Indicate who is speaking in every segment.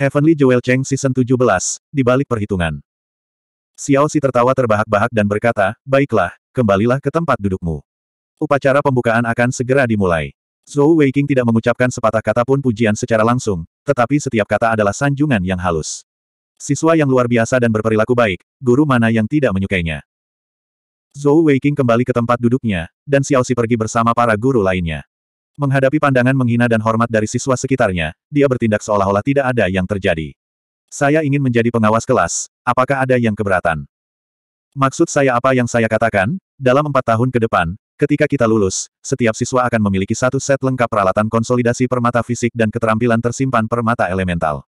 Speaker 1: Heavenly Jewel Cheng Season 17, di balik perhitungan. Xiao Si tertawa terbahak-bahak dan berkata, baiklah, kembalilah ke tempat dudukmu. Upacara pembukaan akan segera dimulai. Zhou Weiqing tidak mengucapkan sepatah kata pun pujian secara langsung, tetapi setiap kata adalah sanjungan yang halus. Siswa yang luar biasa dan berperilaku baik, guru mana yang tidak menyukainya. Zhou Weiqing kembali ke tempat duduknya, dan Xiao Si pergi bersama para guru lainnya. Menghadapi pandangan menghina dan hormat dari siswa sekitarnya, dia bertindak seolah-olah tidak ada yang terjadi. Saya ingin menjadi pengawas kelas, apakah ada yang keberatan? Maksud saya apa yang saya katakan, dalam empat tahun ke depan, ketika kita lulus, setiap siswa akan memiliki satu set lengkap peralatan konsolidasi permata fisik dan keterampilan tersimpan permata elemental.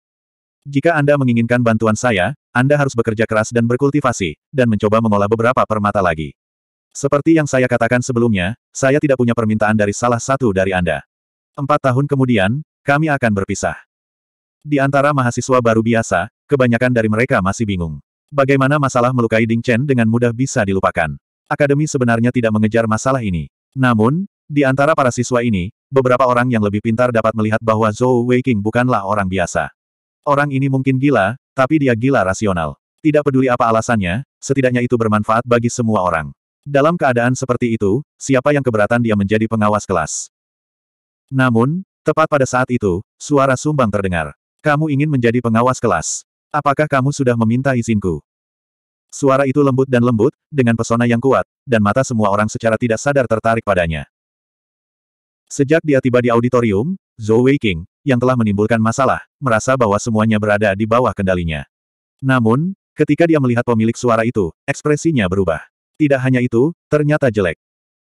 Speaker 1: Jika Anda menginginkan bantuan saya, Anda harus bekerja keras dan berkultivasi, dan mencoba mengolah beberapa permata lagi. Seperti yang saya katakan sebelumnya, saya tidak punya permintaan dari salah satu dari Anda. Empat tahun kemudian, kami akan berpisah. Di antara mahasiswa baru biasa, kebanyakan dari mereka masih bingung. Bagaimana masalah melukai Ding Chen dengan mudah bisa dilupakan. Akademi sebenarnya tidak mengejar masalah ini. Namun, di antara para siswa ini, beberapa orang yang lebih pintar dapat melihat bahwa Zhou Weiqing bukanlah orang biasa. Orang ini mungkin gila, tapi dia gila rasional. Tidak peduli apa alasannya, setidaknya itu bermanfaat bagi semua orang. Dalam keadaan seperti itu, siapa yang keberatan dia menjadi pengawas kelas. Namun, tepat pada saat itu, suara sumbang terdengar. Kamu ingin menjadi pengawas kelas. Apakah kamu sudah meminta izinku? Suara itu lembut dan lembut, dengan pesona yang kuat, dan mata semua orang secara tidak sadar tertarik padanya. Sejak dia tiba di auditorium, Zhou Weiqing, yang telah menimbulkan masalah, merasa bahwa semuanya berada di bawah kendalinya. Namun, ketika dia melihat pemilik suara itu, ekspresinya berubah. Tidak hanya itu, ternyata jelek.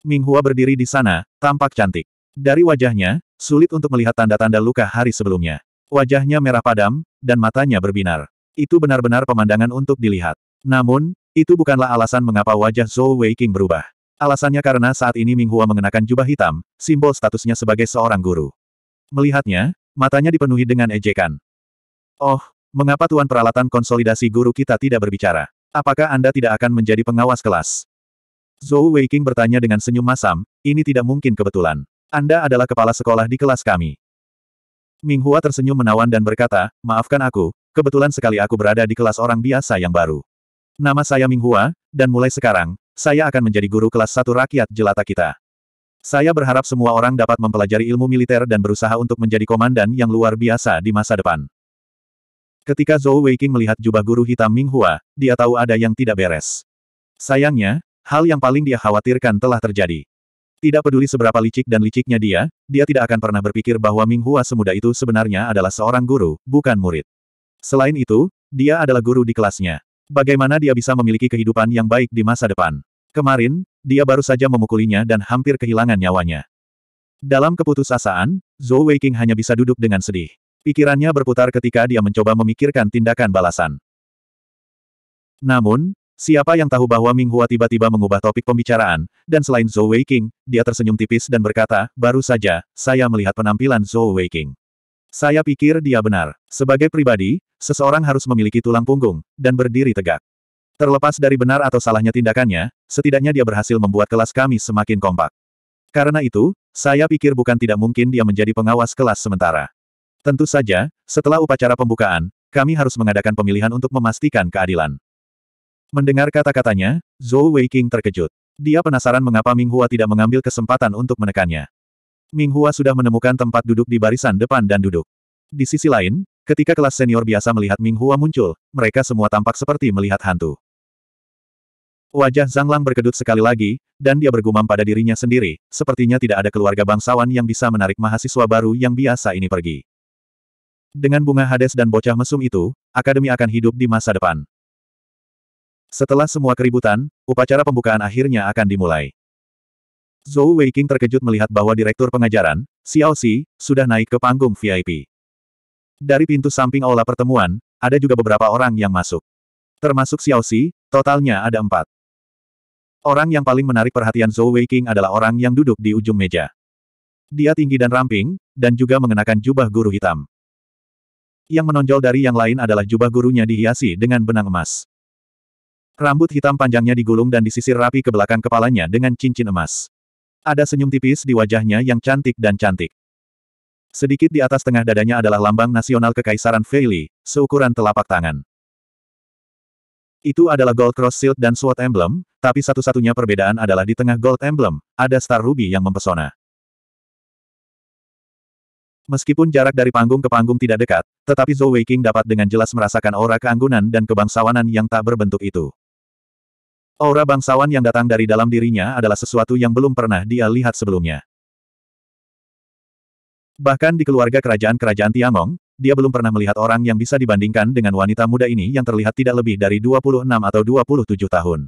Speaker 1: Minghua berdiri di sana, tampak cantik. Dari wajahnya, sulit untuk melihat tanda-tanda luka hari sebelumnya. Wajahnya merah padam, dan matanya berbinar. Itu benar-benar pemandangan untuk dilihat. Namun, itu bukanlah alasan mengapa wajah Zhou Wei Weiqing berubah. Alasannya karena saat ini Minghua mengenakan jubah hitam, simbol statusnya sebagai seorang guru. Melihatnya, matanya dipenuhi dengan ejekan. Oh, mengapa tuan peralatan konsolidasi guru kita tidak berbicara? Apakah Anda tidak akan menjadi pengawas kelas? Zhou Weiqing bertanya dengan senyum masam, ini tidak mungkin kebetulan. Anda adalah kepala sekolah di kelas kami. Ming Hua tersenyum menawan dan berkata, maafkan aku, kebetulan sekali aku berada di kelas orang biasa yang baru. Nama saya Ming Hua, dan mulai sekarang, saya akan menjadi guru kelas satu rakyat jelata kita. Saya berharap semua orang dapat mempelajari ilmu militer dan berusaha untuk menjadi komandan yang luar biasa di masa depan. Ketika Zhou Weiqing melihat jubah guru hitam Ming Hua, dia tahu ada yang tidak beres. Sayangnya, hal yang paling dia khawatirkan telah terjadi. Tidak peduli seberapa licik dan liciknya dia, dia tidak akan pernah berpikir bahwa Ming Hua semudah itu sebenarnya adalah seorang guru, bukan murid. Selain itu, dia adalah guru di kelasnya. Bagaimana dia bisa memiliki kehidupan yang baik di masa depan? Kemarin, dia baru saja memukulinya dan hampir kehilangan nyawanya. Dalam keputusasaan, Zhou Weiqing hanya bisa duduk dengan sedih. Pikirannya berputar ketika dia mencoba memikirkan tindakan balasan. Namun, siapa yang tahu bahwa Ming Hua tiba-tiba mengubah topik pembicaraan, dan selain Zhou Weiqing, dia tersenyum tipis dan berkata, baru saja, saya melihat penampilan Zhou Weiqing. Saya pikir dia benar. Sebagai pribadi, seseorang harus memiliki tulang punggung, dan berdiri tegak. Terlepas dari benar atau salahnya tindakannya, setidaknya dia berhasil membuat kelas kami semakin kompak. Karena itu, saya pikir bukan tidak mungkin dia menjadi pengawas kelas sementara. Tentu saja, setelah upacara pembukaan, kami harus mengadakan pemilihan untuk memastikan keadilan. Mendengar kata-katanya, Zhou Weiqing terkejut. Dia penasaran mengapa Ming Hua tidak mengambil kesempatan untuk menekannya. Ming Hua sudah menemukan tempat duduk di barisan depan dan duduk. Di sisi lain, ketika kelas senior biasa melihat Ming Hua muncul, mereka semua tampak seperti melihat hantu. Wajah Zhang Lang berkedut sekali lagi, dan dia bergumam pada dirinya sendiri, sepertinya tidak ada keluarga bangsawan yang bisa menarik mahasiswa baru yang biasa ini pergi. Dengan bunga Hades dan bocah mesum itu, Akademi akan hidup di masa depan. Setelah semua keributan, upacara pembukaan akhirnya akan dimulai. Zhou Weiqing terkejut melihat bahwa Direktur Pengajaran, Xiao Xi, sudah naik ke panggung VIP. Dari pintu samping aula pertemuan, ada juga beberapa orang yang masuk. Termasuk Xiao Xi, totalnya ada empat. Orang yang paling menarik perhatian Zhou Weiqing adalah orang yang duduk di ujung meja. Dia tinggi dan ramping, dan juga mengenakan jubah guru hitam. Yang menonjol dari yang lain adalah jubah gurunya dihiasi dengan benang emas. Rambut hitam panjangnya digulung dan disisir rapi ke belakang kepalanya dengan cincin emas. Ada senyum tipis di wajahnya yang cantik dan cantik. Sedikit di atas tengah dadanya adalah lambang nasional Kekaisaran Feili, seukuran telapak tangan. Itu adalah Gold Cross Shield dan Sword Emblem, tapi satu-satunya perbedaan adalah di tengah Gold Emblem, ada Star Ruby yang mempesona. Meskipun jarak dari panggung ke panggung tidak dekat, tetapi Zhou Weiqing dapat dengan jelas merasakan aura keanggunan dan kebangsawanan yang tak berbentuk itu. Aura bangsawan yang datang dari dalam dirinya adalah sesuatu yang belum pernah dia lihat sebelumnya. Bahkan di keluarga kerajaan-kerajaan Tiangong, dia belum pernah melihat orang yang bisa dibandingkan dengan wanita muda ini yang terlihat tidak lebih dari 26 atau 27 tahun.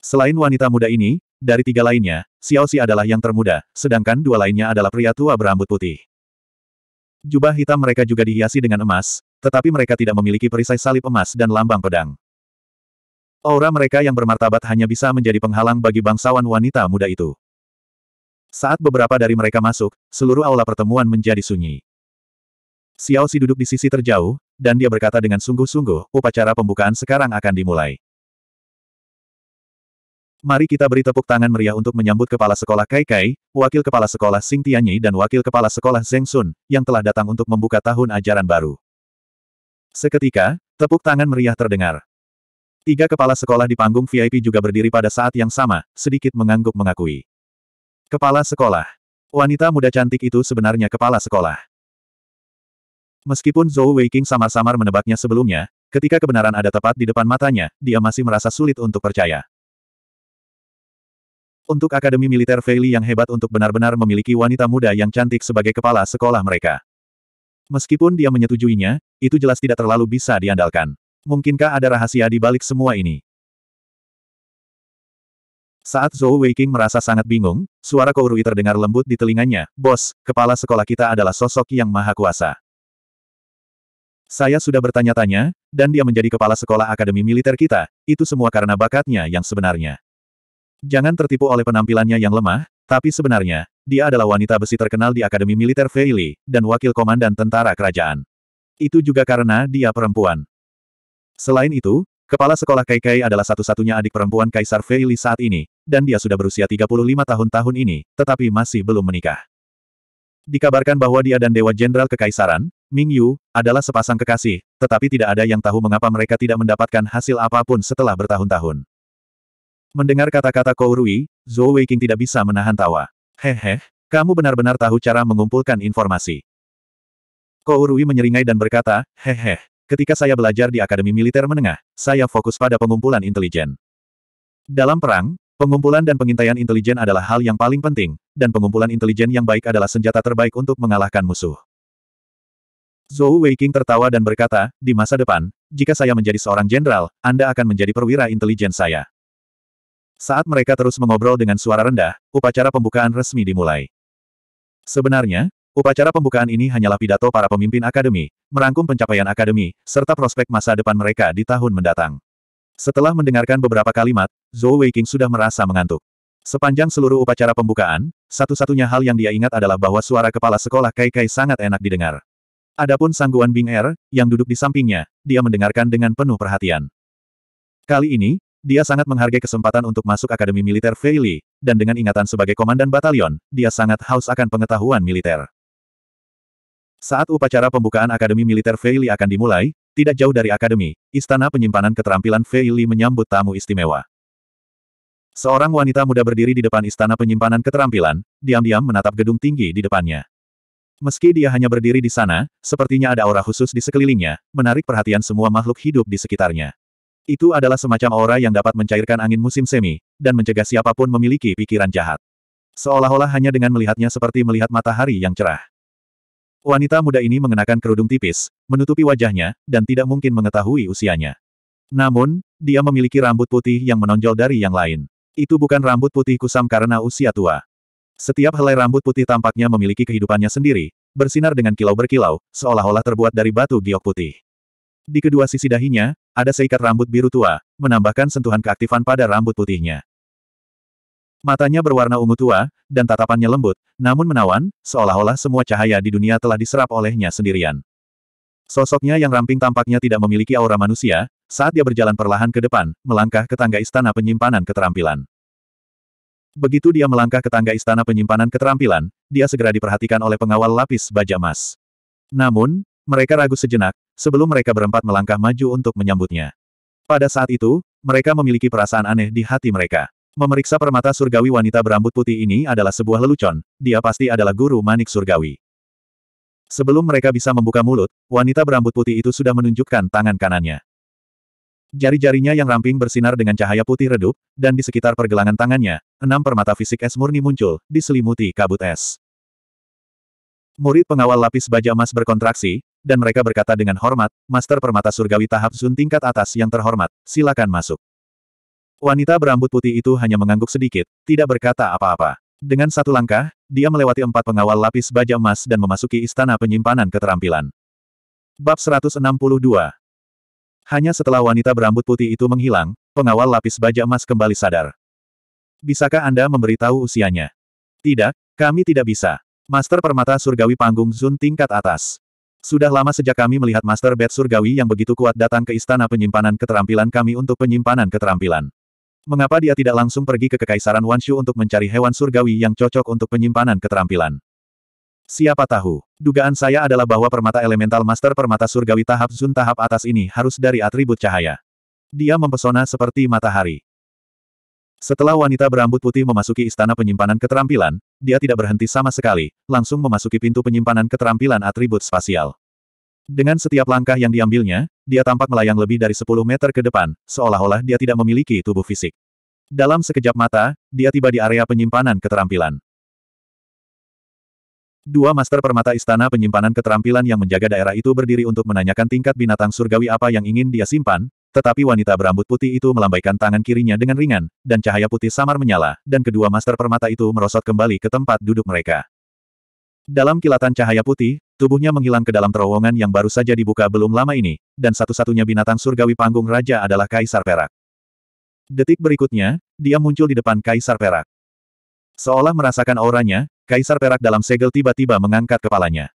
Speaker 1: Selain wanita muda ini, dari tiga lainnya, Xiao Xi adalah yang termuda, sedangkan dua lainnya adalah pria tua berambut putih. Jubah hitam mereka juga dihiasi dengan emas, tetapi mereka tidak memiliki perisai salib emas dan lambang pedang. Aura mereka yang bermartabat hanya bisa menjadi penghalang bagi bangsawan wanita muda itu. Saat beberapa dari mereka masuk, seluruh aula pertemuan menjadi sunyi. Xiao Si duduk di sisi terjauh, dan dia berkata dengan sungguh-sungguh, upacara pembukaan sekarang akan dimulai. Mari kita beri tepuk tangan meriah untuk menyambut Kepala Sekolah Kai Kai, Wakil Kepala Sekolah Sing Tianyi dan Wakil Kepala Sekolah Zeng Sun, yang telah datang untuk membuka tahun ajaran baru. Seketika, tepuk tangan meriah terdengar. Tiga kepala sekolah di panggung VIP juga berdiri pada saat yang sama, sedikit mengangguk mengakui. Kepala sekolah. Wanita muda cantik itu sebenarnya kepala sekolah. Meskipun Zhou Weiqing samar-samar menebaknya sebelumnya, ketika kebenaran ada tepat di depan matanya, dia masih merasa sulit untuk percaya. Untuk Akademi Militer Veili yang hebat untuk benar-benar memiliki wanita muda yang cantik sebagai kepala sekolah mereka. Meskipun dia menyetujuinya, itu jelas tidak terlalu bisa diandalkan. Mungkinkah ada rahasia di balik semua ini? Saat Zhou Weiqing merasa sangat bingung, suara Kourui terdengar lembut di telinganya, Bos, kepala sekolah kita adalah sosok yang maha kuasa. Saya sudah bertanya-tanya, dan dia menjadi kepala sekolah akademi militer kita, itu semua karena bakatnya yang sebenarnya. Jangan tertipu oleh penampilannya yang lemah, tapi sebenarnya, dia adalah wanita besi terkenal di Akademi Militer Feili dan wakil komandan tentara kerajaan. Itu juga karena dia perempuan. Selain itu, kepala sekolah Kaikai adalah satu-satunya adik perempuan Kaisar Feili saat ini, dan dia sudah berusia 35 tahun tahun ini, tetapi masih belum menikah. Dikabarkan bahwa dia dan Dewa Jenderal Kekaisaran, Ming Yu, adalah sepasang kekasih, tetapi tidak ada yang tahu mengapa mereka tidak mendapatkan hasil apapun setelah bertahun-tahun. Mendengar kata-kata Kourui, Zhou Weiqing tidak bisa menahan tawa. Hehe, kamu benar-benar tahu cara mengumpulkan informasi. Kourui menyeringai dan berkata, hehe, ketika saya belajar di Akademi Militer Menengah, saya fokus pada pengumpulan intelijen. Dalam perang, pengumpulan dan pengintaian intelijen adalah hal yang paling penting, dan pengumpulan intelijen yang baik adalah senjata terbaik untuk mengalahkan musuh. Zhou Weiqing tertawa dan berkata, di masa depan, jika saya menjadi seorang jenderal, Anda akan menjadi perwira intelijen saya. Saat mereka terus mengobrol dengan suara rendah, upacara pembukaan resmi dimulai. Sebenarnya, upacara pembukaan ini hanyalah pidato para pemimpin akademi, merangkum pencapaian akademi, serta prospek masa depan mereka di tahun mendatang. Setelah mendengarkan beberapa kalimat, Zhou Weiqing sudah merasa mengantuk. Sepanjang seluruh upacara pembukaan, satu-satunya hal yang dia ingat adalah bahwa suara kepala sekolah Kai Kai sangat enak didengar. Adapun sangguan Bing Er, yang duduk di sampingnya, dia mendengarkan dengan penuh perhatian. Kali ini, dia sangat menghargai kesempatan untuk masuk Akademi Militer Feili, dan dengan ingatan sebagai komandan batalion, dia sangat haus akan pengetahuan militer. Saat upacara pembukaan Akademi Militer Feili akan dimulai, tidak jauh dari akademi, Istana Penyimpanan Keterampilan Feili menyambut tamu istimewa. Seorang wanita muda berdiri di depan Istana Penyimpanan Keterampilan, diam-diam menatap gedung tinggi di depannya. Meski dia hanya berdiri di sana, sepertinya ada aura khusus di sekelilingnya, menarik perhatian semua makhluk hidup di sekitarnya. Itu adalah semacam aura yang dapat mencairkan angin musim semi, dan mencegah siapapun memiliki pikiran jahat. Seolah-olah hanya dengan melihatnya seperti melihat matahari yang cerah. Wanita muda ini mengenakan kerudung tipis, menutupi wajahnya, dan tidak mungkin mengetahui usianya. Namun, dia memiliki rambut putih yang menonjol dari yang lain. Itu bukan rambut putih kusam karena usia tua. Setiap helai rambut putih tampaknya memiliki kehidupannya sendiri, bersinar dengan kilau berkilau, seolah-olah terbuat dari batu giok putih. Di kedua sisi dahinya, ada seikat rambut biru tua, menambahkan sentuhan keaktifan pada rambut putihnya. Matanya berwarna ungu tua, dan tatapannya lembut, namun menawan, seolah-olah semua cahaya di dunia telah diserap olehnya sendirian. Sosoknya yang ramping tampaknya tidak memiliki aura manusia, saat dia berjalan perlahan ke depan, melangkah ke tangga istana penyimpanan keterampilan. Begitu dia melangkah ke tangga istana penyimpanan keterampilan, dia segera diperhatikan oleh pengawal lapis baja emas. Namun, mereka ragu sejenak, sebelum mereka berempat melangkah maju untuk menyambutnya. Pada saat itu, mereka memiliki perasaan aneh di hati mereka. Memeriksa permata surgawi wanita berambut putih ini adalah sebuah lelucon, dia pasti adalah guru manik surgawi. Sebelum mereka bisa membuka mulut, wanita berambut putih itu sudah menunjukkan tangan kanannya. Jari-jarinya yang ramping bersinar dengan cahaya putih redup, dan di sekitar pergelangan tangannya, enam permata fisik es murni muncul, diselimuti kabut es. Murid pengawal lapis baja emas berkontraksi, dan mereka berkata dengan hormat, Master Permata Surgawi tahap Zun tingkat atas yang terhormat, silakan masuk. Wanita berambut putih itu hanya mengangguk sedikit, tidak berkata apa-apa. Dengan satu langkah, dia melewati empat pengawal lapis baja emas dan memasuki istana penyimpanan keterampilan. Bab 162 Hanya setelah wanita berambut putih itu menghilang, pengawal lapis baja emas kembali sadar. Bisakah Anda memberitahu usianya? Tidak, kami tidak bisa. Master Permata Surgawi Panggung Zun tingkat atas. Sudah lama sejak kami melihat Master Bed Surgawi yang begitu kuat datang ke Istana Penyimpanan Keterampilan kami untuk penyimpanan keterampilan. Mengapa dia tidak langsung pergi ke Kekaisaran Wanshu untuk mencari hewan surgawi yang cocok untuk penyimpanan keterampilan? Siapa tahu, dugaan saya adalah bahwa permata elemental Master Permata Surgawi tahap Zun tahap atas ini harus dari atribut cahaya. Dia mempesona seperti matahari. Setelah wanita berambut putih memasuki istana penyimpanan keterampilan, dia tidak berhenti sama sekali, langsung memasuki pintu penyimpanan keterampilan atribut spasial. Dengan setiap langkah yang diambilnya, dia tampak melayang lebih dari 10 meter ke depan, seolah-olah dia tidak memiliki tubuh fisik. Dalam sekejap mata, dia tiba di area penyimpanan keterampilan. Dua master permata istana penyimpanan keterampilan yang menjaga daerah itu berdiri untuk menanyakan tingkat binatang surgawi apa yang ingin dia simpan, tetapi wanita berambut putih itu melambaikan tangan kirinya dengan ringan, dan cahaya putih samar menyala, dan kedua master permata itu merosot kembali ke tempat duduk mereka. Dalam kilatan cahaya putih, tubuhnya menghilang ke dalam terowongan yang baru saja dibuka belum lama ini, dan satu-satunya binatang surgawi panggung raja adalah Kaisar Perak. Detik berikutnya, dia muncul di depan Kaisar Perak. Seolah merasakan auranya, Kaisar Perak dalam segel tiba-tiba mengangkat kepalanya.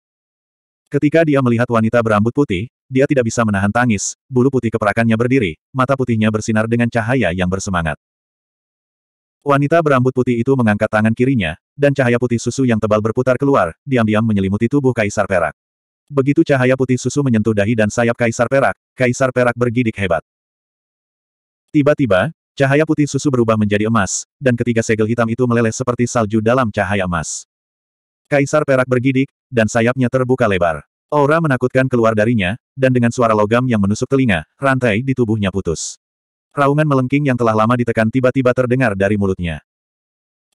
Speaker 1: Ketika dia melihat wanita berambut putih, dia tidak bisa menahan tangis, bulu putih keperakannya berdiri, mata putihnya bersinar dengan cahaya yang bersemangat. Wanita berambut putih itu mengangkat tangan kirinya, dan cahaya putih susu yang tebal berputar keluar, diam-diam menyelimuti tubuh Kaisar Perak. Begitu cahaya putih susu menyentuh dahi dan sayap Kaisar Perak, Kaisar Perak bergidik hebat. Tiba-tiba, cahaya putih susu berubah menjadi emas, dan ketiga segel hitam itu meleleh seperti salju dalam cahaya emas. Kaisar Perak bergidik, dan sayapnya terbuka lebar. Aura menakutkan keluar darinya, dan dengan suara logam yang menusuk telinga, rantai di tubuhnya putus. Raungan melengking yang telah lama ditekan tiba-tiba terdengar dari mulutnya.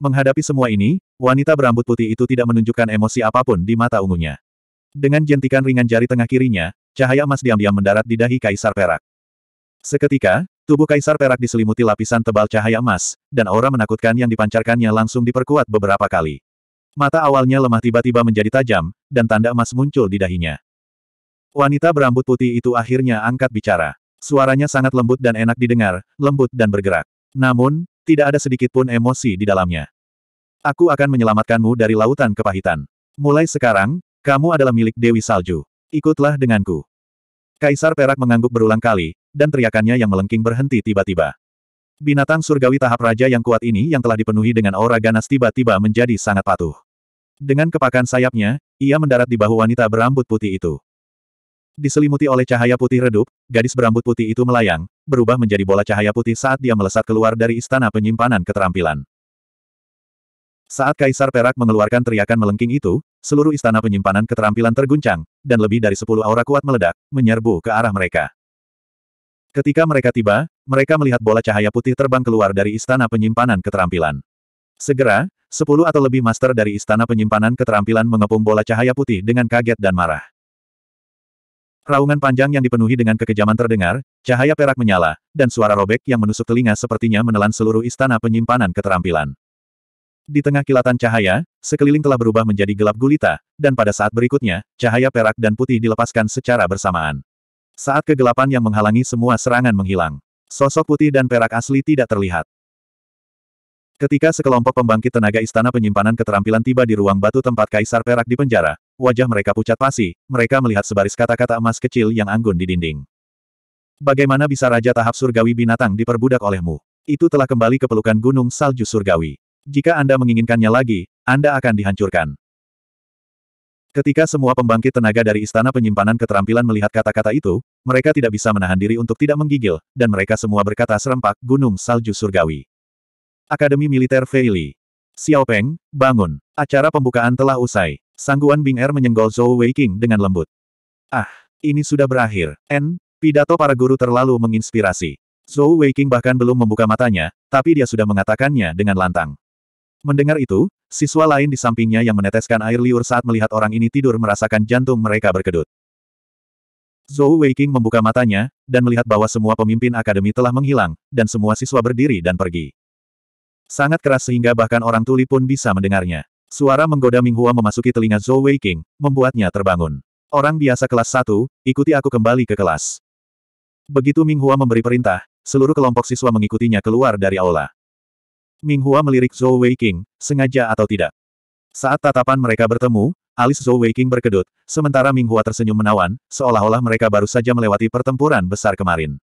Speaker 1: Menghadapi semua ini, wanita berambut putih itu tidak menunjukkan emosi apapun di mata ungunya. Dengan jentikan ringan jari tengah kirinya, cahaya emas diam-diam mendarat di dahi Kaisar Perak. Seketika, tubuh Kaisar Perak diselimuti lapisan tebal cahaya emas, dan aura menakutkan yang dipancarkannya langsung diperkuat beberapa kali. Mata awalnya lemah tiba-tiba menjadi tajam, dan tanda emas muncul di dahinya. Wanita berambut putih itu akhirnya angkat bicara. Suaranya sangat lembut dan enak didengar, lembut dan bergerak. Namun, tidak ada sedikit pun emosi di dalamnya. Aku akan menyelamatkanmu dari lautan kepahitan. Mulai sekarang, kamu adalah milik Dewi Salju. Ikutlah denganku. Kaisar Perak mengangguk berulang kali, dan teriakannya yang melengking berhenti tiba-tiba. Binatang surgawi tahap raja yang kuat ini yang telah dipenuhi dengan aura ganas tiba-tiba menjadi sangat patuh. Dengan kepakan sayapnya, ia mendarat di bahu wanita berambut putih itu. Diselimuti oleh cahaya putih redup, gadis berambut putih itu melayang, berubah menjadi bola cahaya putih saat dia melesat keluar dari istana penyimpanan keterampilan. Saat Kaisar Perak mengeluarkan teriakan melengking itu, seluruh istana penyimpanan keterampilan terguncang, dan lebih dari sepuluh aura kuat meledak, menyerbu ke arah mereka. Ketika mereka tiba, mereka melihat bola cahaya putih terbang keluar dari istana penyimpanan keterampilan. Segera, sepuluh atau lebih master dari Istana Penyimpanan Keterampilan mengepung bola cahaya putih dengan kaget dan marah. Raungan panjang yang dipenuhi dengan kekejaman terdengar, cahaya perak menyala, dan suara robek yang menusuk telinga sepertinya menelan seluruh istana penyimpanan keterampilan. Di tengah kilatan cahaya, sekeliling telah berubah menjadi gelap gulita, dan pada saat berikutnya, cahaya perak dan putih dilepaskan secara bersamaan. Saat kegelapan yang menghalangi semua serangan menghilang, sosok putih dan perak asli tidak terlihat. Ketika sekelompok pembangkit tenaga istana penyimpanan keterampilan tiba di ruang batu tempat Kaisar Perak di penjara, wajah mereka pucat pasi, mereka melihat sebaris kata-kata emas kecil yang anggun di dinding. Bagaimana bisa Raja Tahap Surgawi Binatang diperbudak olehmu? Itu telah kembali ke pelukan Gunung Salju Surgawi. Jika Anda menginginkannya lagi, Anda akan dihancurkan. Ketika semua pembangkit tenaga dari Istana Penyimpanan Keterampilan melihat kata-kata itu, mereka tidak bisa menahan diri untuk tidak menggigil, dan mereka semua berkata serempak Gunung Salju Surgawi. Akademi Militer Feili. Xiao Peng, bangun. Acara pembukaan telah usai. Sangguan Bing Er menyenggol Zhou Weiqing dengan lembut. Ah, ini sudah berakhir. N, pidato para guru terlalu menginspirasi. Zhou Weiqing bahkan belum membuka matanya, tapi dia sudah mengatakannya dengan lantang. Mendengar itu, siswa lain di sampingnya yang meneteskan air liur saat melihat orang ini tidur merasakan jantung mereka berkedut. Zhou Weiqing membuka matanya, dan melihat bahwa semua pemimpin akademi telah menghilang, dan semua siswa berdiri dan pergi. Sangat keras sehingga bahkan orang tuli pun bisa mendengarnya. Suara menggoda Minghua memasuki telinga Zhou Weiqing, membuatnya terbangun. Orang biasa kelas 1, ikuti aku kembali ke kelas. Begitu Minghua memberi perintah, seluruh kelompok siswa mengikutinya keluar dari aula. Minghua melirik Zhou Weiqing, sengaja atau tidak. Saat tatapan mereka bertemu, alis Zhou Weiqing berkedut, sementara Minghua tersenyum menawan, seolah-olah mereka baru saja melewati pertempuran besar kemarin.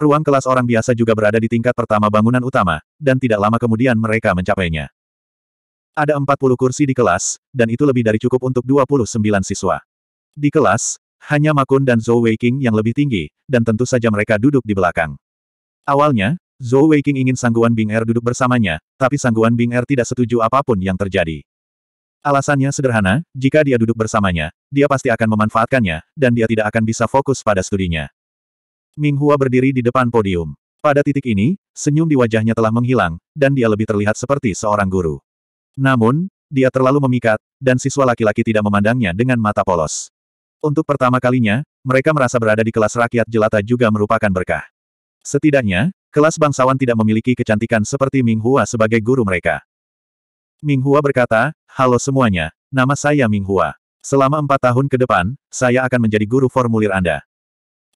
Speaker 1: Ruang kelas orang biasa juga berada di tingkat pertama bangunan utama, dan tidak lama kemudian mereka mencapainya. Ada 40 kursi di kelas, dan itu lebih dari cukup untuk 29 siswa. Di kelas, hanya Makun dan Zhou Weiqing yang lebih tinggi, dan tentu saja mereka duduk di belakang. Awalnya, Zhou Weiqing ingin Sangguan Bing Er duduk bersamanya, tapi Sangguan Bing Er tidak setuju apapun yang terjadi. Alasannya sederhana, jika dia duduk bersamanya, dia pasti akan memanfaatkannya, dan dia tidak akan bisa fokus pada studinya. Ming Hua berdiri di depan podium. Pada titik ini, senyum di wajahnya telah menghilang, dan dia lebih terlihat seperti seorang guru. Namun, dia terlalu memikat, dan siswa laki-laki tidak memandangnya dengan mata polos. Untuk pertama kalinya, mereka merasa berada di kelas rakyat jelata juga merupakan berkah. Setidaknya, kelas bangsawan tidak memiliki kecantikan seperti Ming Hua sebagai guru mereka. Ming Hua berkata, Halo semuanya, nama saya Ming Hua. Selama empat tahun ke depan, saya akan menjadi guru formulir Anda.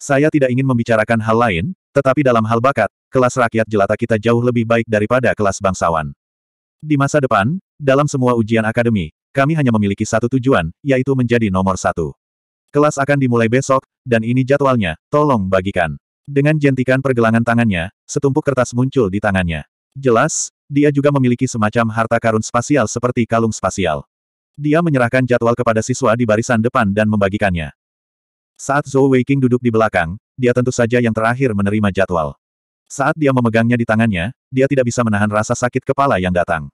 Speaker 1: Saya tidak ingin membicarakan hal lain, tetapi dalam hal bakat, kelas rakyat jelata kita jauh lebih baik daripada kelas bangsawan. Di masa depan, dalam semua ujian akademi, kami hanya memiliki satu tujuan, yaitu menjadi nomor satu. Kelas akan dimulai besok, dan ini jadwalnya, tolong bagikan. Dengan jentikan pergelangan tangannya, setumpuk kertas muncul di tangannya. Jelas, dia juga memiliki semacam harta karun spasial seperti kalung spasial. Dia menyerahkan jadwal kepada siswa di barisan depan dan membagikannya. Saat Zhou Weiqing duduk di belakang, dia tentu saja yang terakhir menerima jadwal. Saat dia memegangnya di tangannya, dia tidak bisa menahan rasa sakit kepala yang datang.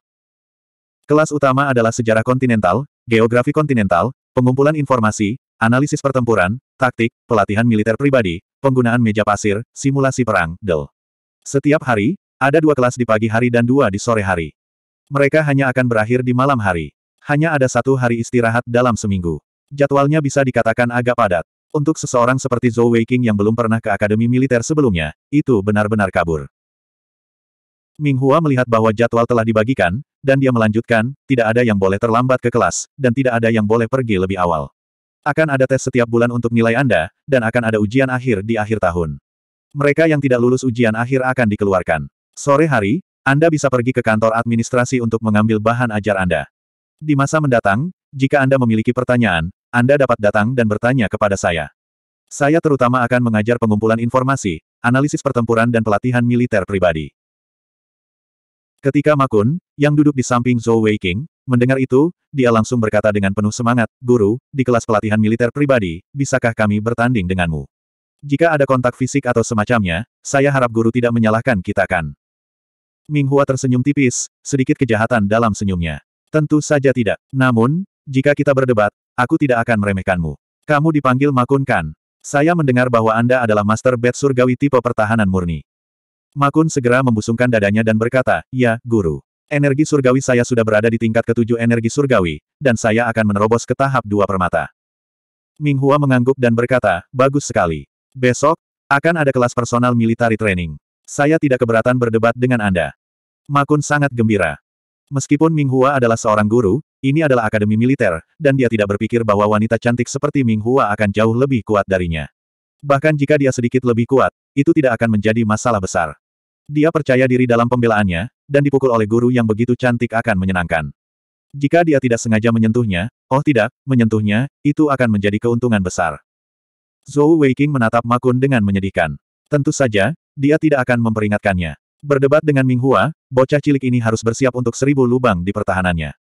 Speaker 1: Kelas utama adalah sejarah kontinental, geografi kontinental, pengumpulan informasi, analisis pertempuran, taktik, pelatihan militer pribadi, penggunaan meja pasir, simulasi perang, del. Setiap hari, ada dua kelas di pagi hari dan dua di sore hari. Mereka hanya akan berakhir di malam hari. Hanya ada satu hari istirahat dalam seminggu. Jadwalnya bisa dikatakan agak padat. Untuk seseorang seperti Zhou Weiqing yang belum pernah ke Akademi Militer sebelumnya, itu benar-benar kabur. Ming Hua melihat bahwa jadwal telah dibagikan, dan dia melanjutkan, tidak ada yang boleh terlambat ke kelas, dan tidak ada yang boleh pergi lebih awal. Akan ada tes setiap bulan untuk nilai Anda, dan akan ada ujian akhir di akhir tahun. Mereka yang tidak lulus ujian akhir akan dikeluarkan. Sore hari, Anda bisa pergi ke kantor administrasi untuk mengambil bahan ajar Anda. Di masa mendatang, jika Anda memiliki pertanyaan, anda dapat datang dan bertanya kepada saya. Saya terutama akan mengajar pengumpulan informasi, analisis pertempuran dan pelatihan militer pribadi. Ketika Makun, yang duduk di samping Zhou Weiqing, mendengar itu, dia langsung berkata dengan penuh semangat, Guru, di kelas pelatihan militer pribadi, bisakah kami bertanding denganmu? Jika ada kontak fisik atau semacamnya, saya harap guru tidak menyalahkan kita kan? Minghua tersenyum tipis, sedikit kejahatan dalam senyumnya. Tentu saja tidak. Namun, jika kita berdebat, Aku tidak akan meremehkanmu. Kamu dipanggil Makun Kan. Saya mendengar bahwa Anda adalah Master Bed Surgawi tipe pertahanan murni. Makun segera membusungkan dadanya dan berkata, Ya, Guru. Energi surgawi saya sudah berada di tingkat ketujuh energi surgawi, dan saya akan menerobos ke tahap dua permata. Ming Hua mengangguk dan berkata, Bagus sekali. Besok, akan ada kelas personal military training. Saya tidak keberatan berdebat dengan Anda. Makun sangat gembira. Meskipun Ming Hua adalah seorang guru, ini adalah akademi militer, dan dia tidak berpikir bahwa wanita cantik seperti Ming Hua akan jauh lebih kuat darinya. Bahkan jika dia sedikit lebih kuat, itu tidak akan menjadi masalah besar. Dia percaya diri dalam pembelaannya, dan dipukul oleh guru yang begitu cantik akan menyenangkan. Jika dia tidak sengaja menyentuhnya, oh tidak, menyentuhnya, itu akan menjadi keuntungan besar. Zhou Weiqing menatap Makun dengan menyedihkan. Tentu saja, dia tidak akan memperingatkannya. Berdebat dengan Ming Hua, bocah cilik ini harus bersiap untuk seribu lubang di pertahanannya.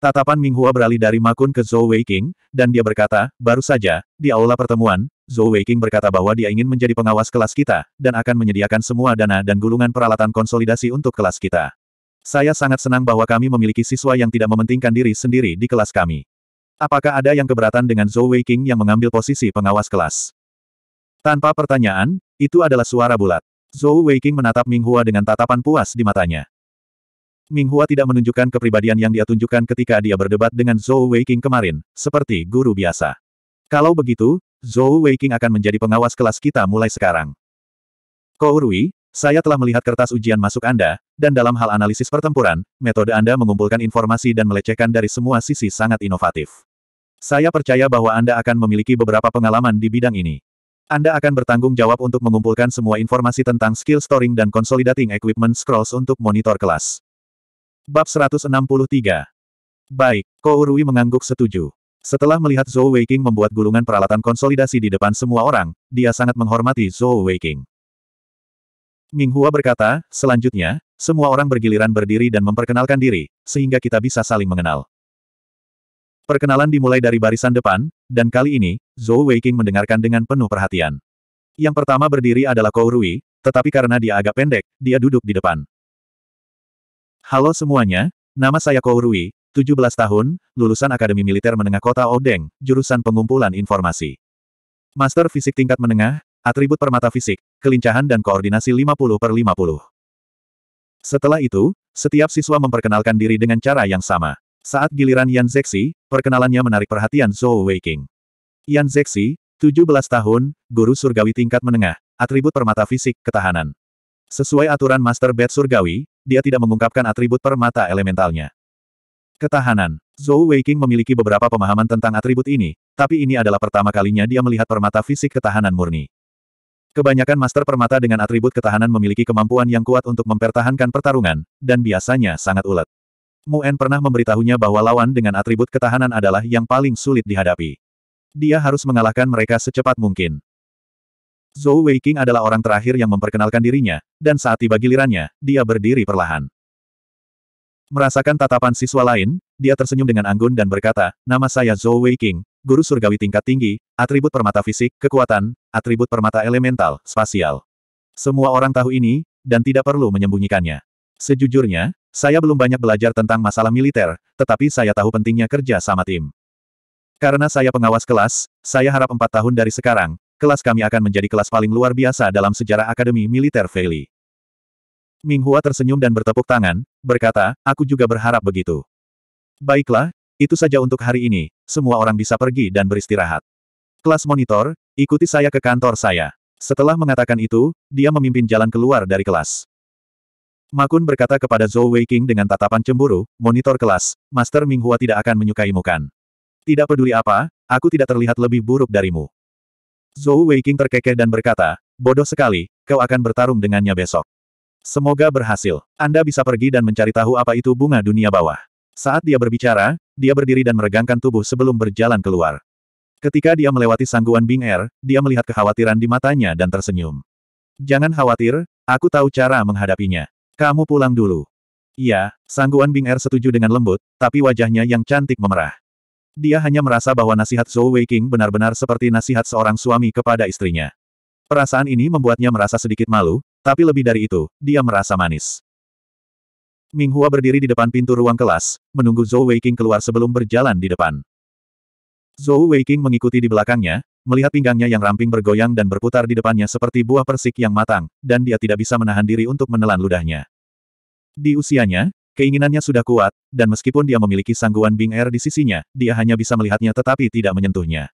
Speaker 1: Tatapan Ming Hua beralih dari Makun ke Zhou Weiqing, dan dia berkata, baru saja, di aula pertemuan, Zhou Weiqing berkata bahwa dia ingin menjadi pengawas kelas kita, dan akan menyediakan semua dana dan gulungan peralatan konsolidasi untuk kelas kita. Saya sangat senang bahwa kami memiliki siswa yang tidak mementingkan diri sendiri di kelas kami. Apakah ada yang keberatan dengan Zhou Weiqing yang mengambil posisi pengawas kelas? Tanpa pertanyaan, itu adalah suara bulat. Zhou Weiqing menatap Minghua dengan tatapan puas di matanya. Minghua tidak menunjukkan kepribadian yang dia tunjukkan ketika dia berdebat dengan Zhou Weiqing kemarin, seperti guru biasa. Kalau begitu, Zhou Weiqing akan menjadi pengawas kelas kita mulai sekarang. Kou Rui, saya telah melihat kertas ujian masuk Anda, dan dalam hal analisis pertempuran, metode Anda mengumpulkan informasi dan melecehkan dari semua sisi sangat inovatif. Saya percaya bahwa Anda akan memiliki beberapa pengalaman di bidang ini. Anda akan bertanggung jawab untuk mengumpulkan semua informasi tentang skill storing dan consolidating equipment scrolls untuk monitor kelas. Bab 163 Baik, Rui mengangguk setuju. Setelah melihat Zhou Weiking membuat gulungan peralatan konsolidasi di depan semua orang, dia sangat menghormati Zhou Ming Hua berkata, selanjutnya, semua orang bergiliran berdiri dan memperkenalkan diri, sehingga kita bisa saling mengenal. Perkenalan dimulai dari barisan depan, dan kali ini, Zhou Weiqing mendengarkan dengan penuh perhatian. Yang pertama berdiri adalah Kou Rui, tetapi karena dia agak pendek, dia duduk di depan. Halo semuanya, nama saya Kou Rui, 17 tahun, lulusan Akademi Militer Menengah Kota Odeng, jurusan pengumpulan informasi. Master Fisik tingkat menengah, atribut permata fisik, kelincahan dan koordinasi 50 per 50. Setelah itu, setiap siswa memperkenalkan diri dengan cara yang sama. Saat giliran Yan Zexi, perkenalannya menarik perhatian Zhou Weiking. Yan Zexi, 17 tahun, guru surgawi tingkat menengah, atribut permata fisik, ketahanan. Sesuai aturan Master Bed surgawi, dia tidak mengungkapkan atribut permata elementalnya. Ketahanan. Zhou Weiking memiliki beberapa pemahaman tentang atribut ini, tapi ini adalah pertama kalinya dia melihat permata fisik ketahanan murni. Kebanyakan master permata dengan atribut ketahanan memiliki kemampuan yang kuat untuk mempertahankan pertarungan, dan biasanya sangat ulet. Muen pernah memberitahunya bahwa lawan dengan atribut ketahanan adalah yang paling sulit dihadapi. Dia harus mengalahkan mereka secepat mungkin. Zhou Weiqing adalah orang terakhir yang memperkenalkan dirinya, dan saat tiba gilirannya, dia berdiri perlahan. Merasakan tatapan siswa lain, dia tersenyum dengan anggun dan berkata, nama saya Zhou Weiqing, guru surgawi tingkat tinggi, atribut permata fisik, kekuatan, atribut permata elemental, spasial. Semua orang tahu ini, dan tidak perlu menyembunyikannya. Sejujurnya, saya belum banyak belajar tentang masalah militer, tetapi saya tahu pentingnya kerja sama tim. Karena saya pengawas kelas, saya harap empat tahun dari sekarang, kelas kami akan menjadi kelas paling luar biasa dalam sejarah Akademi Militer Ming Minghua tersenyum dan bertepuk tangan, berkata, aku juga berharap begitu. Baiklah, itu saja untuk hari ini, semua orang bisa pergi dan beristirahat. Kelas monitor, ikuti saya ke kantor saya. Setelah mengatakan itu, dia memimpin jalan keluar dari kelas. Makun berkata kepada Zhou Weiqing dengan tatapan cemburu, monitor kelas, Master Minghua tidak akan menyukaimu kan. Tidak peduli apa, aku tidak terlihat lebih buruk darimu. Zhou Weiqing terkekeh dan berkata, bodoh sekali, kau akan bertarung dengannya besok. Semoga berhasil. Anda bisa pergi dan mencari tahu apa itu bunga dunia bawah. Saat dia berbicara, dia berdiri dan meregangkan tubuh sebelum berjalan keluar. Ketika dia melewati sangguan Bing Er, dia melihat kekhawatiran di matanya dan tersenyum. Jangan khawatir, aku tahu cara menghadapinya. Kamu pulang dulu. Iya, Sangguan Bing Er setuju dengan lembut, tapi wajahnya yang cantik memerah. Dia hanya merasa bahwa nasihat Zhou Weiqing benar-benar seperti nasihat seorang suami kepada istrinya. Perasaan ini membuatnya merasa sedikit malu, tapi lebih dari itu, dia merasa manis. Ming Hua berdiri di depan pintu ruang kelas, menunggu Zhou Weiqing keluar sebelum berjalan di depan. Zhou Weiqing mengikuti di belakangnya, melihat pinggangnya yang ramping bergoyang dan berputar di depannya seperti buah persik yang matang, dan dia tidak bisa menahan diri untuk menelan ludahnya. Di usianya, keinginannya sudah kuat, dan meskipun dia memiliki sangguan Bing Air er di sisinya, dia hanya bisa melihatnya tetapi tidak menyentuhnya.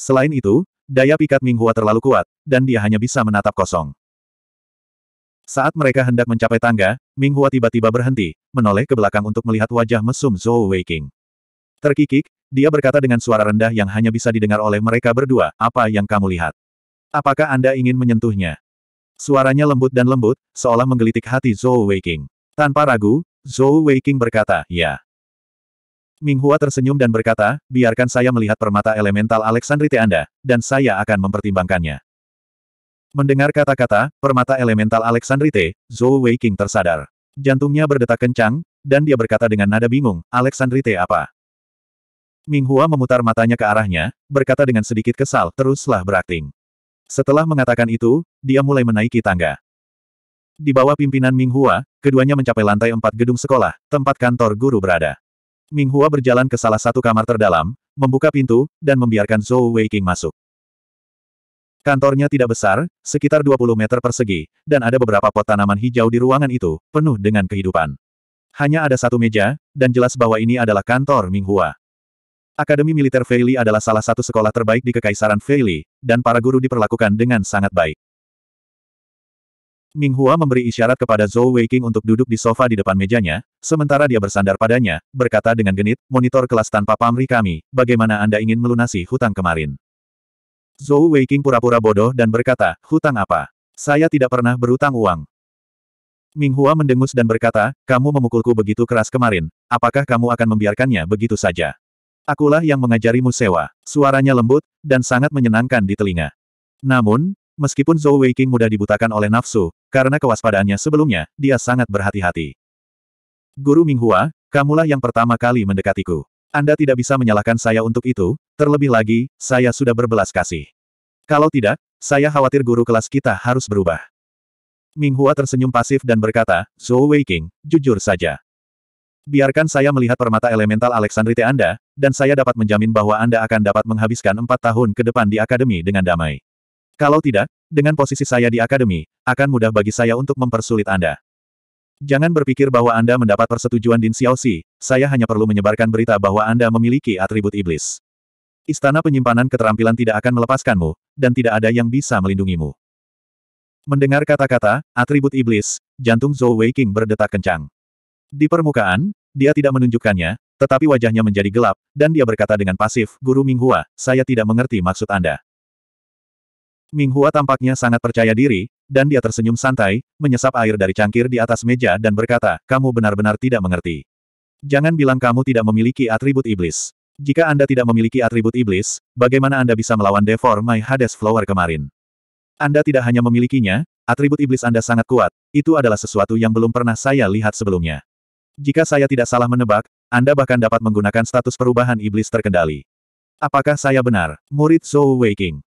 Speaker 1: Selain itu, daya pikat Ming Minghua terlalu kuat, dan dia hanya bisa menatap kosong. Saat mereka hendak mencapai tangga, Ming Minghua tiba-tiba berhenti, menoleh ke belakang untuk melihat wajah mesum Zhou Weiqing. Terkikik, dia berkata dengan suara rendah yang hanya bisa didengar oleh mereka berdua, apa yang kamu lihat? Apakah Anda ingin menyentuhnya? Suaranya lembut dan lembut, seolah menggelitik hati Zhou Weiqing. Tanpa ragu, Zhou Weiqing berkata, ya. Minghua tersenyum dan berkata, biarkan saya melihat permata elemental Alexandrite Anda, dan saya akan mempertimbangkannya. Mendengar kata-kata, permata elemental Alexandrite, Zhou Weiqing tersadar. Jantungnya berdetak kencang, dan dia berkata dengan nada bingung, Alexandrite apa? Ming Hua memutar matanya ke arahnya, berkata dengan sedikit kesal, teruslah berakting. Setelah mengatakan itu, dia mulai menaiki tangga. Di bawah pimpinan Ming Hua, keduanya mencapai lantai empat gedung sekolah, tempat kantor guru berada. Ming Hua berjalan ke salah satu kamar terdalam, membuka pintu, dan membiarkan Zhou Weiqing masuk. Kantornya tidak besar, sekitar 20 meter persegi, dan ada beberapa pot tanaman hijau di ruangan itu, penuh dengan kehidupan. Hanya ada satu meja, dan jelas bahwa ini adalah kantor Ming Hua. Akademi Militer Feili adalah salah satu sekolah terbaik di Kekaisaran Feili, dan para guru diperlakukan dengan sangat baik. Ming Hua memberi isyarat kepada Zhou Weiqing untuk duduk di sofa di depan mejanya, sementara dia bersandar padanya, berkata dengan genit, monitor kelas tanpa pamri kami, bagaimana Anda ingin melunasi hutang kemarin? Zhou Weiqing pura-pura bodoh dan berkata, hutang apa? Saya tidak pernah berutang uang. Ming Hua mendengus dan berkata, kamu memukulku begitu keras kemarin, apakah kamu akan membiarkannya begitu saja? Akulah yang mengajarimu sewa. Suaranya lembut, dan sangat menyenangkan di telinga. Namun, meskipun Zhou Weiqing mudah dibutakan oleh nafsu, karena kewaspadaannya sebelumnya, dia sangat berhati-hati. Guru Minghua, kamulah yang pertama kali mendekatiku. Anda tidak bisa menyalahkan saya untuk itu, terlebih lagi, saya sudah berbelas kasih. Kalau tidak, saya khawatir guru kelas kita harus berubah. Minghua tersenyum pasif dan berkata, Zhou Weiqing, jujur saja. Biarkan saya melihat permata elemental Alexandrite Anda, dan saya dapat menjamin bahwa Anda akan dapat menghabiskan empat tahun ke depan di akademi dengan damai. Kalau tidak, dengan posisi saya di akademi, akan mudah bagi saya untuk mempersulit Anda. Jangan berpikir bahwa Anda mendapat persetujuan Din Xiaoxi, saya hanya perlu menyebarkan berita bahwa Anda memiliki atribut iblis. Istana penyimpanan keterampilan tidak akan melepaskanmu, dan tidak ada yang bisa melindungimu. Mendengar kata-kata, atribut iblis, jantung Zhou Weiqing berdetak kencang. Di permukaan, dia tidak menunjukkannya, tetapi wajahnya menjadi gelap, dan dia berkata dengan pasif, Guru Minghua, saya tidak mengerti maksud Anda. Minghua tampaknya sangat percaya diri, dan dia tersenyum santai, menyesap air dari cangkir di atas meja dan berkata, kamu benar-benar tidak mengerti. Jangan bilang kamu tidak memiliki atribut iblis. Jika Anda tidak memiliki atribut iblis, bagaimana Anda bisa melawan Devor My Hades Flower kemarin? Anda tidak hanya memilikinya, atribut iblis Anda sangat kuat, itu adalah sesuatu yang belum pernah saya lihat sebelumnya. Jika saya tidak salah menebak, Anda bahkan dapat menggunakan status perubahan iblis terkendali. Apakah saya benar, murid Zhou Weiking?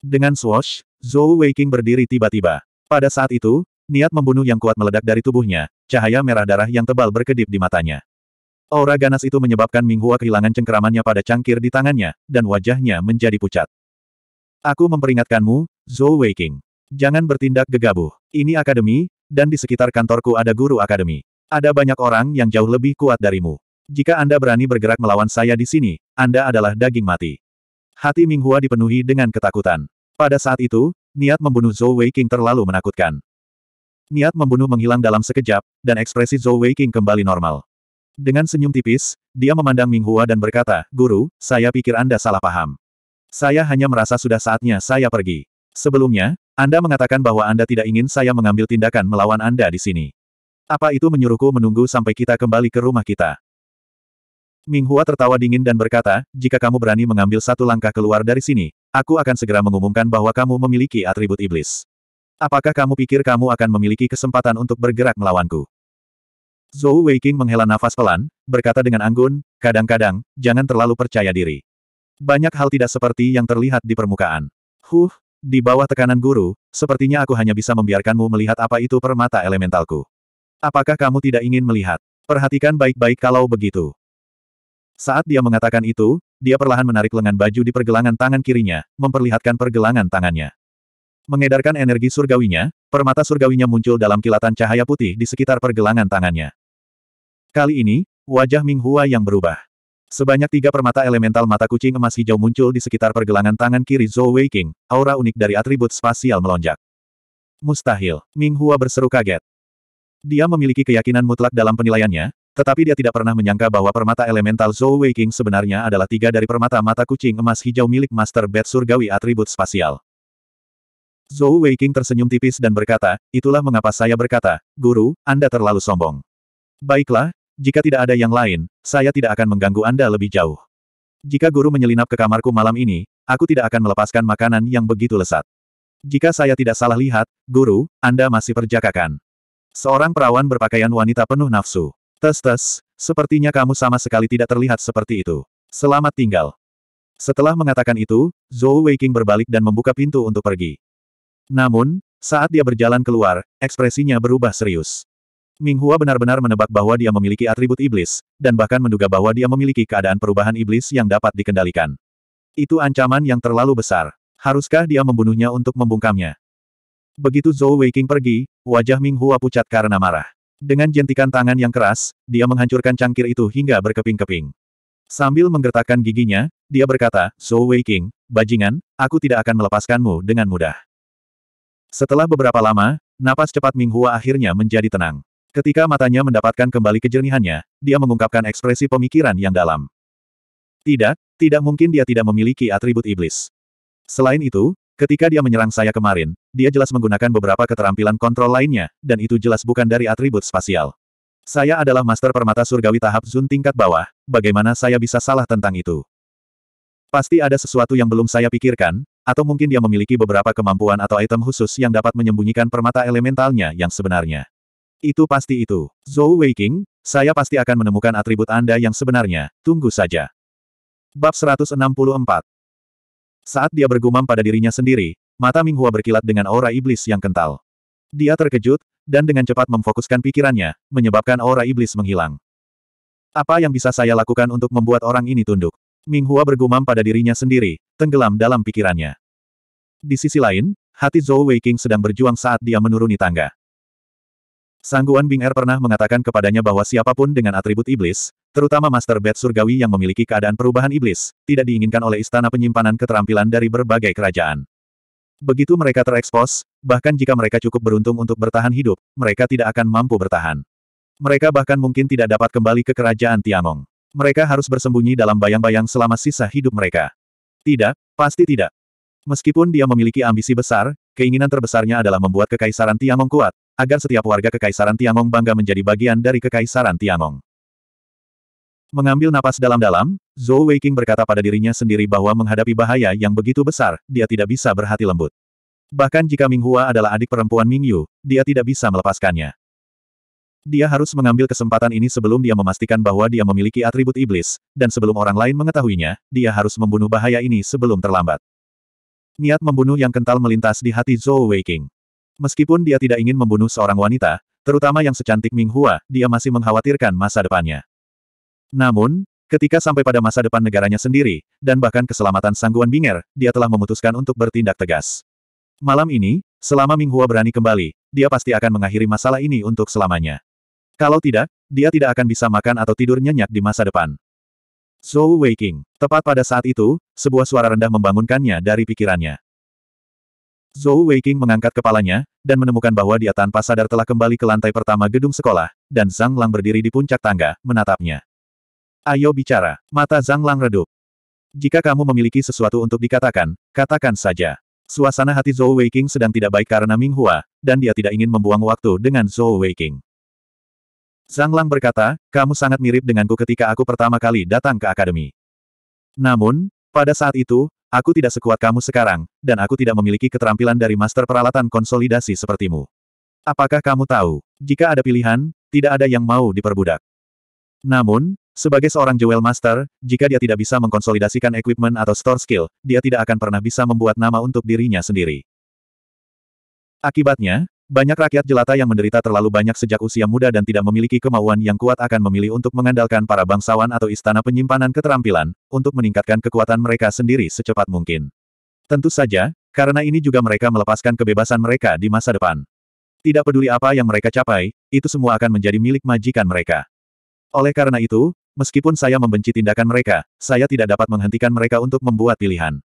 Speaker 1: Dengan swash, Zhou Weiking berdiri tiba-tiba. Pada saat itu, niat membunuh yang kuat meledak dari tubuhnya, cahaya merah darah yang tebal berkedip di matanya. Aura ganas itu menyebabkan Minghua kehilangan cengkeramannya pada cangkir di tangannya, dan wajahnya menjadi pucat. Aku memperingatkanmu, Zhou Weiking, Jangan bertindak gegabah. Ini akademi, dan di sekitar kantorku ada guru akademi. Ada banyak orang yang jauh lebih kuat darimu. Jika Anda berani bergerak melawan saya di sini, Anda adalah daging mati. Hati Minghua dipenuhi dengan ketakutan. Pada saat itu, niat membunuh Zhou Weiqing terlalu menakutkan. Niat membunuh menghilang dalam sekejap, dan ekspresi Zhou Weiqing kembali normal. Dengan senyum tipis, dia memandang Minghua dan berkata, Guru, saya pikir Anda salah paham. Saya hanya merasa sudah saatnya saya pergi. Sebelumnya, Anda mengatakan bahwa Anda tidak ingin saya mengambil tindakan melawan Anda di sini. Apa itu menyuruhku menunggu sampai kita kembali ke rumah kita? Ming Minghua tertawa dingin dan berkata, jika kamu berani mengambil satu langkah keluar dari sini, aku akan segera mengumumkan bahwa kamu memiliki atribut iblis. Apakah kamu pikir kamu akan memiliki kesempatan untuk bergerak melawanku? Zhou Weiqing menghela nafas pelan, berkata dengan anggun, kadang-kadang, jangan terlalu percaya diri. Banyak hal tidak seperti yang terlihat di permukaan. Huh, di bawah tekanan guru, sepertinya aku hanya bisa membiarkanmu melihat apa itu permata elementalku. Apakah kamu tidak ingin melihat? Perhatikan baik-baik kalau begitu. Saat dia mengatakan itu, dia perlahan menarik lengan baju di pergelangan tangan kirinya, memperlihatkan pergelangan tangannya. Mengedarkan energi surgawinya, permata surgawinya muncul dalam kilatan cahaya putih di sekitar pergelangan tangannya. Kali ini, wajah Ming Hua yang berubah. Sebanyak tiga permata elemental mata kucing emas hijau muncul di sekitar pergelangan tangan kiri Zhou Weiqing, aura unik dari atribut spasial melonjak. Mustahil, Ming Hua berseru kaget. Dia memiliki keyakinan mutlak dalam penilaiannya, tetapi dia tidak pernah menyangka bahwa permata elemental Zhou Weiqing sebenarnya adalah tiga dari permata mata kucing emas hijau milik Master Bed Surgawi atribut spasial. Zhou Weiqing tersenyum tipis dan berkata, itulah mengapa saya berkata, Guru, Anda terlalu sombong. Baiklah, jika tidak ada yang lain, saya tidak akan mengganggu Anda lebih jauh. Jika guru menyelinap ke kamarku malam ini, aku tidak akan melepaskan makanan yang begitu lesat. Jika saya tidak salah lihat, guru, Anda masih perjakakan. Seorang perawan berpakaian wanita penuh nafsu. Tes-tes, sepertinya kamu sama sekali tidak terlihat seperti itu. Selamat tinggal. Setelah mengatakan itu, Zhou Weiqing berbalik dan membuka pintu untuk pergi. Namun, saat dia berjalan keluar, ekspresinya berubah serius. Minghua benar-benar menebak bahwa dia memiliki atribut iblis, dan bahkan menduga bahwa dia memiliki keadaan perubahan iblis yang dapat dikendalikan. Itu ancaman yang terlalu besar. Haruskah dia membunuhnya untuk membungkamnya? Begitu Zhou Weiqing pergi, wajah Ming Hua pucat karena marah. Dengan jentikan tangan yang keras, dia menghancurkan cangkir itu hingga berkeping-keping. Sambil menggertakkan giginya, dia berkata, Zhou Weiqing, bajingan, aku tidak akan melepaskanmu dengan mudah. Setelah beberapa lama, napas cepat Ming Hua akhirnya menjadi tenang. Ketika matanya mendapatkan kembali kejernihannya, dia mengungkapkan ekspresi pemikiran yang dalam. Tidak, tidak mungkin dia tidak memiliki atribut iblis. Selain itu, Ketika dia menyerang saya kemarin, dia jelas menggunakan beberapa keterampilan kontrol lainnya, dan itu jelas bukan dari atribut spasial. Saya adalah master permata surgawi tahap Zun tingkat bawah, bagaimana saya bisa salah tentang itu? Pasti ada sesuatu yang belum saya pikirkan, atau mungkin dia memiliki beberapa kemampuan atau item khusus yang dapat menyembunyikan permata elementalnya yang sebenarnya. Itu pasti itu. Zhou Weiqing, saya pasti akan menemukan atribut Anda yang sebenarnya, tunggu saja. Bab 164 saat dia bergumam pada dirinya sendiri, mata Minghua berkilat dengan aura iblis yang kental. Dia terkejut, dan dengan cepat memfokuskan pikirannya, menyebabkan aura iblis menghilang. Apa yang bisa saya lakukan untuk membuat orang ini tunduk? Minghua bergumam pada dirinya sendiri, tenggelam dalam pikirannya. Di sisi lain, hati Zhou Weiqing sedang berjuang saat dia menuruni tangga. Sangguan Bing Er pernah mengatakan kepadanya bahwa siapapun dengan atribut iblis, Terutama Master Bed Surgawi yang memiliki keadaan perubahan iblis, tidak diinginkan oleh istana penyimpanan keterampilan dari berbagai kerajaan. Begitu mereka terekspos, bahkan jika mereka cukup beruntung untuk bertahan hidup, mereka tidak akan mampu bertahan. Mereka bahkan mungkin tidak dapat kembali ke kerajaan Tiangong. Mereka harus bersembunyi dalam bayang-bayang selama sisa hidup mereka. Tidak, pasti tidak. Meskipun dia memiliki ambisi besar, keinginan terbesarnya adalah membuat kekaisaran Tiangong kuat, agar setiap warga kekaisaran Tiangong bangga menjadi bagian dari kekaisaran Tiangong. Mengambil napas dalam-dalam, Zhou Weiqing berkata pada dirinya sendiri bahwa menghadapi bahaya yang begitu besar, dia tidak bisa berhati lembut. Bahkan jika Ming Hua adalah adik perempuan Ming Yu, dia tidak bisa melepaskannya. Dia harus mengambil kesempatan ini sebelum dia memastikan bahwa dia memiliki atribut iblis, dan sebelum orang lain mengetahuinya, dia harus membunuh bahaya ini sebelum terlambat. Niat membunuh yang kental melintas di hati Zhou Weiqing. Meskipun dia tidak ingin membunuh seorang wanita, terutama yang secantik Ming Hua, dia masih mengkhawatirkan masa depannya. Namun, ketika sampai pada masa depan negaranya sendiri, dan bahkan keselamatan sangguan Binger, dia telah memutuskan untuk bertindak tegas. Malam ini, selama Minghua berani kembali, dia pasti akan mengakhiri masalah ini untuk selamanya. Kalau tidak, dia tidak akan bisa makan atau tidur nyenyak di masa depan. Zhou Weiqing. Tepat pada saat itu, sebuah suara rendah membangunkannya dari pikirannya. Zhou Weiqing mengangkat kepalanya, dan menemukan bahwa dia tanpa sadar telah kembali ke lantai pertama gedung sekolah, dan Zhang Lang berdiri di puncak tangga, menatapnya. Ayo bicara. Mata Zhang Lang redup. Jika kamu memiliki sesuatu untuk dikatakan, katakan saja. Suasana hati Zhou Weiqing sedang tidak baik karena Ming Hua, dan dia tidak ingin membuang waktu dengan Zhou Weiqing. Zhang Lang berkata, kamu sangat mirip denganku ketika aku pertama kali datang ke akademi. Namun, pada saat itu, aku tidak sekuat kamu sekarang, dan aku tidak memiliki keterampilan dari master peralatan konsolidasi sepertimu. Apakah kamu tahu, jika ada pilihan, tidak ada yang mau diperbudak. Namun, sebagai seorang Jewel Master, jika dia tidak bisa mengkonsolidasikan equipment atau store skill, dia tidak akan pernah bisa membuat nama untuk dirinya sendiri. Akibatnya, banyak rakyat jelata yang menderita terlalu banyak sejak usia muda dan tidak memiliki kemauan yang kuat akan memilih untuk mengandalkan para bangsawan atau istana penyimpanan keterampilan, untuk meningkatkan kekuatan mereka sendiri secepat mungkin. Tentu saja, karena ini juga mereka melepaskan kebebasan mereka di masa depan. Tidak peduli apa yang mereka capai, itu semua akan menjadi milik majikan mereka. Oleh karena itu, Meskipun saya membenci tindakan mereka, saya tidak dapat menghentikan mereka untuk membuat pilihan.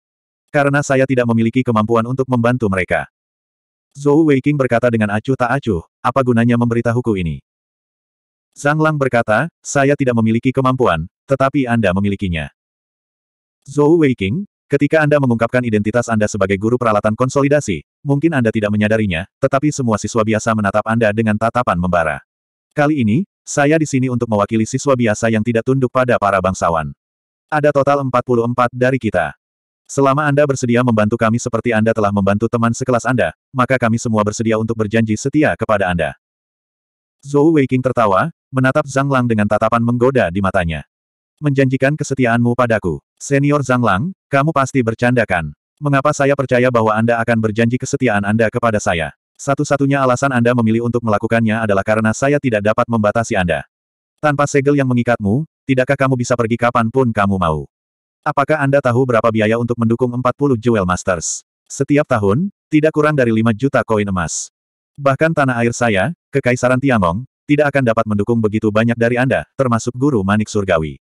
Speaker 1: Karena saya tidak memiliki kemampuan untuk membantu mereka. Zhou Weiqing berkata dengan acuh tak acuh, apa gunanya memberitahuku ini? Zhang Lang berkata, saya tidak memiliki kemampuan, tetapi Anda memilikinya. Zhou Weiqing, ketika Anda mengungkapkan identitas Anda sebagai guru peralatan konsolidasi, mungkin Anda tidak menyadarinya, tetapi semua siswa biasa menatap Anda dengan tatapan membara. Kali ini, saya di sini untuk mewakili siswa biasa yang tidak tunduk pada para bangsawan. Ada total 44 dari kita. Selama Anda bersedia membantu kami seperti Anda telah membantu teman sekelas Anda, maka kami semua bersedia untuk berjanji setia kepada Anda. Zhou Weiqing tertawa, menatap Zhang Lang dengan tatapan menggoda di matanya. Menjanjikan kesetiaanmu padaku. Senior Zhang Lang, kamu pasti bercandakan. Mengapa saya percaya bahwa Anda akan berjanji kesetiaan Anda kepada saya? Satu-satunya alasan Anda memilih untuk melakukannya adalah karena saya tidak dapat membatasi Anda. Tanpa segel yang mengikatmu, tidakkah kamu bisa pergi kapanpun kamu mau? Apakah Anda tahu berapa biaya untuk mendukung 40 Jewel Masters? Setiap tahun, tidak kurang dari 5 juta koin emas. Bahkan tanah air saya, Kekaisaran Tiangong, tidak akan dapat mendukung begitu banyak dari Anda, termasuk guru manik surgawi.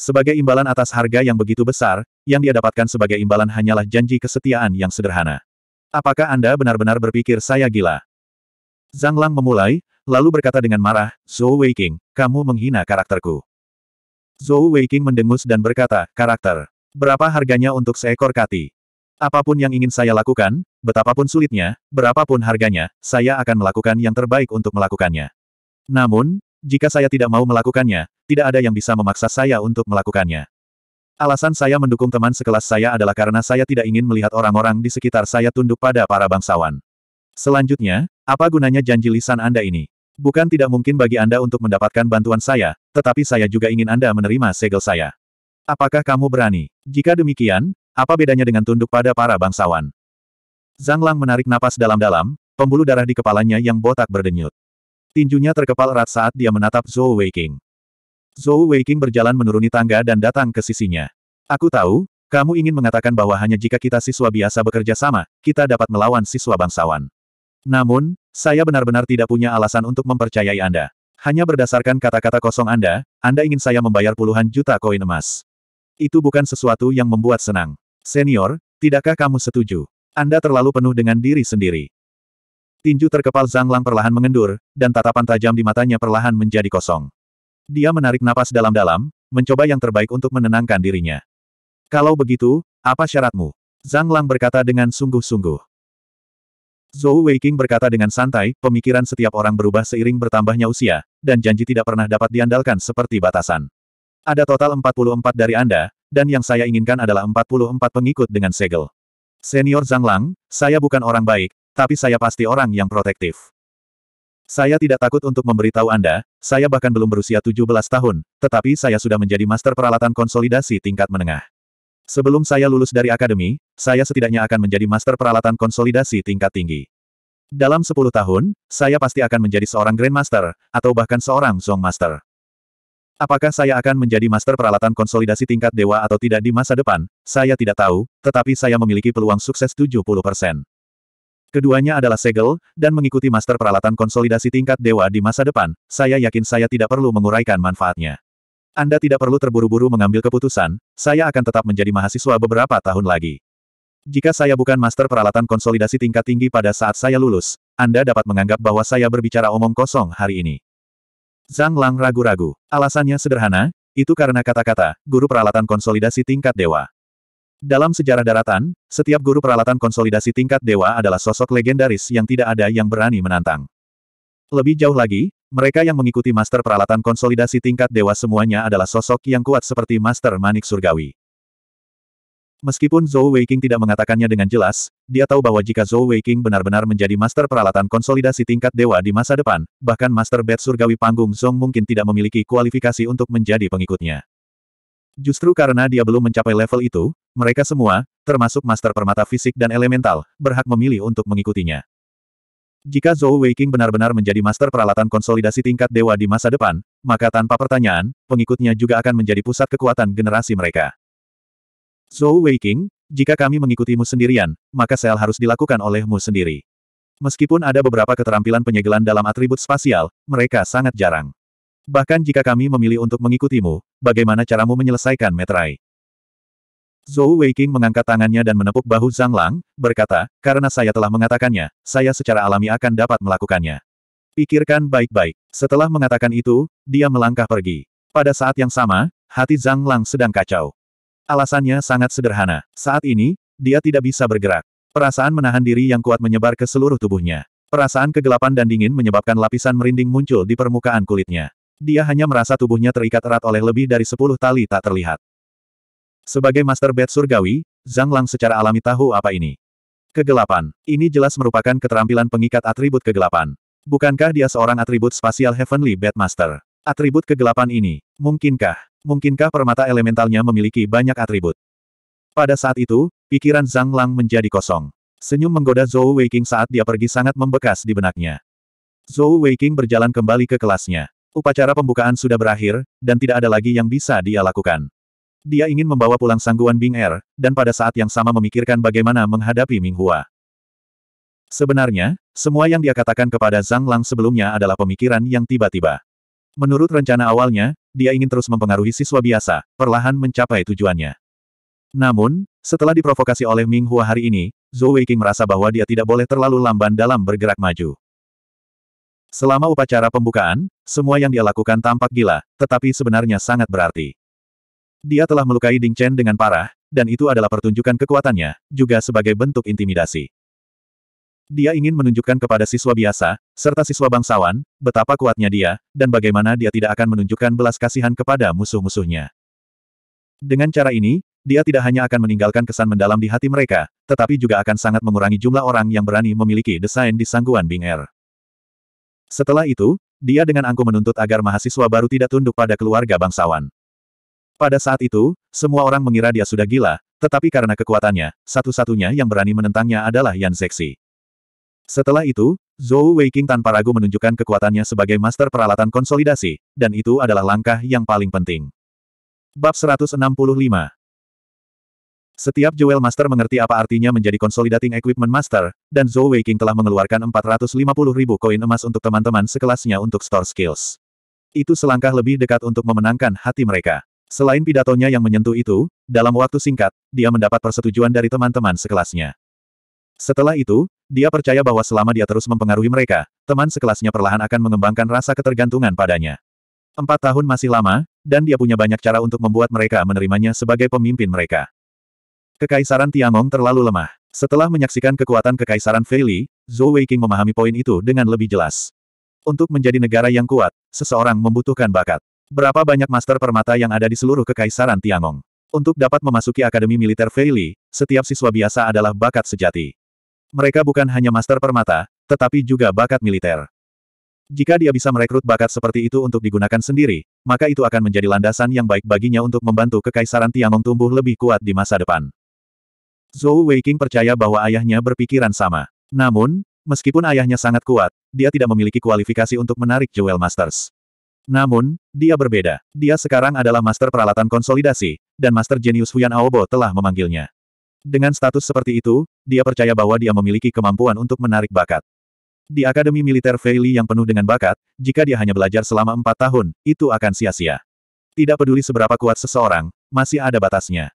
Speaker 1: Sebagai imbalan atas harga yang begitu besar, yang dia dapatkan sebagai imbalan hanyalah janji kesetiaan yang sederhana. Apakah Anda benar-benar berpikir saya gila? Zhang Lang memulai, lalu berkata dengan marah, Zhou Weiqing, kamu menghina karakterku. Zhou Weiqing mendengus dan berkata, karakter. Berapa harganya untuk seekor kati? Apapun yang ingin saya lakukan, betapapun sulitnya, berapapun harganya, saya akan melakukan yang terbaik untuk melakukannya. Namun, jika saya tidak mau melakukannya, tidak ada yang bisa memaksa saya untuk melakukannya. Alasan saya mendukung teman sekelas saya adalah karena saya tidak ingin melihat orang-orang di sekitar saya tunduk pada para bangsawan. Selanjutnya, apa gunanya janji lisan Anda ini? Bukan tidak mungkin bagi Anda untuk mendapatkan bantuan saya, tetapi saya juga ingin Anda menerima segel saya. Apakah kamu berani? Jika demikian, apa bedanya dengan tunduk pada para bangsawan? Zhang Lang menarik napas dalam-dalam, pembuluh darah di kepalanya yang botak berdenyut. Tinjunya terkepal erat saat dia menatap Zhou Weiqing. Zhou Weiqing berjalan menuruni tangga dan datang ke sisinya. Aku tahu, kamu ingin mengatakan bahwa hanya jika kita siswa biasa bekerja sama, kita dapat melawan siswa bangsawan. Namun, saya benar-benar tidak punya alasan untuk mempercayai Anda. Hanya berdasarkan kata-kata kosong Anda, Anda ingin saya membayar puluhan juta koin emas. Itu bukan sesuatu yang membuat senang. Senior, tidakkah kamu setuju? Anda terlalu penuh dengan diri sendiri. Tinju terkepal Zhang Lang perlahan mengendur, dan tatapan tajam di matanya perlahan menjadi kosong. Dia menarik napas dalam-dalam, mencoba yang terbaik untuk menenangkan dirinya. Kalau begitu, apa syaratmu? Zhang Lang berkata dengan sungguh-sungguh. Zhou Weiqing berkata dengan santai, pemikiran setiap orang berubah seiring bertambahnya usia, dan janji tidak pernah dapat diandalkan seperti batasan. Ada total 44 dari Anda, dan yang saya inginkan adalah 44 pengikut dengan segel. Senior Zhang Lang, saya bukan orang baik, tapi saya pasti orang yang protektif. Saya tidak takut untuk memberitahu Anda, saya bahkan belum berusia 17 tahun, tetapi saya sudah menjadi master peralatan konsolidasi tingkat menengah. Sebelum saya lulus dari akademi, saya setidaknya akan menjadi master peralatan konsolidasi tingkat tinggi. Dalam 10 tahun, saya pasti akan menjadi seorang Grandmaster, atau bahkan seorang song Master. Apakah saya akan menjadi master peralatan konsolidasi tingkat dewa atau tidak di masa depan, saya tidak tahu, tetapi saya memiliki peluang sukses 70%. Keduanya adalah segel, dan mengikuti master peralatan konsolidasi tingkat dewa di masa depan, saya yakin saya tidak perlu menguraikan manfaatnya. Anda tidak perlu terburu-buru mengambil keputusan, saya akan tetap menjadi mahasiswa beberapa tahun lagi. Jika saya bukan master peralatan konsolidasi tingkat tinggi pada saat saya lulus, Anda dapat menganggap bahwa saya berbicara omong kosong hari ini. Zhang Lang ragu-ragu. Alasannya sederhana, itu karena kata-kata, guru peralatan konsolidasi tingkat dewa. Dalam sejarah daratan, setiap guru peralatan konsolidasi tingkat dewa adalah sosok legendaris yang tidak ada yang berani menantang. Lebih jauh lagi, mereka yang mengikuti master peralatan konsolidasi tingkat dewa semuanya adalah sosok yang kuat seperti master manik surgawi. Meskipun Zhou Weiqing tidak mengatakannya dengan jelas, dia tahu bahwa jika Zhou Weiqing benar-benar menjadi master peralatan konsolidasi tingkat dewa di masa depan, bahkan master bed surgawi panggung Zhong mungkin tidak memiliki kualifikasi untuk menjadi pengikutnya. Justru karena dia belum mencapai level itu, mereka semua, termasuk Master Permata Fisik dan Elemental, berhak memilih untuk mengikutinya. Jika Zhou Weiking benar-benar menjadi master peralatan konsolidasi tingkat dewa di masa depan, maka tanpa pertanyaan, pengikutnya juga akan menjadi pusat kekuatan generasi mereka. Zhou Weiking, jika kami mengikutimu sendirian, maka sel harus dilakukan olehmu sendiri. Meskipun ada beberapa keterampilan penyegelan dalam atribut spasial, mereka sangat jarang. Bahkan jika kami memilih untuk mengikutimu, bagaimana caramu menyelesaikan meterai? Zhou Weiqing mengangkat tangannya dan menepuk bahu Zhang Lang, berkata, karena saya telah mengatakannya, saya secara alami akan dapat melakukannya. Pikirkan baik-baik. Setelah mengatakan itu, dia melangkah pergi. Pada saat yang sama, hati Zhang Lang sedang kacau. Alasannya sangat sederhana. Saat ini, dia tidak bisa bergerak. Perasaan menahan diri yang kuat menyebar ke seluruh tubuhnya. Perasaan kegelapan dan dingin menyebabkan lapisan merinding muncul di permukaan kulitnya. Dia hanya merasa tubuhnya terikat erat oleh lebih dari sepuluh tali tak terlihat. Sebagai Master Bed Surgawi, Zhang Lang secara alami tahu apa ini. Kegelapan. Ini jelas merupakan keterampilan pengikat atribut kegelapan. Bukankah dia seorang atribut spasial Heavenly Bed Master? Atribut kegelapan ini, mungkinkah, mungkinkah permata elementalnya memiliki banyak atribut? Pada saat itu, pikiran Zhang Lang menjadi kosong. Senyum menggoda Zhou Weiqing saat dia pergi sangat membekas di benaknya. Zhou Weiqing berjalan kembali ke kelasnya. Upacara pembukaan sudah berakhir, dan tidak ada lagi yang bisa dia lakukan. Dia ingin membawa pulang sangguan Bing Er, dan pada saat yang sama memikirkan bagaimana menghadapi Ming Hua. Sebenarnya, semua yang dia katakan kepada Zhang Lang sebelumnya adalah pemikiran yang tiba-tiba. Menurut rencana awalnya, dia ingin terus mempengaruhi siswa biasa, perlahan mencapai tujuannya. Namun, setelah diprovokasi oleh Ming Hua hari ini, Zhou Weiqing merasa bahwa dia tidak boleh terlalu lamban dalam bergerak maju. Selama upacara pembukaan, semua yang dia lakukan tampak gila, tetapi sebenarnya sangat berarti. Dia telah melukai Ding Chen dengan parah, dan itu adalah pertunjukan kekuatannya, juga sebagai bentuk intimidasi. Dia ingin menunjukkan kepada siswa biasa, serta siswa bangsawan, betapa kuatnya dia, dan bagaimana dia tidak akan menunjukkan belas kasihan kepada musuh-musuhnya. Dengan cara ini, dia tidak hanya akan meninggalkan kesan mendalam di hati mereka, tetapi juga akan sangat mengurangi jumlah orang yang berani memiliki desain di sangguan Bing Er. Setelah itu, dia dengan angku menuntut agar mahasiswa baru tidak tunduk pada keluarga bangsawan. Pada saat itu, semua orang mengira dia sudah gila, tetapi karena kekuatannya, satu-satunya yang berani menentangnya adalah Yan Zexi. Setelah itu, Zhou Weiqing tanpa ragu menunjukkan kekuatannya sebagai master peralatan konsolidasi, dan itu adalah langkah yang paling penting. Bab 165 setiap Jewel Master mengerti apa artinya menjadi Consolidating Equipment Master, dan Zhou Weiqing telah mengeluarkan 450 ribu koin emas untuk teman-teman sekelasnya untuk store skills. Itu selangkah lebih dekat untuk memenangkan hati mereka. Selain pidatonya yang menyentuh itu, dalam waktu singkat, dia mendapat persetujuan dari teman-teman sekelasnya. Setelah itu, dia percaya bahwa selama dia terus mempengaruhi mereka, teman sekelasnya perlahan akan mengembangkan rasa ketergantungan padanya. Empat tahun masih lama, dan dia punya banyak cara untuk membuat mereka menerimanya sebagai pemimpin mereka. Kekaisaran Tiangong terlalu lemah. Setelah menyaksikan kekuatan Kekaisaran Feili, Zhou Weiqing memahami poin itu dengan lebih jelas. Untuk menjadi negara yang kuat, seseorang membutuhkan bakat. Berapa banyak master permata yang ada di seluruh Kekaisaran Tiangong? Untuk dapat memasuki Akademi Militer Feili, setiap siswa biasa adalah bakat sejati. Mereka bukan hanya master permata, tetapi juga bakat militer. Jika dia bisa merekrut bakat seperti itu untuk digunakan sendiri, maka itu akan menjadi landasan yang baik baginya untuk membantu Kekaisaran Tiangong tumbuh lebih kuat di masa depan. Zhou Weiqing percaya bahwa ayahnya berpikiran sama. Namun, meskipun ayahnya sangat kuat, dia tidak memiliki kualifikasi untuk menarik Jewel Masters. Namun, dia berbeda. Dia sekarang adalah master peralatan konsolidasi, dan master jenius Huyan Aobo telah memanggilnya. Dengan status seperti itu, dia percaya bahwa dia memiliki kemampuan untuk menarik bakat. Di Akademi Militer Feili yang penuh dengan bakat, jika dia hanya belajar selama empat tahun, itu akan sia-sia. Tidak peduli seberapa kuat seseorang, masih ada batasnya.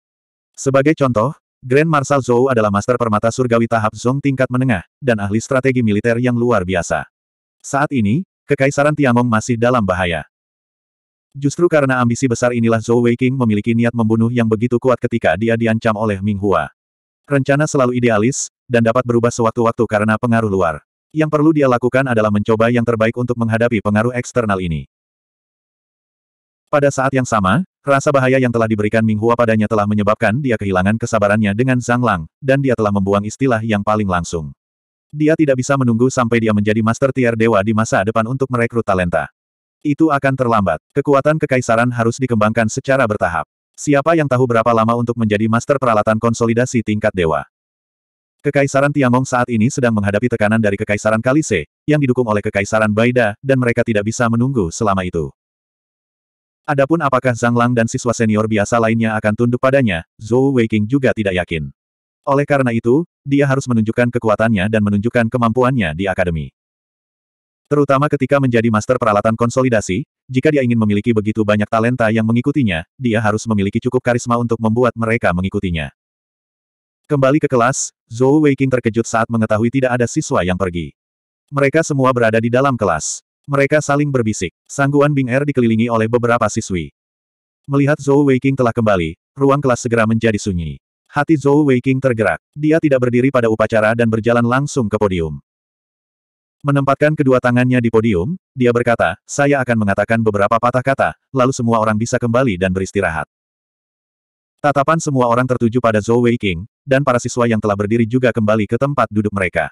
Speaker 1: Sebagai contoh, Grand Marshal Zhou adalah master permata surgawi tahap Zhong tingkat menengah, dan ahli strategi militer yang luar biasa. Saat ini, Kekaisaran Tiangong masih dalam bahaya. Justru karena ambisi besar inilah Zhou Weiqing memiliki niat membunuh yang begitu kuat ketika dia diancam oleh Ming Hua. Rencana selalu idealis, dan dapat berubah sewaktu-waktu karena pengaruh luar. Yang perlu dia lakukan adalah mencoba yang terbaik untuk menghadapi pengaruh eksternal ini. Pada saat yang sama, rasa bahaya yang telah diberikan Minghua padanya telah menyebabkan dia kehilangan kesabarannya dengan Zhang Lang, dan dia telah membuang istilah yang paling langsung. Dia tidak bisa menunggu sampai dia menjadi master tier dewa di masa depan untuk merekrut talenta. Itu akan terlambat. Kekuatan kekaisaran harus dikembangkan secara bertahap. Siapa yang tahu berapa lama untuk menjadi master peralatan konsolidasi tingkat dewa? Kekaisaran Tiangong saat ini sedang menghadapi tekanan dari Kekaisaran Kalise, yang didukung oleh Kekaisaran Baida, dan mereka tidak bisa menunggu selama itu. Adapun apakah Zhang Lang dan siswa senior biasa lainnya akan tunduk padanya, Zhou Weiqing juga tidak yakin. Oleh karena itu, dia harus menunjukkan kekuatannya dan menunjukkan kemampuannya di akademi. Terutama ketika menjadi master peralatan konsolidasi, jika dia ingin memiliki begitu banyak talenta yang mengikutinya, dia harus memiliki cukup karisma untuk membuat mereka mengikutinya. Kembali ke kelas, Zhou Weiqing terkejut saat mengetahui tidak ada siswa yang pergi. Mereka semua berada di dalam kelas. Mereka saling berbisik. Sangguan Bing Er dikelilingi oleh beberapa siswi. Melihat Zhou Weiqing telah kembali, ruang kelas segera menjadi sunyi. Hati Zhou Weiqing tergerak. Dia tidak berdiri pada upacara dan berjalan langsung ke podium. Menempatkan kedua tangannya di podium, dia berkata, saya akan mengatakan beberapa patah kata, lalu semua orang bisa kembali dan beristirahat. Tatapan semua orang tertuju pada Zhou Weiqing, dan para siswa yang telah berdiri juga kembali ke tempat duduk mereka.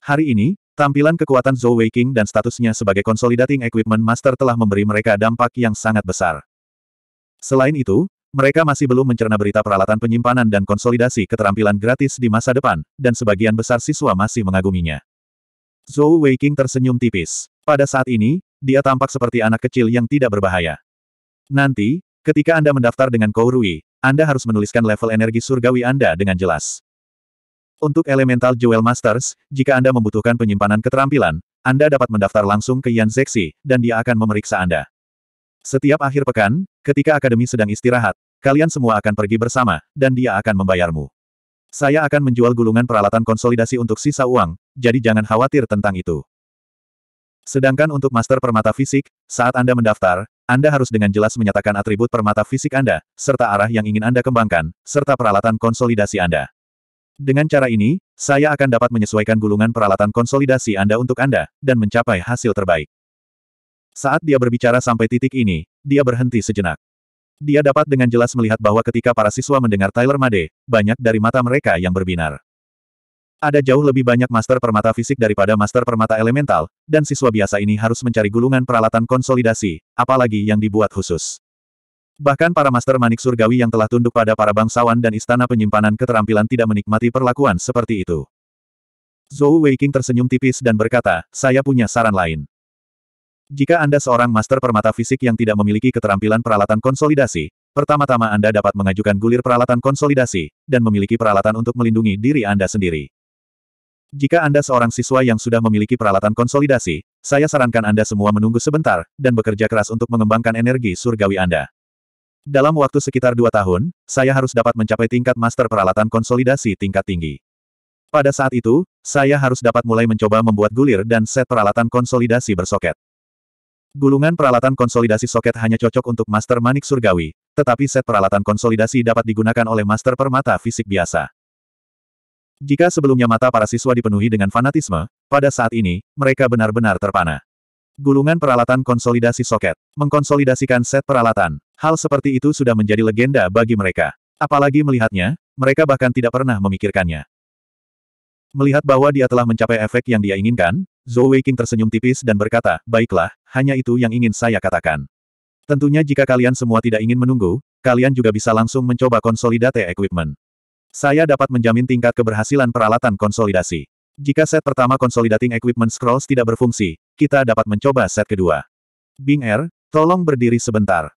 Speaker 1: Hari ini, Tampilan kekuatan Zhou Weiqing dan statusnya sebagai Consolidating Equipment Master telah memberi mereka dampak yang sangat besar. Selain itu, mereka masih belum mencerna berita peralatan penyimpanan dan konsolidasi keterampilan gratis di masa depan, dan sebagian besar siswa masih mengaguminya. Zhou Weiqing tersenyum tipis. Pada saat ini, dia tampak seperti anak kecil yang tidak berbahaya. Nanti, ketika Anda mendaftar dengan Kourui, Anda harus menuliskan level energi surgawi Anda dengan jelas. Untuk Elemental Jewel Masters, jika Anda membutuhkan penyimpanan keterampilan, Anda dapat mendaftar langsung ke Yan Zexi, dan dia akan memeriksa Anda. Setiap akhir pekan, ketika Akademi sedang istirahat, kalian semua akan pergi bersama, dan dia akan membayarmu. Saya akan menjual gulungan peralatan konsolidasi untuk sisa uang, jadi jangan khawatir tentang itu. Sedangkan untuk Master Permata Fisik, saat Anda mendaftar, Anda harus dengan jelas menyatakan atribut permata fisik Anda, serta arah yang ingin Anda kembangkan, serta peralatan konsolidasi Anda. Dengan cara ini, saya akan dapat menyesuaikan gulungan peralatan konsolidasi Anda untuk Anda, dan mencapai hasil terbaik. Saat dia berbicara sampai titik ini, dia berhenti sejenak. Dia dapat dengan jelas melihat bahwa ketika para siswa mendengar Tyler Made, banyak dari mata mereka yang berbinar. Ada jauh lebih banyak master permata fisik daripada master permata elemental, dan siswa biasa ini harus mencari gulungan peralatan konsolidasi, apalagi yang dibuat khusus. Bahkan para master manik surgawi yang telah tunduk pada para bangsawan dan istana penyimpanan keterampilan tidak menikmati perlakuan seperti itu. Zhou Weiqing tersenyum tipis dan berkata, saya punya saran lain. Jika Anda seorang master permata fisik yang tidak memiliki keterampilan peralatan konsolidasi, pertama-tama Anda dapat mengajukan gulir peralatan konsolidasi, dan memiliki peralatan untuk melindungi diri Anda sendiri. Jika Anda seorang siswa yang sudah memiliki peralatan konsolidasi, saya sarankan Anda semua menunggu sebentar, dan bekerja keras untuk mengembangkan energi surgawi Anda. Dalam waktu sekitar dua tahun, saya harus dapat mencapai tingkat master peralatan konsolidasi tingkat tinggi. Pada saat itu, saya harus dapat mulai mencoba membuat gulir dan set peralatan konsolidasi bersoket. Gulungan peralatan konsolidasi soket hanya cocok untuk master manik surgawi, tetapi set peralatan konsolidasi dapat digunakan oleh master permata fisik biasa. Jika sebelumnya mata para siswa dipenuhi dengan fanatisme, pada saat ini, mereka benar-benar terpana. Gulungan peralatan konsolidasi soket, mengkonsolidasikan set peralatan. Hal seperti itu sudah menjadi legenda bagi mereka. Apalagi melihatnya, mereka bahkan tidak pernah memikirkannya. Melihat bahwa dia telah mencapai efek yang dia inginkan, Zhou Weiqing tersenyum tipis dan berkata, Baiklah, hanya itu yang ingin saya katakan. Tentunya jika kalian semua tidak ingin menunggu, kalian juga bisa langsung mencoba konsolidate equipment. Saya dapat menjamin tingkat keberhasilan peralatan konsolidasi. Jika set pertama Consolidating Equipment Scrolls tidak berfungsi, kita dapat mencoba set kedua. Bing Er, tolong berdiri sebentar.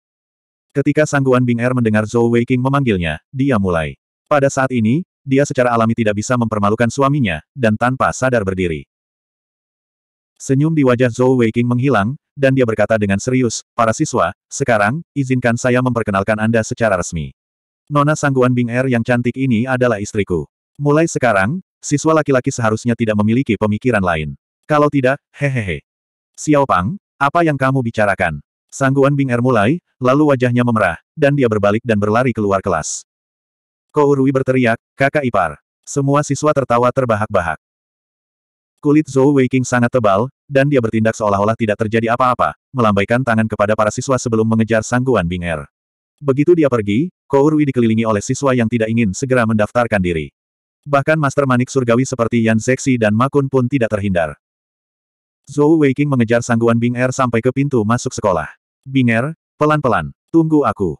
Speaker 1: Ketika Sangguan Bing Er mendengar Zhou Weiqing memanggilnya, dia mulai. Pada saat ini, dia secara alami tidak bisa mempermalukan suaminya, dan tanpa sadar berdiri. Senyum di wajah Zhou Weiqing menghilang, dan dia berkata dengan serius, para siswa, sekarang, izinkan saya memperkenalkan Anda secara resmi. Nona Sangguan Bing Er yang cantik ini adalah istriku. Mulai sekarang, siswa laki-laki seharusnya tidak memiliki pemikiran lain. Kalau tidak, hehehe. Xiao Pang, apa yang kamu bicarakan? Sangguan Bing Er mulai, lalu wajahnya memerah, dan dia berbalik dan berlari keluar kelas. Rui berteriak, kakak ipar. Semua siswa tertawa terbahak-bahak. Kulit Zhou Weiqing sangat tebal, dan dia bertindak seolah-olah tidak terjadi apa-apa, melambaikan tangan kepada para siswa sebelum mengejar Sangguan Bing Er. Begitu dia pergi, Rui dikelilingi oleh siswa yang tidak ingin segera mendaftarkan diri. Bahkan Master Manik Surgawi seperti Yan Zexi dan Makun pun tidak terhindar. Zhou Weiqing mengejar Sangguan Bing Er sampai ke pintu masuk sekolah. Binger, pelan-pelan, tunggu aku.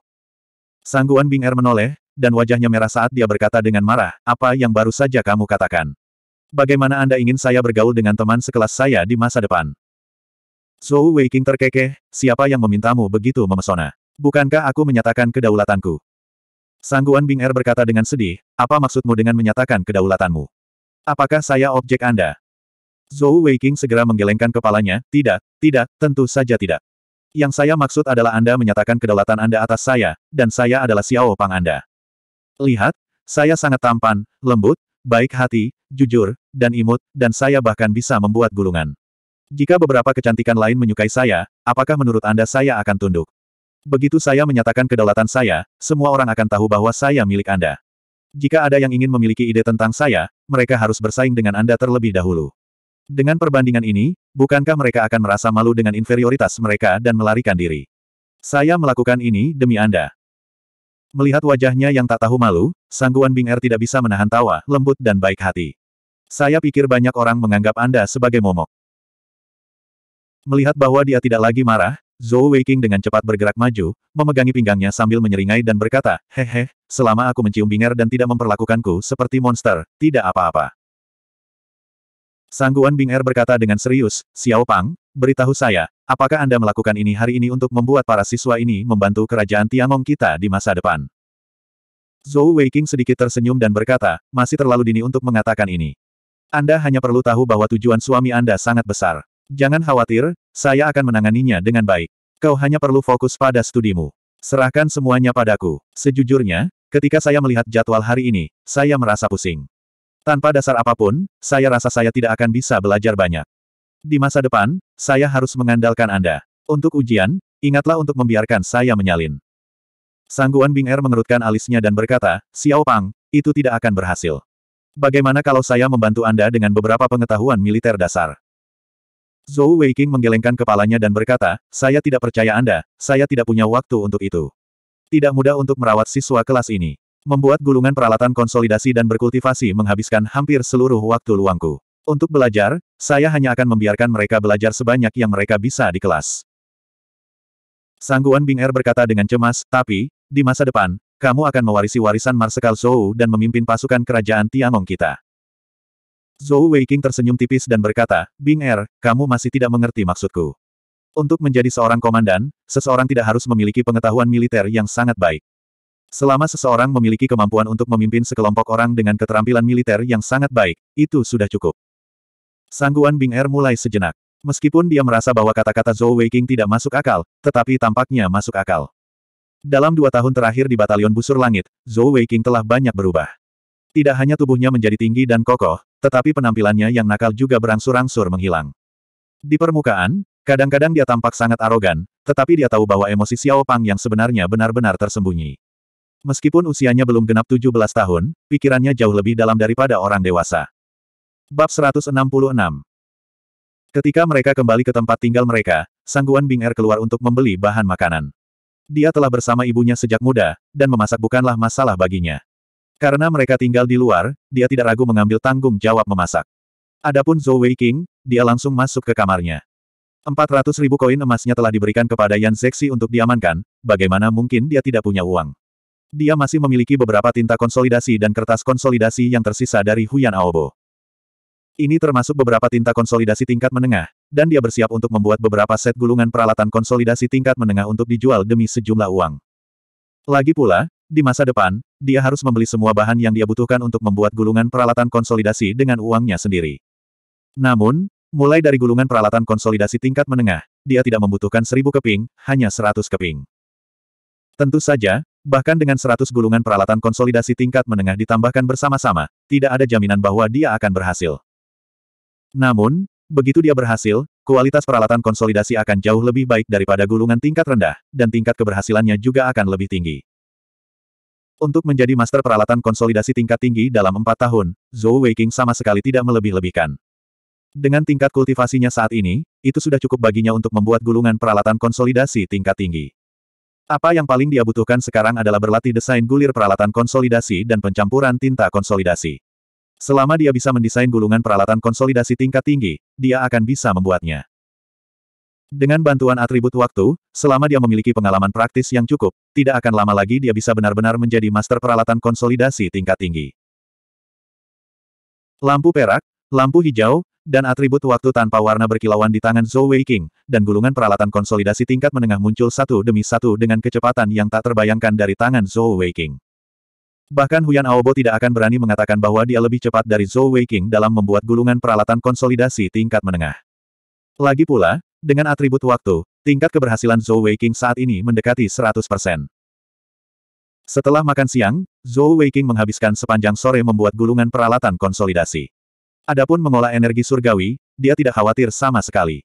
Speaker 1: Sangguan Binger menoleh, dan wajahnya merah saat dia berkata dengan marah, apa yang baru saja kamu katakan. Bagaimana Anda ingin saya bergaul dengan teman sekelas saya di masa depan? Zhou Weiking terkekeh, siapa yang memintamu begitu memesona? Bukankah aku menyatakan kedaulatanku? Sangguan Binger berkata dengan sedih, apa maksudmu dengan menyatakan kedaulatanmu? Apakah saya objek Anda? Zhou Weiking segera menggelengkan kepalanya, tidak, tidak, tentu saja tidak. Yang saya maksud adalah Anda menyatakan kedaulatan Anda atas saya, dan saya adalah Xiao Pang Anda. Lihat, saya sangat tampan, lembut, baik hati, jujur, dan imut, dan saya bahkan bisa membuat gulungan. Jika beberapa kecantikan lain menyukai saya, apakah menurut Anda saya akan tunduk? Begitu saya menyatakan kedaulatan saya, semua orang akan tahu bahwa saya milik Anda. Jika ada yang ingin memiliki ide tentang saya, mereka harus bersaing dengan Anda terlebih dahulu. Dengan perbandingan ini, bukankah mereka akan merasa malu dengan inferioritas mereka dan melarikan diri? Saya melakukan ini demi Anda. Melihat wajahnya yang tak tahu malu, Sangguan Bing Er tidak bisa menahan tawa, lembut dan baik hati. Saya pikir banyak orang menganggap Anda sebagai momok. Melihat bahwa dia tidak lagi marah, Zhou Weiqing dengan cepat bergerak maju, memegangi pinggangnya sambil menyeringai dan berkata, Hehe, selama aku mencium Bing Er dan tidak memperlakukanku seperti monster, tidak apa-apa. Sangguan Bing Er berkata dengan serius, Xiao Pang, beritahu saya, apakah Anda melakukan ini hari ini untuk membuat para siswa ini membantu kerajaan Tiangong kita di masa depan? Zhou Weiqing sedikit tersenyum dan berkata, masih terlalu dini untuk mengatakan ini. Anda hanya perlu tahu bahwa tujuan suami Anda sangat besar. Jangan khawatir, saya akan menanganinya dengan baik. Kau hanya perlu fokus pada studimu. Serahkan semuanya padaku. Sejujurnya, ketika saya melihat jadwal hari ini, saya merasa pusing. Tanpa dasar apapun, saya rasa saya tidak akan bisa belajar banyak. Di masa depan, saya harus mengandalkan Anda. Untuk ujian, ingatlah untuk membiarkan saya menyalin. Sangguan Bing Er mengerutkan alisnya dan berkata, Xiao Pang, itu tidak akan berhasil. Bagaimana kalau saya membantu Anda dengan beberapa pengetahuan militer dasar? Zhou Weiqing menggelengkan kepalanya dan berkata, saya tidak percaya Anda, saya tidak punya waktu untuk itu. Tidak mudah untuk merawat siswa kelas ini. Membuat gulungan peralatan konsolidasi dan berkultivasi menghabiskan hampir seluruh waktu luangku. Untuk belajar, saya hanya akan membiarkan mereka belajar sebanyak yang mereka bisa di kelas. Sangguan Bing Er berkata dengan cemas, tapi, di masa depan, kamu akan mewarisi warisan Marsekal Zhou dan memimpin pasukan kerajaan Tiangong kita. Zhou Weiqing tersenyum tipis dan berkata, Bing Er, kamu masih tidak mengerti maksudku. Untuk menjadi seorang komandan, seseorang tidak harus memiliki pengetahuan militer yang sangat baik. Selama seseorang memiliki kemampuan untuk memimpin sekelompok orang dengan keterampilan militer yang sangat baik, itu sudah cukup. Sangguan Bing Er mulai sejenak. Meskipun dia merasa bahwa kata-kata Zhou Weiqing tidak masuk akal, tetapi tampaknya masuk akal. Dalam dua tahun terakhir di Batalion Busur Langit, Zhou Weiqing telah banyak berubah. Tidak hanya tubuhnya menjadi tinggi dan kokoh, tetapi penampilannya yang nakal juga berangsur-angsur menghilang. Di permukaan, kadang-kadang dia tampak sangat arogan, tetapi dia tahu bahwa emosi Xiao Pang yang sebenarnya benar-benar tersembunyi. Meskipun usianya belum genap 17 tahun, pikirannya jauh lebih dalam daripada orang dewasa. Bab 166 Ketika mereka kembali ke tempat tinggal mereka, Sangguan Bing Er keluar untuk membeli bahan makanan. Dia telah bersama ibunya sejak muda, dan memasak bukanlah masalah baginya. Karena mereka tinggal di luar, dia tidak ragu mengambil tanggung jawab memasak. Adapun Zhou Wei King, dia langsung masuk ke kamarnya. 400 ribu koin emasnya telah diberikan kepada Yan Zexi untuk diamankan, bagaimana mungkin dia tidak punya uang. Dia masih memiliki beberapa tinta konsolidasi dan kertas konsolidasi yang tersisa dari Huyan Aobo. Ini termasuk beberapa tinta konsolidasi tingkat menengah, dan dia bersiap untuk membuat beberapa set gulungan peralatan konsolidasi tingkat menengah untuk dijual demi sejumlah uang. Lagi pula, di masa depan, dia harus membeli semua bahan yang dia butuhkan untuk membuat gulungan peralatan konsolidasi dengan uangnya sendiri. Namun, mulai dari gulungan peralatan konsolidasi tingkat menengah, dia tidak membutuhkan seribu keping, hanya seratus keping. Tentu saja, Bahkan dengan seratus gulungan peralatan konsolidasi tingkat menengah ditambahkan bersama-sama, tidak ada jaminan bahwa dia akan berhasil. Namun, begitu dia berhasil, kualitas peralatan konsolidasi akan jauh lebih baik daripada gulungan tingkat rendah, dan tingkat keberhasilannya juga akan lebih tinggi. Untuk menjadi master peralatan konsolidasi tingkat tinggi dalam empat tahun, Zhou Weiqing sama sekali tidak melebih-lebihkan. Dengan tingkat kultivasinya saat ini, itu sudah cukup baginya untuk membuat gulungan peralatan konsolidasi tingkat tinggi. Apa yang paling dia butuhkan sekarang adalah berlatih desain gulir peralatan konsolidasi dan pencampuran tinta konsolidasi. Selama dia bisa mendesain gulungan peralatan konsolidasi tingkat tinggi, dia akan bisa membuatnya. Dengan bantuan atribut waktu, selama dia memiliki pengalaman praktis yang cukup, tidak akan lama lagi dia bisa benar-benar menjadi master peralatan konsolidasi tingkat tinggi. Lampu perak, Lampu hijau, dan atribut waktu tanpa warna berkilauan di tangan Zhou Weiqing, dan gulungan peralatan konsolidasi tingkat menengah muncul satu demi satu dengan kecepatan yang tak terbayangkan dari tangan Zhou Weiqing. Bahkan Huyan Aobo tidak akan berani mengatakan bahwa dia lebih cepat dari Zhou Weiqing dalam membuat gulungan peralatan konsolidasi tingkat menengah. Lagi pula, dengan atribut waktu, tingkat keberhasilan Zhou Weiqing saat ini mendekati 100%. Setelah makan siang, Zhou Weiqing menghabiskan sepanjang sore membuat gulungan peralatan konsolidasi. Adapun mengolah energi surgawi, dia tidak khawatir sama sekali.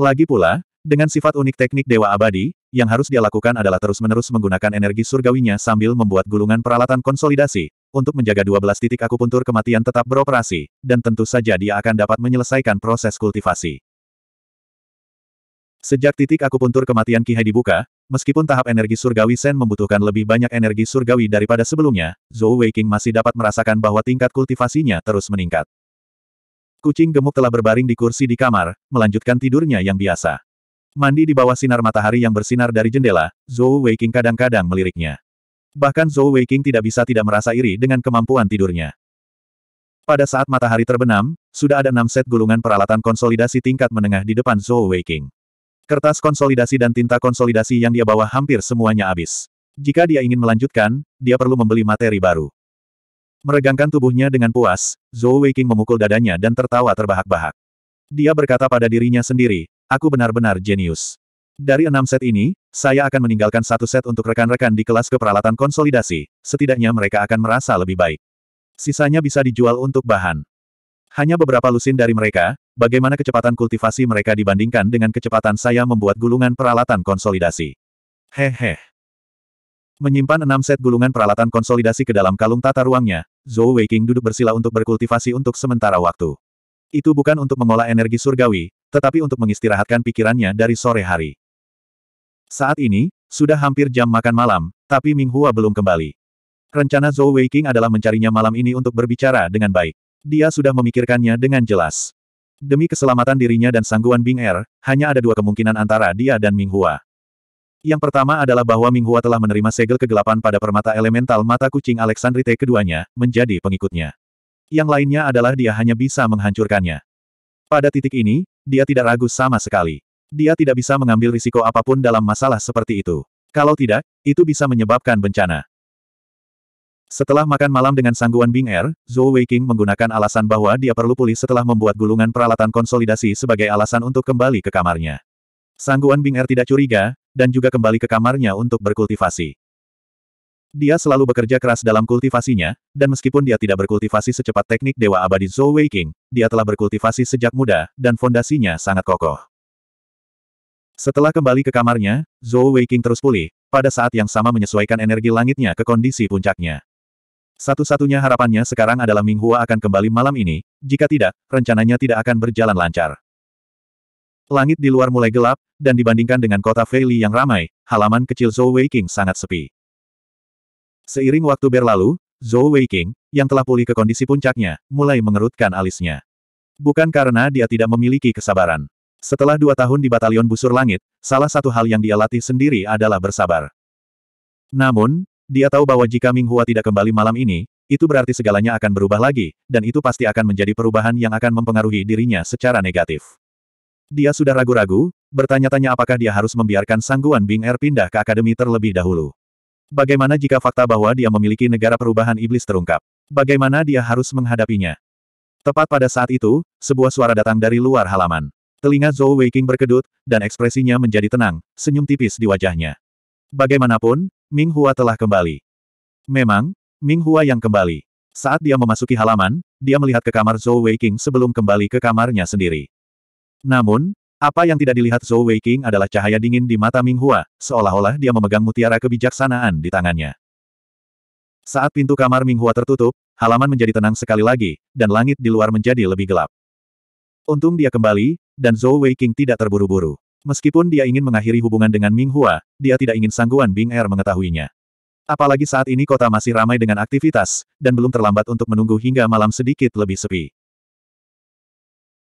Speaker 1: Lagi pula, dengan sifat unik teknik Dewa Abadi, yang harus dia lakukan adalah terus-menerus menggunakan energi surgawinya sambil membuat gulungan peralatan konsolidasi, untuk menjaga 12 titik akupuntur kematian tetap beroperasi, dan tentu saja dia akan dapat menyelesaikan proses kultivasi. Sejak titik akupuntur kematian Ki dibuka, meskipun tahap energi surgawi Sen membutuhkan lebih banyak energi surgawi daripada sebelumnya, Zhou Weiqing masih dapat merasakan bahwa tingkat kultivasinya terus meningkat. Kucing gemuk telah berbaring di kursi di kamar, melanjutkan tidurnya yang biasa. Mandi di bawah sinar matahari yang bersinar dari jendela, Zhou Weiqing kadang-kadang meliriknya. Bahkan Zhou Weiqing tidak bisa tidak merasa iri dengan kemampuan tidurnya. Pada saat matahari terbenam, sudah ada enam set gulungan peralatan konsolidasi tingkat menengah di depan Zhou Weiqing. Kertas konsolidasi dan tinta konsolidasi yang dia bawa hampir semuanya habis. Jika dia ingin melanjutkan, dia perlu membeli materi baru. Meregangkan tubuhnya dengan puas, Zhou Weiqing memukul dadanya dan tertawa terbahak-bahak. Dia berkata pada dirinya sendiri, aku benar-benar jenius. Dari enam set ini, saya akan meninggalkan satu set untuk rekan-rekan di kelas keperalatan konsolidasi, setidaknya mereka akan merasa lebih baik. Sisanya bisa dijual untuk bahan. Hanya beberapa lusin dari mereka, bagaimana kecepatan kultivasi mereka dibandingkan dengan kecepatan saya membuat gulungan peralatan konsolidasi. Hehe. Menyimpan enam set gulungan peralatan konsolidasi ke dalam kalung tata ruangnya, Zhou Weiking duduk bersila untuk berkultivasi untuk sementara waktu. Itu bukan untuk mengolah energi surgawi, tetapi untuk mengistirahatkan pikirannya dari sore hari. Saat ini, sudah hampir jam makan malam, tapi Ming Hua belum kembali. Rencana Zhou Weiking adalah mencarinya malam ini untuk berbicara dengan baik. Dia sudah memikirkannya dengan jelas. Demi keselamatan dirinya dan sangguan Bing Er, hanya ada dua kemungkinan antara dia dan Ming Hua. Yang pertama adalah bahwa Ming Hua telah menerima segel kegelapan pada permata elemental mata kucing Alexandrite keduanya, menjadi pengikutnya. Yang lainnya adalah dia hanya bisa menghancurkannya. Pada titik ini, dia tidak ragu sama sekali. Dia tidak bisa mengambil risiko apapun dalam masalah seperti itu. Kalau tidak, itu bisa menyebabkan bencana. Setelah makan malam dengan sangguan Bing Er, Zhou Weiqing menggunakan alasan bahwa dia perlu pulih setelah membuat gulungan peralatan konsolidasi sebagai alasan untuk kembali ke kamarnya. Sangguan Bing Er tidak curiga, dan juga kembali ke kamarnya untuk berkultivasi. Dia selalu bekerja keras dalam kultivasinya, dan meskipun dia tidak berkultivasi secepat teknik Dewa Abadi Zhou Weiqing, dia telah berkultivasi sejak muda, dan fondasinya sangat kokoh. Setelah kembali ke kamarnya, Zhou Weiqing terus pulih, pada saat yang sama menyesuaikan energi langitnya ke kondisi puncaknya. Satu-satunya harapannya sekarang adalah Minghua akan kembali malam ini, jika tidak, rencananya tidak akan berjalan lancar. Langit di luar mulai gelap, dan dibandingkan dengan kota Feili yang ramai, halaman kecil Zhou Weiqing sangat sepi. Seiring waktu berlalu, Zhou Weiqing, yang telah pulih ke kondisi puncaknya, mulai mengerutkan alisnya. Bukan karena dia tidak memiliki kesabaran. Setelah dua tahun di batalion busur langit, salah satu hal yang dia latih sendiri adalah bersabar. Namun, dia tahu bahwa jika Ming Hua tidak kembali malam ini, itu berarti segalanya akan berubah lagi, dan itu pasti akan menjadi perubahan yang akan mempengaruhi dirinya secara negatif. Dia sudah ragu-ragu, bertanya-tanya apakah dia harus membiarkan sangguan Bing Er pindah ke akademi terlebih dahulu. Bagaimana jika fakta bahwa dia memiliki negara perubahan iblis terungkap? Bagaimana dia harus menghadapinya? Tepat pada saat itu, sebuah suara datang dari luar halaman. Telinga Zhou Weiqing berkedut, dan ekspresinya menjadi tenang, senyum tipis di wajahnya. Bagaimanapun, Ming Hua telah kembali. Memang, Ming Hua yang kembali. Saat dia memasuki halaman, dia melihat ke kamar Zhou Weiqing sebelum kembali ke kamarnya sendiri. Namun, apa yang tidak dilihat Zhou Weiqing adalah cahaya dingin di mata Ming Hua, seolah-olah dia memegang mutiara kebijaksanaan di tangannya. Saat pintu kamar Ming Hua tertutup, halaman menjadi tenang sekali lagi, dan langit di luar menjadi lebih gelap. Untung dia kembali, dan Zhou Weiqing tidak terburu-buru. Meskipun dia ingin mengakhiri hubungan dengan Ming Hua, dia tidak ingin sangguan Bing Er mengetahuinya. Apalagi saat ini kota masih ramai dengan aktivitas, dan belum terlambat untuk menunggu hingga malam sedikit lebih sepi.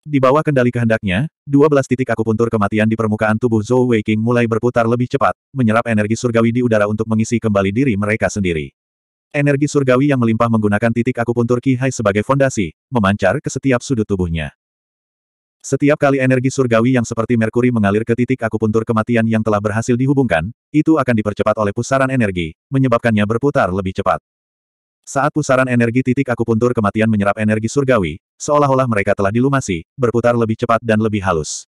Speaker 1: Di bawah kendali kehendaknya, 12 titik akupuntur kematian di permukaan tubuh Zhou Weiqing mulai berputar lebih cepat, menyerap energi surgawi di udara untuk mengisi kembali diri mereka sendiri. Energi surgawi yang melimpah menggunakan titik akupuntur Qi Hai sebagai fondasi, memancar ke setiap sudut tubuhnya. Setiap kali energi surgawi yang seperti merkuri mengalir ke titik akupuntur kematian yang telah berhasil dihubungkan, itu akan dipercepat oleh pusaran energi, menyebabkannya berputar lebih cepat. Saat pusaran energi titik akupuntur kematian menyerap energi surgawi, seolah-olah mereka telah dilumasi, berputar lebih cepat dan lebih halus.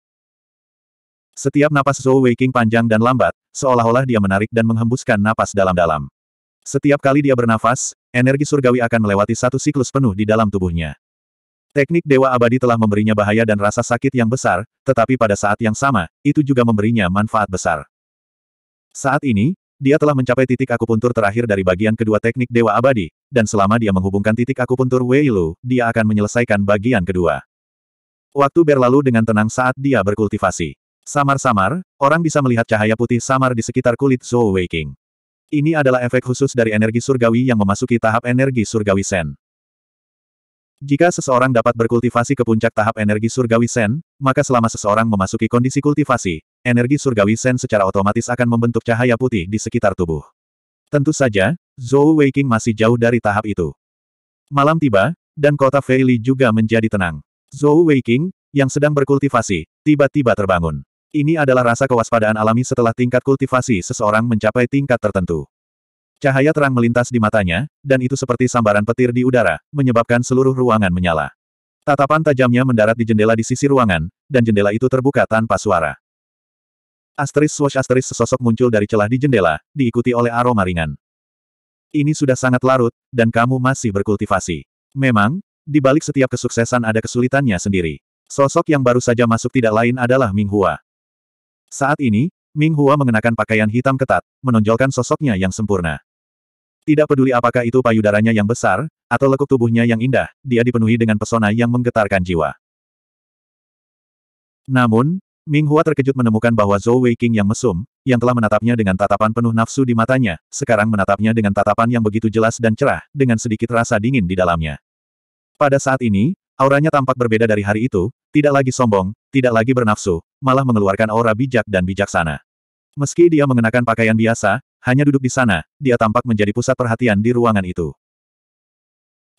Speaker 1: Setiap napas Zhou Weiqing panjang dan lambat, seolah-olah dia menarik dan menghembuskan napas dalam-dalam. Setiap kali dia bernafas, energi surgawi akan melewati satu siklus penuh di dalam tubuhnya. Teknik Dewa Abadi telah memberinya bahaya dan rasa sakit yang besar, tetapi pada saat yang sama, itu juga memberinya manfaat besar. Saat ini, dia telah mencapai titik akupuntur terakhir dari bagian kedua teknik Dewa Abadi, dan selama dia menghubungkan titik akupuntur Wei Lu, dia akan menyelesaikan bagian kedua. Waktu berlalu dengan tenang saat dia berkultivasi. Samar-samar, orang bisa melihat cahaya putih samar di sekitar kulit Zhou Weiking. Ini adalah efek khusus dari energi surgawi yang memasuki tahap energi surgawi Sen. Jika seseorang dapat berkultivasi ke puncak tahap energi surgawi Sen, maka selama seseorang memasuki kondisi kultivasi, energi surgawi Sen secara otomatis akan membentuk cahaya putih di sekitar tubuh. Tentu saja, Zhou Weiqing masih jauh dari tahap itu. Malam tiba, dan kota Feili juga menjadi tenang. Zhou Weiqing, yang sedang berkultivasi, tiba-tiba terbangun. Ini adalah rasa kewaspadaan alami setelah tingkat kultivasi seseorang mencapai tingkat tertentu. Cahaya terang melintas di matanya, dan itu seperti sambaran petir di udara, menyebabkan seluruh ruangan menyala. Tatapan tajamnya mendarat di jendela di sisi ruangan, dan jendela itu terbuka tanpa suara. Asteris swash asteris sesosok muncul dari celah di jendela, diikuti oleh aroma ringan. Ini sudah sangat larut, dan kamu masih berkultivasi. Memang, di balik setiap kesuksesan ada kesulitannya sendiri. Sosok yang baru saja masuk tidak lain adalah Ming Hua. Saat ini, Ming Hua mengenakan pakaian hitam ketat, menonjolkan sosoknya yang sempurna. Tidak peduli apakah itu payudaranya yang besar, atau lekuk tubuhnya yang indah, dia dipenuhi dengan pesona yang menggetarkan jiwa. Namun, Ming Hua terkejut menemukan bahwa Zhou Wei King yang mesum, yang telah menatapnya dengan tatapan penuh nafsu di matanya, sekarang menatapnya dengan tatapan yang begitu jelas dan cerah, dengan sedikit rasa dingin di dalamnya. Pada saat ini, auranya tampak berbeda dari hari itu, tidak lagi sombong, tidak lagi bernafsu, malah mengeluarkan aura bijak dan bijaksana. Meski dia mengenakan pakaian biasa, hanya duduk di sana, dia tampak menjadi pusat perhatian di ruangan itu.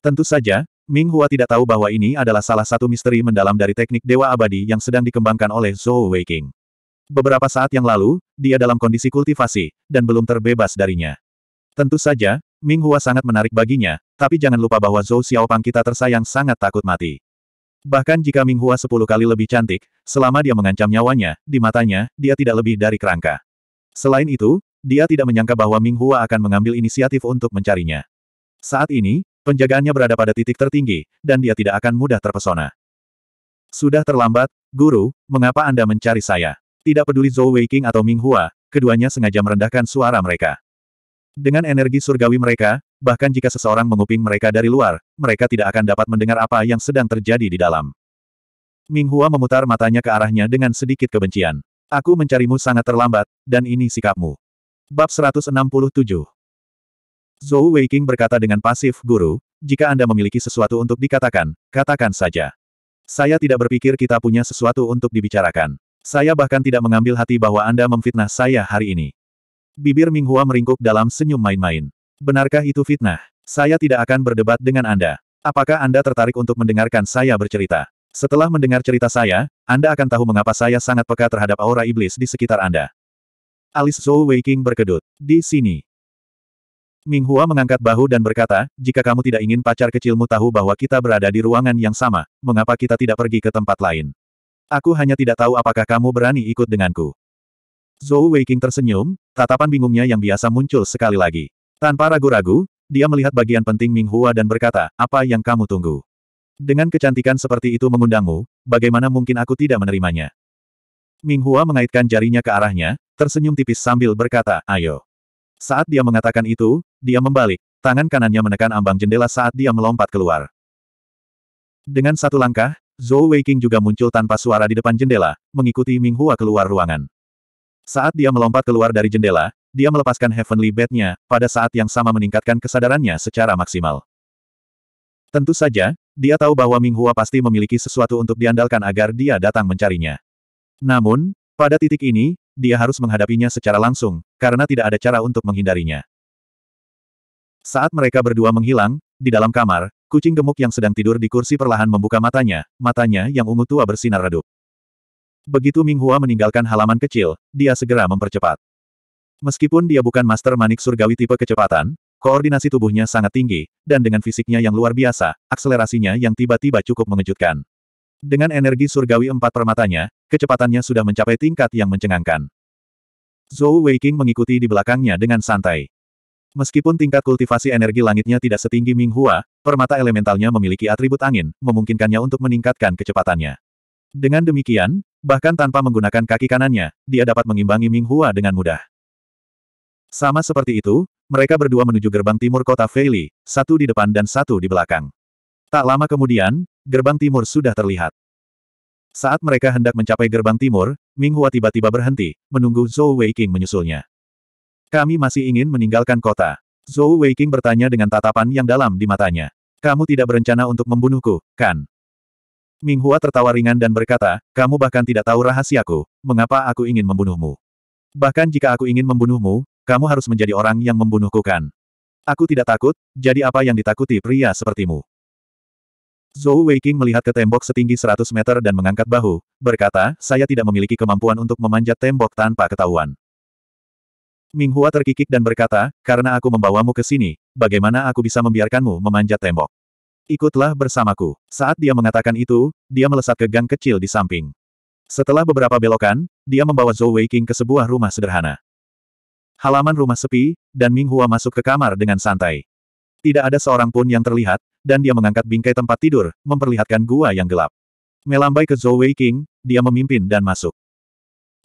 Speaker 1: Tentu saja, Ming Hua tidak tahu bahwa ini adalah salah satu misteri mendalam dari teknik Dewa Abadi yang sedang dikembangkan oleh Zhou Weiqing. Beberapa saat yang lalu, dia dalam kondisi kultivasi, dan belum terbebas darinya. Tentu saja, Ming Hua sangat menarik baginya, tapi jangan lupa bahwa Zhou Xiaopang kita tersayang sangat takut mati. Bahkan jika Minghua sepuluh kali lebih cantik, selama dia mengancam nyawanya, di matanya, dia tidak lebih dari kerangka. Selain itu, dia tidak menyangka bahwa Minghua akan mengambil inisiatif untuk mencarinya. Saat ini, penjagaannya berada pada titik tertinggi, dan dia tidak akan mudah terpesona. Sudah terlambat, Guru, mengapa Anda mencari saya? Tidak peduli Zhou Weiqing atau Minghua, keduanya sengaja merendahkan suara mereka. Dengan energi surgawi mereka, bahkan jika seseorang menguping mereka dari luar, mereka tidak akan dapat mendengar apa yang sedang terjadi di dalam. Ming Hua memutar matanya ke arahnya dengan sedikit kebencian. Aku mencarimu sangat terlambat, dan ini sikapmu. Bab 167 Zhou Weiqing berkata dengan pasif, Guru, jika Anda memiliki sesuatu untuk dikatakan, katakan saja. Saya tidak berpikir kita punya sesuatu untuk dibicarakan. Saya bahkan tidak mengambil hati bahwa Anda memfitnah saya hari ini. Bibir Minghua meringkuk dalam senyum main-main. Benarkah itu fitnah? Saya tidak akan berdebat dengan Anda. Apakah Anda tertarik untuk mendengarkan saya bercerita? Setelah mendengar cerita saya, Anda akan tahu mengapa saya sangat peka terhadap aura iblis di sekitar Anda. Alis Zhou Weiqing berkedut. Di sini. Minghua mengangkat bahu dan berkata, jika kamu tidak ingin pacar kecilmu tahu bahwa kita berada di ruangan yang sama, mengapa kita tidak pergi ke tempat lain? Aku hanya tidak tahu apakah kamu berani ikut denganku. Zhou Weiqing tersenyum, Tatapan bingungnya yang biasa muncul sekali lagi. Tanpa ragu-ragu, dia melihat bagian penting Ming Hua dan berkata, apa yang kamu tunggu? Dengan kecantikan seperti itu mengundangmu, bagaimana mungkin aku tidak menerimanya? Ming Hua mengaitkan jarinya ke arahnya, tersenyum tipis sambil berkata, ayo. Saat dia mengatakan itu, dia membalik, tangan kanannya menekan ambang jendela saat dia melompat keluar. Dengan satu langkah, Zhou Weiqing juga muncul tanpa suara di depan jendela, mengikuti Ming Hua keluar ruangan. Saat dia melompat keluar dari jendela, dia melepaskan Heavenly Bat-nya, pada saat yang sama meningkatkan kesadarannya secara maksimal. Tentu saja, dia tahu bahwa Ming Hua pasti memiliki sesuatu untuk diandalkan agar dia datang mencarinya. Namun, pada titik ini, dia harus menghadapinya secara langsung, karena tidak ada cara untuk menghindarinya. Saat mereka berdua menghilang, di dalam kamar, kucing gemuk yang sedang tidur di kursi perlahan membuka matanya, matanya yang ungu tua bersinar redup. Begitu Ming Hua meninggalkan halaman kecil, dia segera mempercepat. Meskipun dia bukan master manik surgawi tipe kecepatan, koordinasi tubuhnya sangat tinggi, dan dengan fisiknya yang luar biasa, akselerasinya yang tiba-tiba cukup mengejutkan. Dengan energi surgawi empat permatanya, kecepatannya sudah mencapai tingkat yang mencengangkan. Zhou Weiqing mengikuti di belakangnya dengan santai. Meskipun tingkat kultivasi energi langitnya tidak setinggi Ming Hua, permata elementalnya memiliki atribut angin, memungkinkannya untuk meningkatkan kecepatannya. Dengan demikian, bahkan tanpa menggunakan kaki kanannya, dia dapat mengimbangi Ming Hua dengan mudah. Sama seperti itu, mereka berdua menuju gerbang timur kota Feili, satu di depan dan satu di belakang. Tak lama kemudian, gerbang timur sudah terlihat. Saat mereka hendak mencapai gerbang timur, Ming Hua tiba-tiba berhenti, menunggu Zhou Weiqing menyusulnya. Kami masih ingin meninggalkan kota. Zhou Weiqing bertanya dengan tatapan yang dalam di matanya. Kamu tidak berencana untuk membunuhku, kan? Ming Hua tertawa ringan dan berkata, kamu bahkan tidak tahu rahasiaku, mengapa aku ingin membunuhmu. Bahkan jika aku ingin membunuhmu, kamu harus menjadi orang yang membunuhku kan. Aku tidak takut, jadi apa yang ditakuti pria sepertimu? Zhou Weiqing melihat ke tembok setinggi 100 meter dan mengangkat bahu, berkata, saya tidak memiliki kemampuan untuk memanjat tembok tanpa ketahuan. Ming Hua terkikik dan berkata, karena aku membawamu ke sini, bagaimana aku bisa membiarkanmu memanjat tembok? ikutlah bersamaku. Saat dia mengatakan itu, dia melesat ke gang kecil di samping. Setelah beberapa belokan, dia membawa Zhou Weiqing ke sebuah rumah sederhana. Halaman rumah sepi, dan Ming Hua masuk ke kamar dengan santai. Tidak ada seorang pun yang terlihat, dan dia mengangkat bingkai tempat tidur, memperlihatkan gua yang gelap. Melambai ke Zhou Weiqing, dia memimpin dan masuk.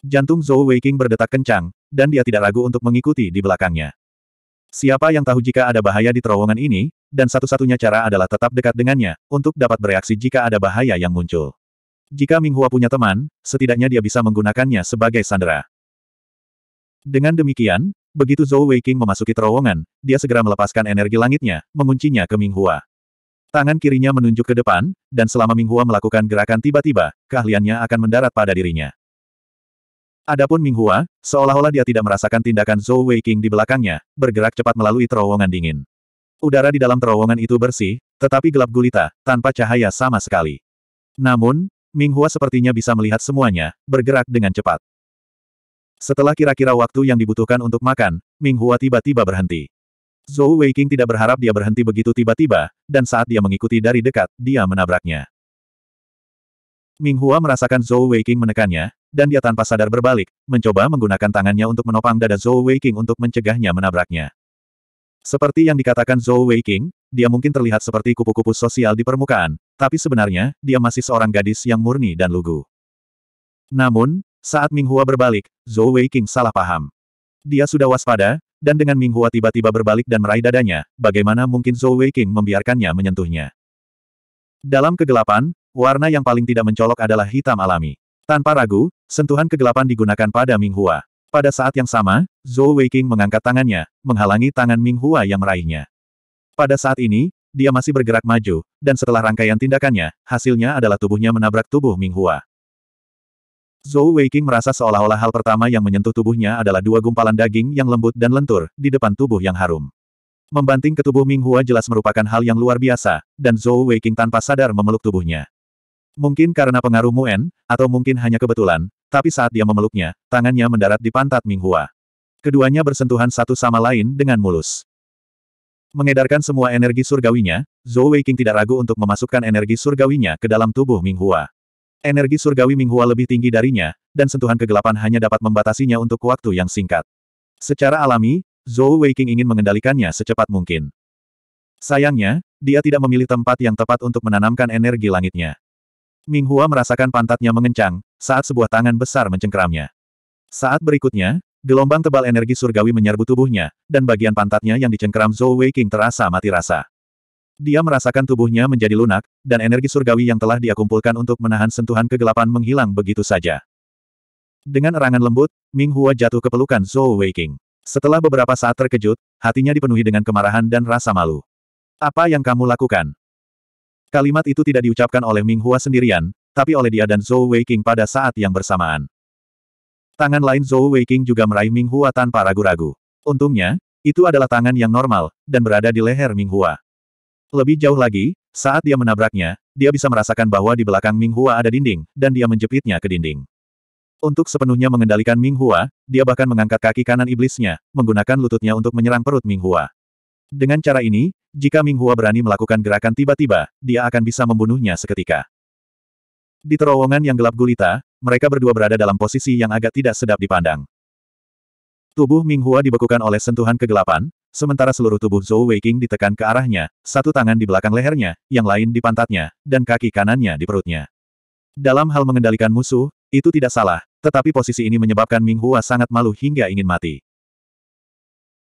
Speaker 1: Jantung Zhou Weiqing berdetak kencang, dan dia tidak ragu untuk mengikuti di belakangnya. Siapa yang tahu jika ada bahaya di terowongan ini, dan satu-satunya cara adalah tetap dekat dengannya, untuk dapat bereaksi jika ada bahaya yang muncul. Jika Minghua punya teman, setidaknya dia bisa menggunakannya sebagai sandera. Dengan demikian, begitu Zhou Weiqing memasuki terowongan, dia segera melepaskan energi langitnya, menguncinya ke Minghua. Tangan kirinya menunjuk ke depan, dan selama Minghua melakukan gerakan tiba-tiba, keahliannya akan mendarat pada dirinya. Adapun Ming Hua, seolah-olah dia tidak merasakan tindakan Zhou Weiqing di belakangnya, bergerak cepat melalui terowongan dingin. Udara di dalam terowongan itu bersih, tetapi gelap gulita, tanpa cahaya sama sekali. Namun, Ming Hua sepertinya bisa melihat semuanya, bergerak dengan cepat. Setelah kira-kira waktu yang dibutuhkan untuk makan, Ming Hua tiba-tiba berhenti. Zhou Weiqing tidak berharap dia berhenti begitu tiba-tiba, dan saat dia mengikuti dari dekat, dia menabraknya. Ming Hua merasakan Zhou Weiqing menekannya, dan dia tanpa sadar berbalik, mencoba menggunakan tangannya untuk menopang dada Zhou Weiqing untuk mencegahnya menabraknya. Seperti yang dikatakan Zhou Weiqing, dia mungkin terlihat seperti kupu-kupu sosial di permukaan, tapi sebenarnya, dia masih seorang gadis yang murni dan lugu. Namun, saat Minghua berbalik, Zhou Weiqing salah paham. Dia sudah waspada, dan dengan Minghua tiba-tiba berbalik dan meraih dadanya, bagaimana mungkin Zhou Weiqing membiarkannya menyentuhnya. Dalam kegelapan, warna yang paling tidak mencolok adalah hitam alami. Tanpa ragu, sentuhan kegelapan digunakan pada Ming Hua. Pada saat yang sama, Zhou Weiqing mengangkat tangannya, menghalangi tangan Ming Hua yang meraihnya. Pada saat ini, dia masih bergerak maju, dan setelah rangkaian tindakannya, hasilnya adalah tubuhnya menabrak tubuh Ming Hua. Zhou Weiqing merasa seolah-olah hal pertama yang menyentuh tubuhnya adalah dua gumpalan daging yang lembut dan lentur, di depan tubuh yang harum. Membanting ke tubuh Ming Hua jelas merupakan hal yang luar biasa, dan Zhou Weiqing tanpa sadar memeluk tubuhnya. Mungkin karena pengaruh Muen, atau mungkin hanya kebetulan, tapi saat dia memeluknya, tangannya mendarat di pantat Minghua. Keduanya bersentuhan satu sama lain dengan mulus. Mengedarkan semua energi surgawinya, Zhou Weiqing tidak ragu untuk memasukkan energi surgawinya ke dalam tubuh Minghua. Energi surgawi Minghua lebih tinggi darinya, dan sentuhan kegelapan hanya dapat membatasinya untuk waktu yang singkat. Secara alami, Zhou Weiqing ingin mengendalikannya secepat mungkin. Sayangnya, dia tidak memilih tempat yang tepat untuk menanamkan energi langitnya. Ming Hua merasakan pantatnya mengencang, saat sebuah tangan besar mencengkramnya. Saat berikutnya, gelombang tebal energi surgawi menyerbu tubuhnya, dan bagian pantatnya yang dicengkeram Zhou Weiqing terasa mati rasa. Dia merasakan tubuhnya menjadi lunak, dan energi surgawi yang telah dia kumpulkan untuk menahan sentuhan kegelapan menghilang begitu saja. Dengan erangan lembut, Ming Hua jatuh ke pelukan Zhou Weiqing. Setelah beberapa saat terkejut, hatinya dipenuhi dengan kemarahan dan rasa malu. Apa yang kamu lakukan? Kalimat itu tidak diucapkan oleh Ming Hua sendirian, tapi oleh dia dan Zhou Weiqing pada saat yang bersamaan. Tangan lain Zhou Weiqing juga meraih Ming Hua tanpa ragu-ragu. Untungnya, itu adalah tangan yang normal, dan berada di leher Ming Hua. Lebih jauh lagi, saat dia menabraknya, dia bisa merasakan bahwa di belakang Ming Hua ada dinding, dan dia menjepitnya ke dinding. Untuk sepenuhnya mengendalikan Ming Hua, dia bahkan mengangkat kaki kanan iblisnya, menggunakan lututnya untuk menyerang perut Ming Hua. Dengan cara ini, jika Ming Hua berani melakukan gerakan tiba-tiba, dia akan bisa membunuhnya seketika. Di terowongan yang gelap gulita, mereka berdua berada dalam posisi yang agak tidak sedap dipandang. Tubuh Ming Hua dibekukan oleh sentuhan kegelapan, sementara seluruh tubuh Zhou Weiqing ditekan ke arahnya, satu tangan di belakang lehernya, yang lain di pantatnya, dan kaki kanannya di perutnya. Dalam hal mengendalikan musuh, itu tidak salah, tetapi posisi ini menyebabkan Ming Hua sangat malu hingga ingin mati.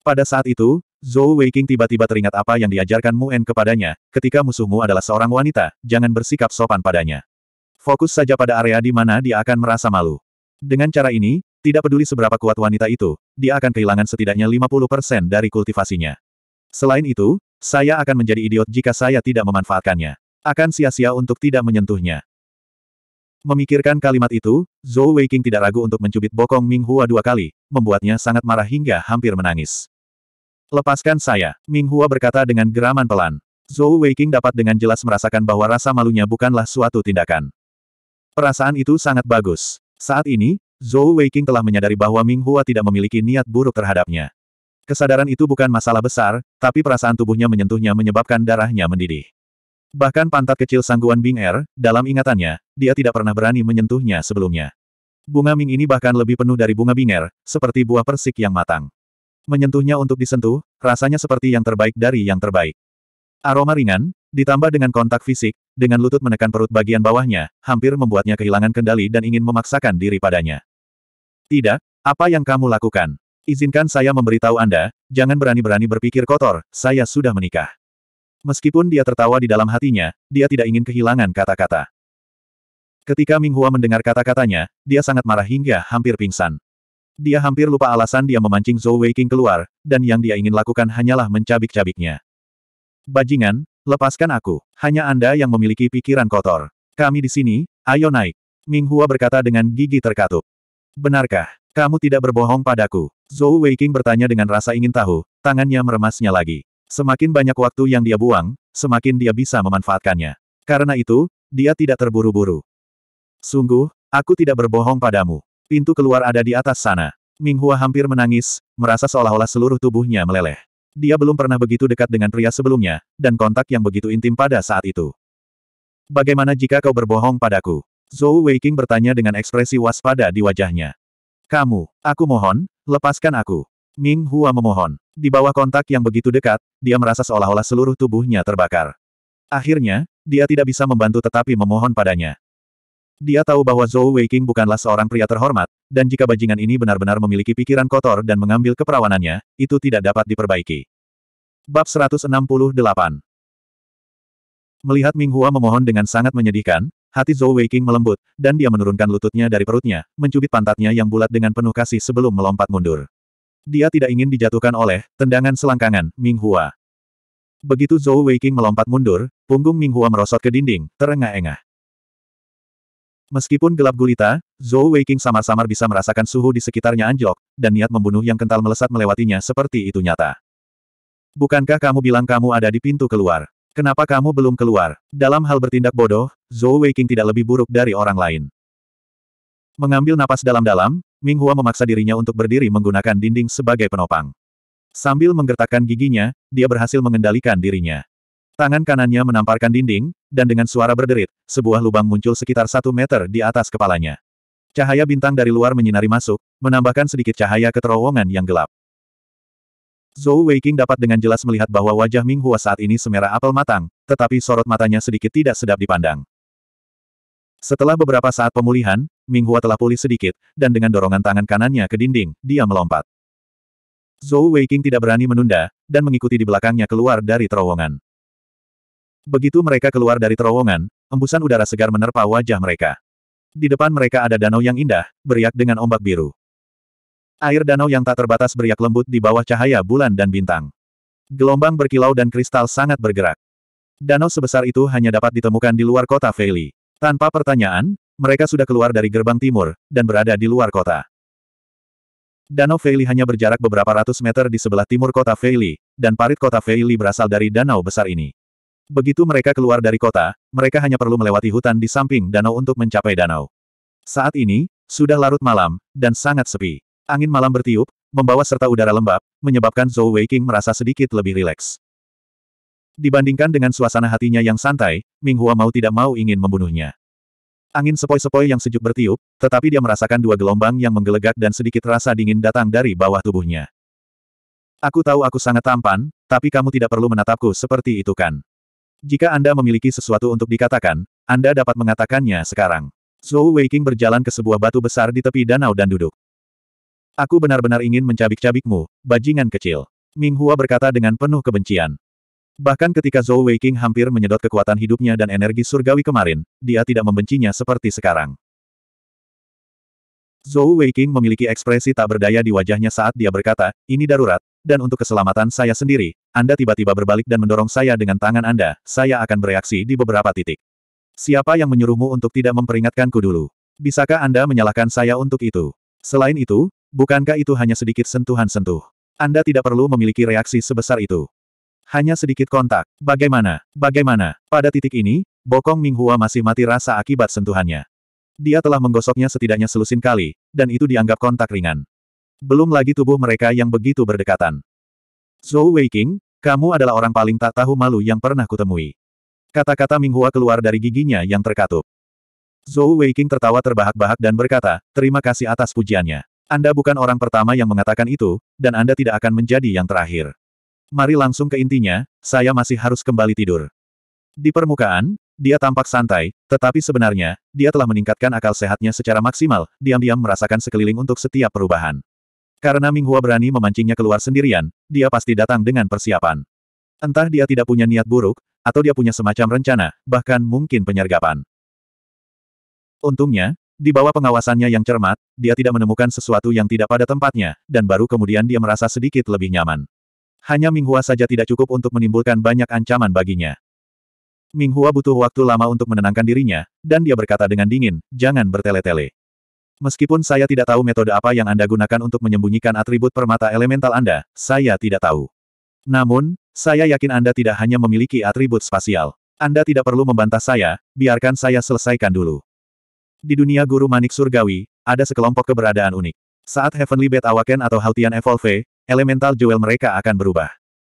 Speaker 1: Pada saat itu, Zhou Weiqing tiba-tiba teringat apa yang diajarkan Mu En kepadanya, ketika musuhmu adalah seorang wanita, jangan bersikap sopan padanya. Fokus saja pada area di mana dia akan merasa malu. Dengan cara ini, tidak peduli seberapa kuat wanita itu, dia akan kehilangan setidaknya 50% dari kultivasinya. Selain itu, saya akan menjadi idiot jika saya tidak memanfaatkannya. Akan sia-sia untuk tidak menyentuhnya. Memikirkan kalimat itu, Zhou Weiqing tidak ragu untuk mencubit bokong Ming Hua dua kali, membuatnya sangat marah hingga hampir menangis. Lepaskan saya, Ming Hua berkata dengan geraman pelan. Zhou Weiqing dapat dengan jelas merasakan bahwa rasa malunya bukanlah suatu tindakan. Perasaan itu sangat bagus. Saat ini, Zhou Weiqing telah menyadari bahwa Ming Hua tidak memiliki niat buruk terhadapnya. Kesadaran itu bukan masalah besar, tapi perasaan tubuhnya menyentuhnya menyebabkan darahnya mendidih. Bahkan pantat kecil sangguan Bing Er, dalam ingatannya, dia tidak pernah berani menyentuhnya sebelumnya. Bunga Ming ini bahkan lebih penuh dari bunga Bing Er, seperti buah persik yang matang menyentuhnya untuk disentuh, rasanya seperti yang terbaik dari yang terbaik. Aroma ringan, ditambah dengan kontak fisik, dengan lutut menekan perut bagian bawahnya, hampir membuatnya kehilangan kendali dan ingin memaksakan diri padanya. Tidak, apa yang kamu lakukan? Izinkan saya memberitahu Anda, jangan berani-berani berpikir kotor, saya sudah menikah. Meskipun dia tertawa di dalam hatinya, dia tidak ingin kehilangan kata-kata. Ketika Minghua mendengar kata-katanya, dia sangat marah hingga hampir pingsan. Dia hampir lupa alasan dia memancing Zhou Weiqing keluar, dan yang dia ingin lakukan hanyalah mencabik-cabiknya. Bajingan, lepaskan aku. Hanya Anda yang memiliki pikiran kotor. Kami di sini, ayo naik. Ming Hua berkata dengan gigi terkatup. Benarkah, kamu tidak berbohong padaku? Zhou Weiqing bertanya dengan rasa ingin tahu, tangannya meremasnya lagi. Semakin banyak waktu yang dia buang, semakin dia bisa memanfaatkannya. Karena itu, dia tidak terburu-buru. Sungguh, aku tidak berbohong padamu. Pintu keluar ada di atas sana. Minghua hampir menangis, merasa seolah-olah seluruh tubuhnya meleleh. Dia belum pernah begitu dekat dengan pria sebelumnya, dan kontak yang begitu intim pada saat itu. Bagaimana jika kau berbohong padaku? Zhou Weiqing bertanya dengan ekspresi waspada di wajahnya. Kamu, aku mohon, lepaskan aku. Ming Hua memohon. Di bawah kontak yang begitu dekat, dia merasa seolah-olah seluruh tubuhnya terbakar. Akhirnya, dia tidak bisa membantu tetapi memohon padanya. Dia tahu bahwa Zhou Weiqing bukanlah seorang pria terhormat, dan jika bajingan ini benar-benar memiliki pikiran kotor dan mengambil keperawanannya, itu tidak dapat diperbaiki. Bab 168 Melihat Ming Hua memohon dengan sangat menyedihkan, hati Zhou Weiqing melembut, dan dia menurunkan lututnya dari perutnya, mencubit pantatnya yang bulat dengan penuh kasih sebelum melompat mundur. Dia tidak ingin dijatuhkan oleh tendangan selangkangan Ming Hua. Begitu Zhou Weiqing melompat mundur, punggung Ming Hua merosot ke dinding, terengah-engah. Meskipun gelap gulita, Zhou Weiqing samar-samar bisa merasakan suhu di sekitarnya anjlok, dan niat membunuh yang kental melesat melewatinya seperti itu nyata. Bukankah kamu bilang kamu ada di pintu keluar? Kenapa kamu belum keluar? Dalam hal bertindak bodoh, Zhou Weiqing tidak lebih buruk dari orang lain. Mengambil napas dalam-dalam, Ming Hua memaksa dirinya untuk berdiri menggunakan dinding sebagai penopang. Sambil menggertakkan giginya, dia berhasil mengendalikan dirinya. Tangan kanannya menamparkan dinding, dan dengan suara berderit, sebuah lubang muncul sekitar satu meter di atas kepalanya. Cahaya bintang dari luar menyinari masuk, menambahkan sedikit cahaya ke terowongan yang gelap. Zhou Weiqing dapat dengan jelas melihat bahwa wajah Ming Hua saat ini semerah apel matang, tetapi sorot matanya sedikit tidak sedap dipandang. Setelah beberapa saat pemulihan, Ming Hua telah pulih sedikit, dan dengan dorongan tangan kanannya ke dinding, dia melompat. Zhou Weiqing tidak berani menunda, dan mengikuti di belakangnya keluar dari terowongan. Begitu mereka keluar dari terowongan, embusan udara segar menerpa wajah mereka. Di depan mereka ada danau yang indah, beriak dengan ombak biru. Air danau yang tak terbatas beriak lembut di bawah cahaya bulan dan bintang. Gelombang berkilau dan kristal sangat bergerak. Danau sebesar itu hanya dapat ditemukan di luar kota Veili. Tanpa pertanyaan, mereka sudah keluar dari gerbang timur, dan berada di luar kota. Danau Feili hanya berjarak beberapa ratus meter di sebelah timur kota Feili, dan parit kota Feili berasal dari danau besar ini. Begitu mereka keluar dari kota, mereka hanya perlu melewati hutan di samping danau untuk mencapai danau. Saat ini, sudah larut malam, dan sangat sepi. Angin malam bertiup, membawa serta udara lembab, menyebabkan Zhou Weiqing merasa sedikit lebih rileks. Dibandingkan dengan suasana hatinya yang santai, Ming Hua mau tidak mau ingin membunuhnya. Angin sepoi-sepoi yang sejuk bertiup, tetapi dia merasakan dua gelombang yang menggelegak dan sedikit rasa dingin datang dari bawah tubuhnya. Aku tahu aku sangat tampan, tapi kamu tidak perlu menatapku seperti itu kan. Jika Anda memiliki sesuatu untuk dikatakan, Anda dapat mengatakannya sekarang. Zhou Weiqing berjalan ke sebuah batu besar di tepi danau dan duduk. Aku benar-benar ingin mencabik-cabikmu, bajingan kecil. Ming Hua berkata dengan penuh kebencian. Bahkan ketika Zhou Weiqing hampir menyedot kekuatan hidupnya dan energi surgawi kemarin, dia tidak membencinya seperti sekarang. Zhou Weiqing memiliki ekspresi tak berdaya di wajahnya saat dia berkata, ini darurat, dan untuk keselamatan saya sendiri, Anda tiba-tiba berbalik dan mendorong saya dengan tangan Anda, saya akan bereaksi di beberapa titik. Siapa yang menyuruhmu untuk tidak memperingatkanku dulu? Bisakah Anda menyalahkan saya untuk itu? Selain itu, bukankah itu hanya sedikit sentuhan-sentuh? Anda tidak perlu memiliki reaksi sebesar itu. Hanya sedikit kontak. Bagaimana? Bagaimana? Pada titik ini, Bokong Minghua masih mati rasa akibat sentuhannya. Dia telah menggosoknya setidaknya selusin kali, dan itu dianggap kontak ringan. Belum lagi tubuh mereka yang begitu berdekatan. Zhou Weiqing, kamu adalah orang paling tak tahu malu yang pernah kutemui. Kata-kata Minghua keluar dari giginya yang terkatup. Zhou Weiqing tertawa terbahak-bahak dan berkata, terima kasih atas pujiannya. Anda bukan orang pertama yang mengatakan itu, dan Anda tidak akan menjadi yang terakhir. Mari langsung ke intinya, saya masih harus kembali tidur. Di permukaan, dia tampak santai, tetapi sebenarnya, dia telah meningkatkan akal sehatnya secara maksimal, diam-diam merasakan sekeliling untuk setiap perubahan. Karena Ming Hua berani memancingnya keluar sendirian, dia pasti datang dengan persiapan. Entah dia tidak punya niat buruk, atau dia punya semacam rencana, bahkan mungkin penyergapan. Untungnya, di bawah pengawasannya yang cermat, dia tidak menemukan sesuatu yang tidak pada tempatnya, dan baru kemudian dia merasa sedikit lebih nyaman. Hanya Ming Hua saja tidak cukup untuk menimbulkan banyak ancaman baginya. Ming Hua butuh waktu lama untuk menenangkan dirinya, dan dia berkata dengan dingin, jangan bertele-tele. Meskipun saya tidak tahu metode apa yang Anda gunakan untuk menyembunyikan atribut permata elemental Anda, saya tidak tahu. Namun, saya yakin Anda tidak hanya memiliki atribut spasial. Anda tidak perlu membantah saya, biarkan saya selesaikan dulu. Di dunia guru manik surgawi, ada sekelompok keberadaan unik. Saat Heavenly Bed Awaken atau Haltian Evolve, elemental jewel mereka akan berubah.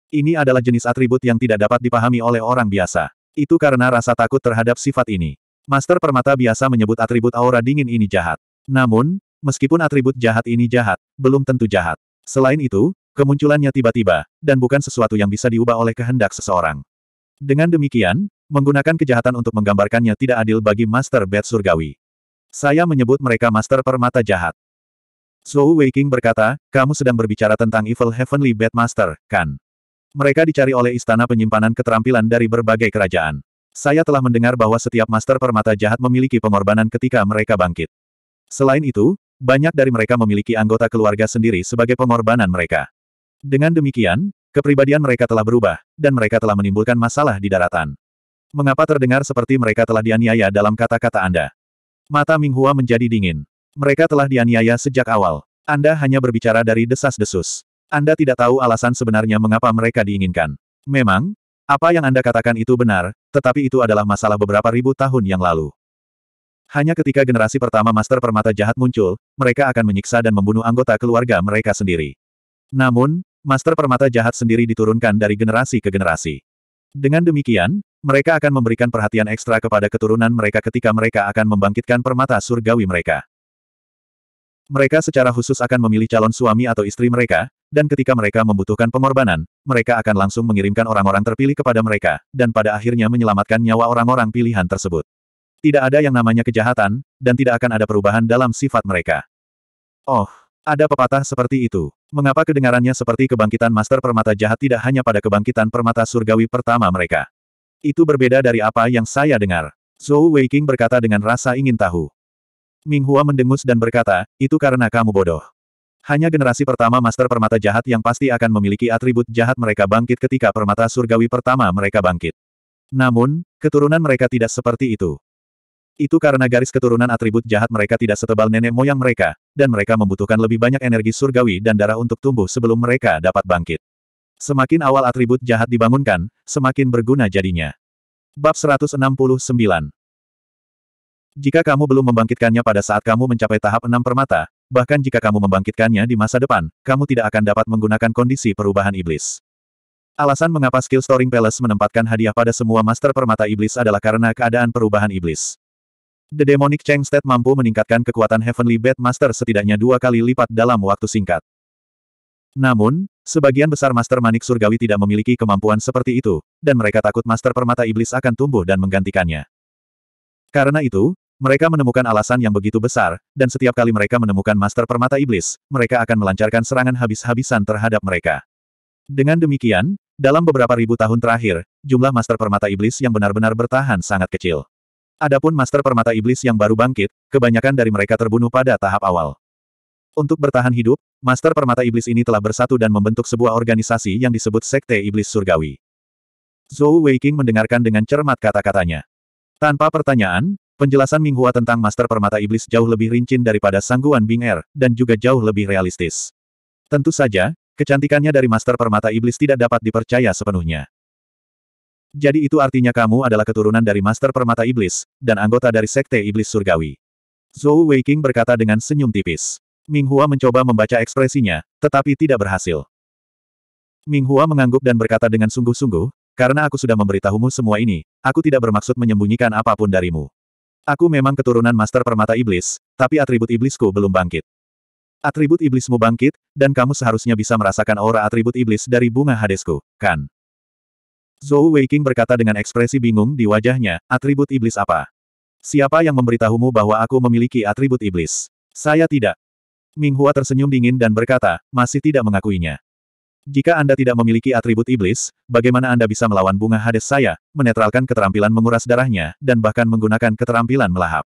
Speaker 1: Ini adalah jenis atribut yang tidak dapat dipahami oleh orang biasa. Itu karena rasa takut terhadap sifat ini. Master Permata biasa menyebut atribut aura dingin ini jahat. Namun, meskipun atribut jahat ini jahat, belum tentu jahat. Selain itu, kemunculannya tiba-tiba, dan bukan sesuatu yang bisa diubah oleh kehendak seseorang. Dengan demikian, menggunakan kejahatan untuk menggambarkannya tidak adil bagi Master Bat Surgawi. Saya menyebut mereka Master Permata Jahat. Zhou Weiqing berkata, kamu sedang berbicara tentang Evil Heavenly Bat Master, kan? Mereka dicari oleh istana penyimpanan keterampilan dari berbagai kerajaan. Saya telah mendengar bahwa setiap master permata jahat memiliki pengorbanan ketika mereka bangkit. Selain itu, banyak dari mereka memiliki anggota keluarga sendiri sebagai pengorbanan mereka. Dengan demikian, kepribadian mereka telah berubah, dan mereka telah menimbulkan masalah di daratan. Mengapa terdengar seperti mereka telah dianiaya dalam kata-kata Anda? Mata Minghua menjadi dingin. Mereka telah dianiaya sejak awal. Anda hanya berbicara dari desas-desus. Anda tidak tahu alasan sebenarnya mengapa mereka diinginkan. Memang, apa yang Anda katakan itu benar, tetapi itu adalah masalah beberapa ribu tahun yang lalu. Hanya ketika generasi pertama Master Permata Jahat muncul, mereka akan menyiksa dan membunuh anggota keluarga mereka sendiri. Namun, Master Permata Jahat sendiri diturunkan dari generasi ke generasi. Dengan demikian, mereka akan memberikan perhatian ekstra kepada keturunan mereka ketika mereka akan membangkitkan permata surgawi mereka. Mereka secara khusus akan memilih calon suami atau istri mereka, dan ketika mereka membutuhkan pengorbanan, mereka akan langsung mengirimkan orang-orang terpilih kepada mereka, dan pada akhirnya menyelamatkan nyawa orang-orang pilihan tersebut. Tidak ada yang namanya kejahatan, dan tidak akan ada perubahan dalam sifat mereka. Oh, ada pepatah seperti itu. Mengapa kedengarannya seperti kebangkitan Master Permata Jahat tidak hanya pada kebangkitan Permata Surgawi pertama mereka? Itu berbeda dari apa yang saya dengar. Zhou Weiqing berkata dengan rasa ingin tahu. Ming Hua mendengus dan berkata, itu karena kamu bodoh. Hanya generasi pertama Master Permata Jahat yang pasti akan memiliki atribut jahat mereka bangkit ketika Permata Surgawi pertama mereka bangkit. Namun, keturunan mereka tidak seperti itu. Itu karena garis keturunan atribut jahat mereka tidak setebal nenek moyang mereka, dan mereka membutuhkan lebih banyak energi surgawi dan darah untuk tumbuh sebelum mereka dapat bangkit. Semakin awal atribut jahat dibangunkan, semakin berguna jadinya. Bab 169 Jika kamu belum membangkitkannya pada saat kamu mencapai tahap enam permata, bahkan jika kamu membangkitkannya di masa depan, kamu tidak akan dapat menggunakan kondisi perubahan iblis. Alasan mengapa skill Storing Palace menempatkan hadiah pada semua master permata iblis adalah karena keadaan perubahan iblis. The Demonic Cheng State mampu meningkatkan kekuatan Heavenly Bed Master setidaknya dua kali lipat dalam waktu singkat. Namun, sebagian besar Master Manik Surgawi tidak memiliki kemampuan seperti itu, dan mereka takut Master Permata Iblis akan tumbuh dan menggantikannya. Karena itu, mereka menemukan alasan yang begitu besar, dan setiap kali mereka menemukan Master Permata Iblis, mereka akan melancarkan serangan habis-habisan terhadap mereka. Dengan demikian, dalam beberapa ribu tahun terakhir, jumlah Master Permata Iblis yang benar-benar bertahan sangat kecil. Adapun Master Permata Iblis yang baru bangkit, kebanyakan dari mereka terbunuh pada tahap awal. Untuk bertahan hidup, Master Permata Iblis ini telah bersatu dan membentuk sebuah organisasi yang disebut Sekte Iblis Surgawi. Zhou Weiking mendengarkan dengan cermat kata-katanya. Tanpa pertanyaan, penjelasan Minghua tentang Master Permata Iblis jauh lebih rincin daripada sangguan Bing Er, dan juga jauh lebih realistis. Tentu saja, kecantikannya dari Master Permata Iblis tidak dapat dipercaya sepenuhnya. Jadi itu artinya kamu adalah keturunan dari Master Permata Iblis, dan anggota dari Sekte Iblis Surgawi. Zhou Weiking berkata dengan senyum tipis. Ming Hua mencoba membaca ekspresinya, tetapi tidak berhasil. Ming Hua mengangguk dan berkata dengan sungguh-sungguh, karena aku sudah memberitahumu semua ini, aku tidak bermaksud menyembunyikan apapun darimu. Aku memang keturunan Master Permata Iblis, tapi atribut iblisku belum bangkit. Atribut iblismu bangkit, dan kamu seharusnya bisa merasakan aura atribut iblis dari bunga Hadesku, kan? Zhou Weiqing berkata dengan ekspresi bingung di wajahnya, atribut iblis apa? Siapa yang memberitahumu bahwa aku memiliki atribut iblis? Saya tidak. Minghua tersenyum dingin dan berkata, masih tidak mengakuinya. Jika Anda tidak memiliki atribut iblis, bagaimana Anda bisa melawan bunga Hades saya, menetralkan keterampilan menguras darahnya, dan bahkan menggunakan keterampilan melahap?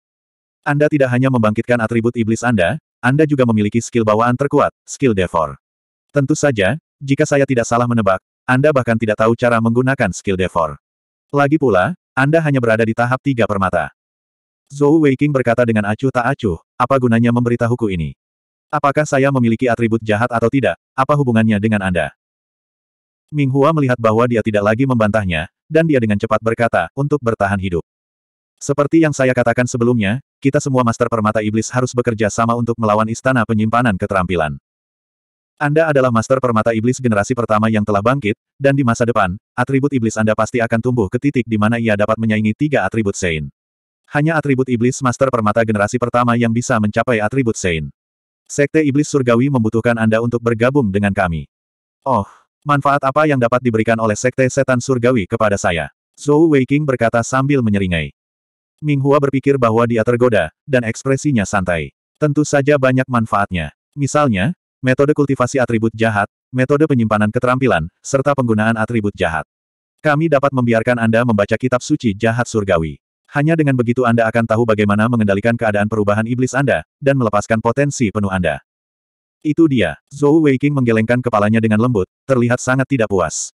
Speaker 1: Anda tidak hanya membangkitkan atribut iblis Anda, Anda juga memiliki skill bawaan terkuat, skill Devor. Tentu saja, jika saya tidak salah menebak, anda bahkan tidak tahu cara menggunakan skill Devor. Lagi pula, Anda hanya berada di tahap tiga permata. Zhou Weiqing berkata dengan acuh tak acuh, apa gunanya memberitahuku ini? Apakah saya memiliki atribut jahat atau tidak, apa hubungannya dengan Anda? Ming Hua melihat bahwa dia tidak lagi membantahnya, dan dia dengan cepat berkata, untuk bertahan hidup. Seperti yang saya katakan sebelumnya, kita semua master permata iblis harus bekerja sama untuk melawan istana penyimpanan keterampilan. Anda adalah master permata iblis generasi pertama yang telah bangkit, dan di masa depan, atribut iblis Anda pasti akan tumbuh ke titik di mana ia dapat menyaingi tiga atribut Sein. Hanya atribut iblis master permata generasi pertama yang bisa mencapai atribut Sein. Sekte Iblis Surgawi membutuhkan Anda untuk bergabung dengan kami. Oh, manfaat apa yang dapat diberikan oleh Sekte Setan Surgawi kepada saya? Zhou Weiking berkata sambil menyeringai. Minghua berpikir bahwa dia tergoda, dan ekspresinya santai. Tentu saja banyak manfaatnya. Misalnya, metode kultivasi atribut jahat, metode penyimpanan keterampilan, serta penggunaan atribut jahat. Kami dapat membiarkan Anda membaca kitab suci jahat surgawi. Hanya dengan begitu Anda akan tahu bagaimana mengendalikan keadaan perubahan iblis Anda, dan melepaskan potensi penuh Anda. Itu dia. Zhou Weiking menggelengkan kepalanya dengan lembut, terlihat sangat tidak puas.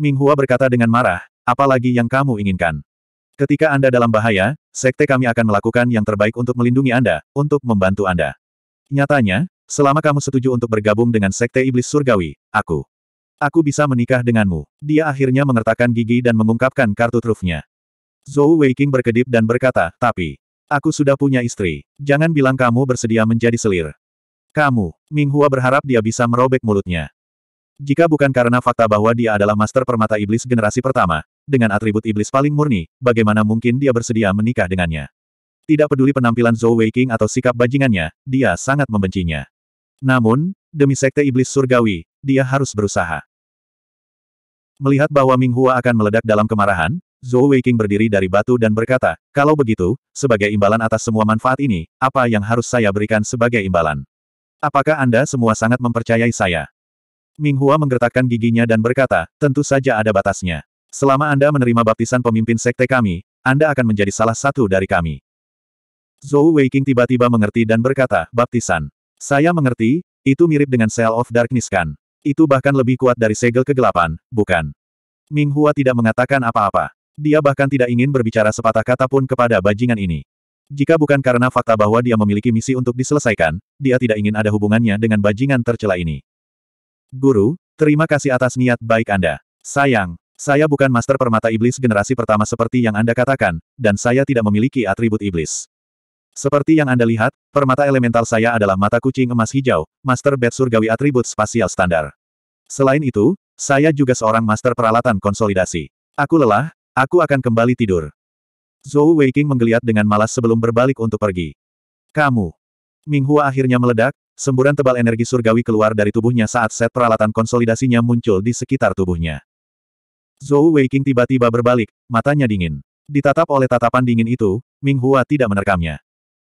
Speaker 1: Ming Hua berkata dengan marah, apalagi yang kamu inginkan. Ketika Anda dalam bahaya, sekte kami akan melakukan yang terbaik untuk melindungi Anda, untuk membantu Anda. Nyatanya, Selama kamu setuju untuk bergabung dengan Sekte Iblis Surgawi, aku. Aku bisa menikah denganmu. Dia akhirnya mengertakkan gigi dan mengungkapkan kartu trufnya. Zhou Weiqing berkedip dan berkata, tapi, aku sudah punya istri. Jangan bilang kamu bersedia menjadi selir. Kamu, Minghua berharap dia bisa merobek mulutnya. Jika bukan karena fakta bahwa dia adalah master permata iblis generasi pertama, dengan atribut iblis paling murni, bagaimana mungkin dia bersedia menikah dengannya? Tidak peduli penampilan Zhou Weiqing atau sikap bajingannya, dia sangat membencinya. Namun, demi Sekte Iblis Surgawi, dia harus berusaha. Melihat bahwa Ming Hua akan meledak dalam kemarahan, Zhou Weiqing berdiri dari batu dan berkata, kalau begitu, sebagai imbalan atas semua manfaat ini, apa yang harus saya berikan sebagai imbalan? Apakah Anda semua sangat mempercayai saya? Ming Hua menggertakkan giginya dan berkata, tentu saja ada batasnya. Selama Anda menerima baptisan pemimpin sekte kami, Anda akan menjadi salah satu dari kami. Zhou Weiqing tiba-tiba mengerti dan berkata, baptisan. Saya mengerti, itu mirip dengan Cell of Darkness kan? Itu bahkan lebih kuat dari segel kegelapan, bukan? Ming Hua tidak mengatakan apa-apa. Dia bahkan tidak ingin berbicara sepatah kata pun kepada bajingan ini. Jika bukan karena fakta bahwa dia memiliki misi untuk diselesaikan, dia tidak ingin ada hubungannya dengan bajingan tercela ini. Guru, terima kasih atas niat baik Anda. Sayang, saya bukan master permata iblis generasi pertama seperti yang Anda katakan, dan saya tidak memiliki atribut iblis. Seperti yang Anda lihat, permata elemental saya adalah mata kucing emas hijau, Master Bed Surgawi Atribut Spasial Standar. Selain itu, saya juga seorang master peralatan konsolidasi. Aku lelah, aku akan kembali tidur. Zhou Weiking menggeliat dengan malas sebelum berbalik untuk pergi. Kamu. Minghua akhirnya meledak, semburan tebal energi surgawi keluar dari tubuhnya saat set peralatan konsolidasinya muncul di sekitar tubuhnya. Zhou Weiking tiba-tiba berbalik, matanya dingin. Ditatap oleh tatapan dingin itu, Minghua tidak menerkamnya.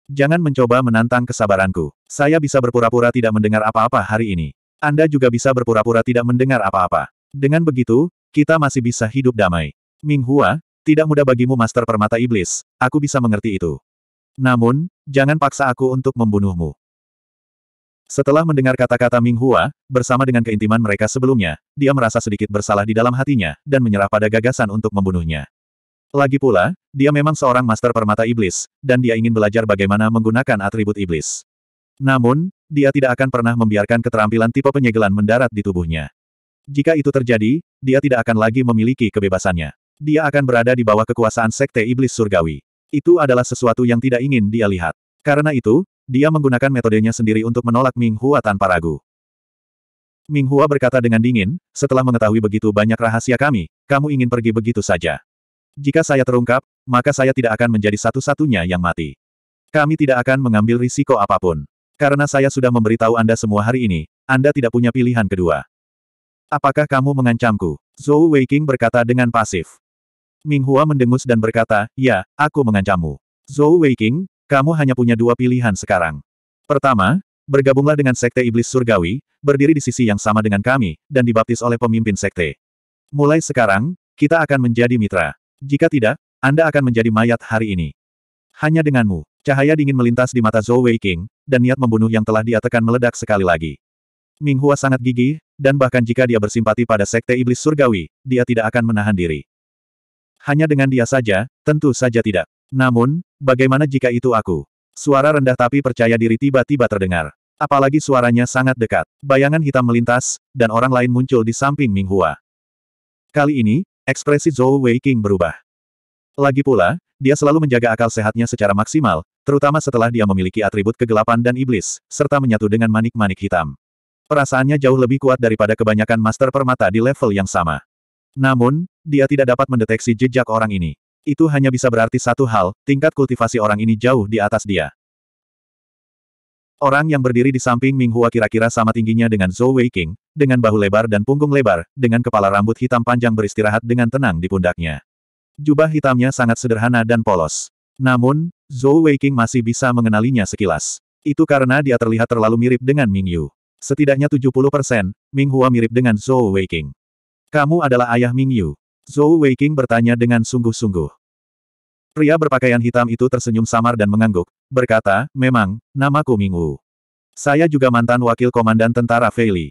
Speaker 1: Jangan mencoba menantang kesabaranku. Saya bisa berpura-pura tidak mendengar apa-apa hari ini. Anda juga bisa berpura-pura tidak mendengar apa-apa. Dengan begitu, kita masih bisa hidup damai. Ming Hua, tidak mudah bagimu master permata iblis, aku bisa mengerti itu. Namun, jangan paksa aku untuk membunuhmu. Setelah mendengar kata-kata Ming Hua, bersama dengan keintiman mereka sebelumnya, dia merasa sedikit bersalah di dalam hatinya, dan menyerah pada gagasan untuk membunuhnya. Lagi pula, dia memang seorang master permata iblis, dan dia ingin belajar bagaimana menggunakan atribut iblis. Namun, dia tidak akan pernah membiarkan keterampilan tipe penyegelan mendarat di tubuhnya. Jika itu terjadi, dia tidak akan lagi memiliki kebebasannya. Dia akan berada di bawah kekuasaan sekte iblis surgawi. Itu adalah sesuatu yang tidak ingin dia lihat. Karena itu, dia menggunakan metodenya sendiri untuk menolak Ming Hua tanpa ragu. Ming Hua berkata dengan dingin, setelah mengetahui begitu banyak rahasia kami, kamu ingin pergi begitu saja. Jika saya terungkap, maka saya tidak akan menjadi satu-satunya yang mati. Kami tidak akan mengambil risiko apapun. Karena saya sudah memberitahu Anda semua hari ini, Anda tidak punya pilihan kedua. Apakah kamu mengancamku? Zhou Weiqing berkata dengan pasif. Minghua mendengus dan berkata, ya, aku mengancammu. Zhou Weiqing, kamu hanya punya dua pilihan sekarang. Pertama, bergabunglah dengan Sekte Iblis Surgawi, berdiri di sisi yang sama dengan kami, dan dibaptis oleh pemimpin Sekte. Mulai sekarang, kita akan menjadi mitra. Jika tidak, Anda akan menjadi mayat hari ini. Hanya denganmu, cahaya dingin melintas di mata Zhou Wei King, dan niat membunuh yang telah dia meledak sekali lagi. Ming Hua sangat gigih, dan bahkan jika dia bersimpati pada Sekte Iblis Surgawi, dia tidak akan menahan diri. Hanya dengan dia saja, tentu saja tidak. Namun, bagaimana jika itu aku? Suara rendah tapi percaya diri tiba-tiba terdengar. Apalagi suaranya sangat dekat. Bayangan hitam melintas, dan orang lain muncul di samping Ming Hua. Kali ini, Ekspresi Zhou Wei King berubah. Lagi pula, dia selalu menjaga akal sehatnya secara maksimal, terutama setelah dia memiliki atribut kegelapan dan iblis, serta menyatu dengan manik-manik hitam. Perasaannya jauh lebih kuat daripada kebanyakan master permata di level yang sama. Namun, dia tidak dapat mendeteksi jejak orang ini. Itu hanya bisa berarti satu hal, tingkat kultivasi orang ini jauh di atas dia. Orang yang berdiri di samping Ming Hua kira-kira sama tingginya dengan Zhou Weiqing, dengan bahu lebar dan punggung lebar, dengan kepala rambut hitam panjang beristirahat dengan tenang di pundaknya. Jubah hitamnya sangat sederhana dan polos. Namun, Zhou Weiqing masih bisa mengenalinya sekilas. Itu karena dia terlihat terlalu mirip dengan Ming Yu. Setidaknya 70%, Ming Hua mirip dengan Zhou Weiqing. Kamu adalah ayah Ming Yu. Zhou Weiqing bertanya dengan sungguh-sungguh. Pria berpakaian hitam itu tersenyum samar dan mengangguk, berkata, memang, namaku Minggu. Saya juga mantan wakil komandan tentara Feili.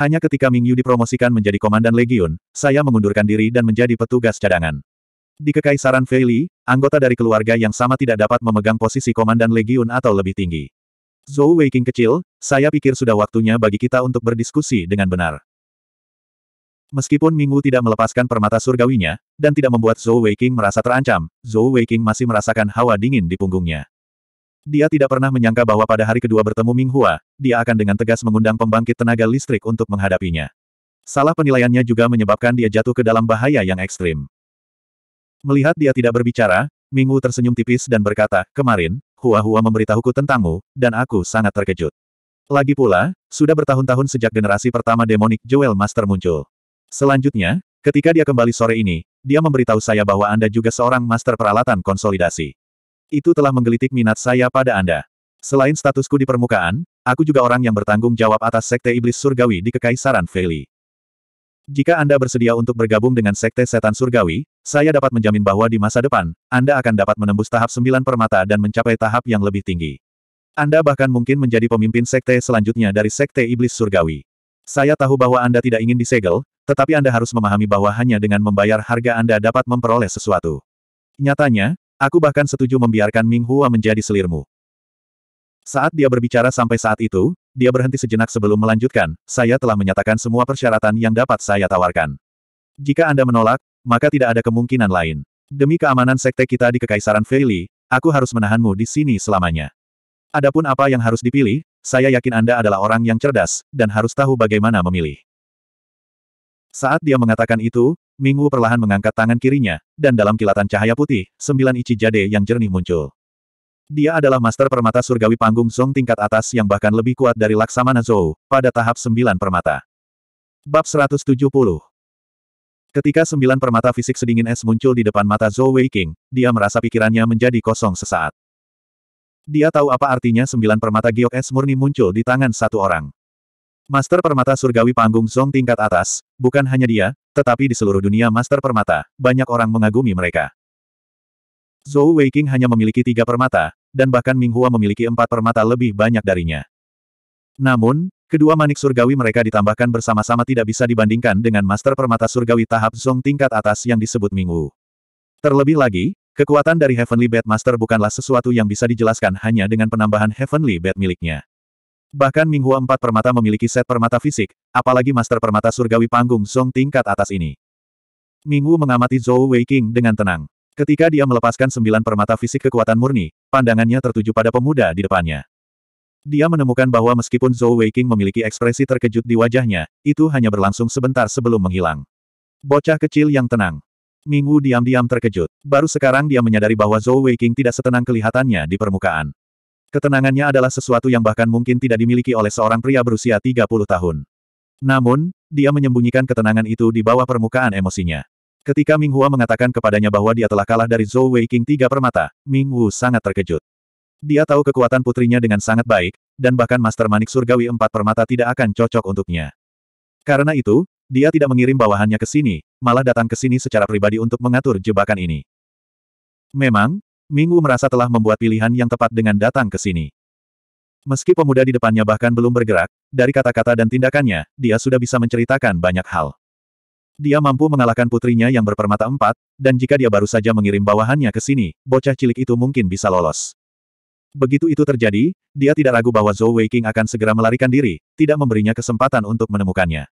Speaker 1: Hanya ketika Mingyu dipromosikan menjadi komandan legiun, saya mengundurkan diri dan menjadi petugas cadangan. Di Kekaisaran Feili, anggota dari keluarga yang sama tidak dapat memegang posisi komandan legiun atau lebih tinggi. Zhou Weiking kecil, saya pikir sudah waktunya bagi kita untuk berdiskusi dengan benar. Meskipun Mingwu tidak melepaskan permata surgawinya, dan tidak membuat Zhou Weiqing merasa terancam, Zhou Weiqing masih merasakan hawa dingin di punggungnya. Dia tidak pernah menyangka bahwa pada hari kedua bertemu Minghua, dia akan dengan tegas mengundang pembangkit tenaga listrik untuk menghadapinya. Salah penilaiannya juga menyebabkan dia jatuh ke dalam bahaya yang ekstrim. Melihat dia tidak berbicara, Mingwu tersenyum tipis dan berkata, kemarin, Hua-Hua memberitahuku tentangmu, dan aku sangat terkejut. Lagi pula, sudah bertahun-tahun sejak generasi pertama demonik Joel Master muncul. Selanjutnya, ketika dia kembali sore ini, dia memberitahu saya bahwa Anda juga seorang master peralatan konsolidasi. Itu telah menggelitik minat saya pada Anda. Selain statusku di permukaan, aku juga orang yang bertanggung jawab atas Sekte Iblis Surgawi di Kekaisaran Veli. Jika Anda bersedia untuk bergabung dengan Sekte Setan Surgawi, saya dapat menjamin bahwa di masa depan, Anda akan dapat menembus tahap sembilan permata dan mencapai tahap yang lebih tinggi. Anda bahkan mungkin menjadi pemimpin Sekte selanjutnya dari Sekte Iblis Surgawi. Saya tahu bahwa Anda tidak ingin disegel, tetapi Anda harus memahami bahwa hanya dengan membayar harga Anda dapat memperoleh sesuatu. Nyatanya, aku bahkan setuju membiarkan Ming Hua menjadi selirmu. Saat dia berbicara sampai saat itu, dia berhenti sejenak sebelum melanjutkan, saya telah menyatakan semua persyaratan yang dapat saya tawarkan. Jika Anda menolak, maka tidak ada kemungkinan lain. Demi keamanan sekte kita di Kekaisaran Feili, aku harus menahanmu di sini selamanya. Adapun apa yang harus dipilih, saya yakin Anda adalah orang yang cerdas, dan harus tahu bagaimana memilih. Saat dia mengatakan itu, Ming Wu perlahan mengangkat tangan kirinya, dan dalam kilatan cahaya putih, sembilan ichi jade yang jernih muncul. Dia adalah master permata surgawi panggung Zong tingkat atas yang bahkan lebih kuat dari Laksamana Zhou, pada tahap sembilan permata. Bab 170 Ketika sembilan permata fisik sedingin es muncul di depan mata Zhou Weiqing, dia merasa pikirannya menjadi kosong sesaat. Dia tahu apa artinya sembilan permata giok es murni muncul di tangan satu orang. Master Permata Surgawi Panggung Zong tingkat atas, bukan hanya dia, tetapi di seluruh dunia Master Permata, banyak orang mengagumi mereka. Zhou Weiqing hanya memiliki tiga permata, dan bahkan Minghua memiliki empat permata lebih banyak darinya. Namun, kedua manik surgawi mereka ditambahkan bersama-sama tidak bisa dibandingkan dengan Master Permata Surgawi tahap Zong tingkat atas yang disebut Wu. Terlebih lagi, Kekuatan dari Heavenly Bat Master bukanlah sesuatu yang bisa dijelaskan hanya dengan penambahan Heavenly Bat miliknya. Bahkan Minghua empat permata memiliki set permata fisik, apalagi master permata surgawi panggung Song tingkat atas ini. Minggu mengamati Zhou Weiqing dengan tenang. Ketika dia melepaskan sembilan permata fisik kekuatan murni, pandangannya tertuju pada pemuda di depannya. Dia menemukan bahwa meskipun Zhou Weiqing memiliki ekspresi terkejut di wajahnya, itu hanya berlangsung sebentar sebelum menghilang. Bocah kecil yang tenang. Minggu diam-diam terkejut. Baru sekarang dia menyadari bahwa Zhou Weiqing tidak setenang kelihatannya di permukaan. Ketenangannya adalah sesuatu yang bahkan mungkin tidak dimiliki oleh seorang pria berusia 30 tahun. Namun, dia menyembunyikan ketenangan itu di bawah permukaan emosinya. Ketika Ming Hua mengatakan kepadanya bahwa dia telah kalah dari Zhou Wei King tiga permata, Ming Wu sangat terkejut. Dia tahu kekuatan putrinya dengan sangat baik, dan bahkan Master Manik Surgawi empat permata tidak akan cocok untuknya. Karena itu, dia tidak mengirim bawahannya ke sini, malah datang ke sini secara pribadi untuk mengatur jebakan ini. Memang, Minggu merasa telah membuat pilihan yang tepat dengan datang ke sini. Meski pemuda di depannya bahkan belum bergerak, dari kata-kata dan tindakannya, dia sudah bisa menceritakan banyak hal. Dia mampu mengalahkan putrinya yang berpermata empat, dan jika dia baru saja mengirim bawahannya ke sini, bocah cilik itu mungkin bisa lolos. Begitu itu terjadi, dia tidak ragu bahwa Zhou Weiqing akan segera melarikan diri, tidak memberinya kesempatan untuk menemukannya.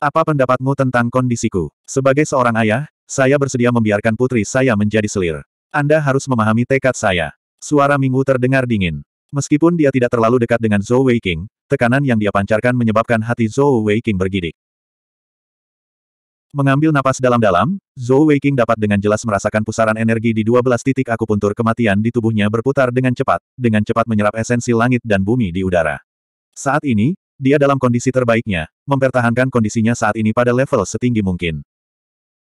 Speaker 1: Apa pendapatmu tentang kondisiku? Sebagai seorang ayah, saya bersedia membiarkan putri saya menjadi selir. Anda harus memahami tekad saya. Suara Minggu terdengar dingin. Meskipun dia tidak terlalu dekat dengan Zhou Weiqing, tekanan yang dia pancarkan menyebabkan hati Zhou Weiqing bergidik. Mengambil napas dalam-dalam, Zhou Weiqing dapat dengan jelas merasakan pusaran energi di 12 titik akupuntur kematian di tubuhnya berputar dengan cepat, dengan cepat menyerap esensi langit dan bumi di udara. Saat ini, dia dalam kondisi terbaiknya, mempertahankan kondisinya saat ini pada level setinggi mungkin.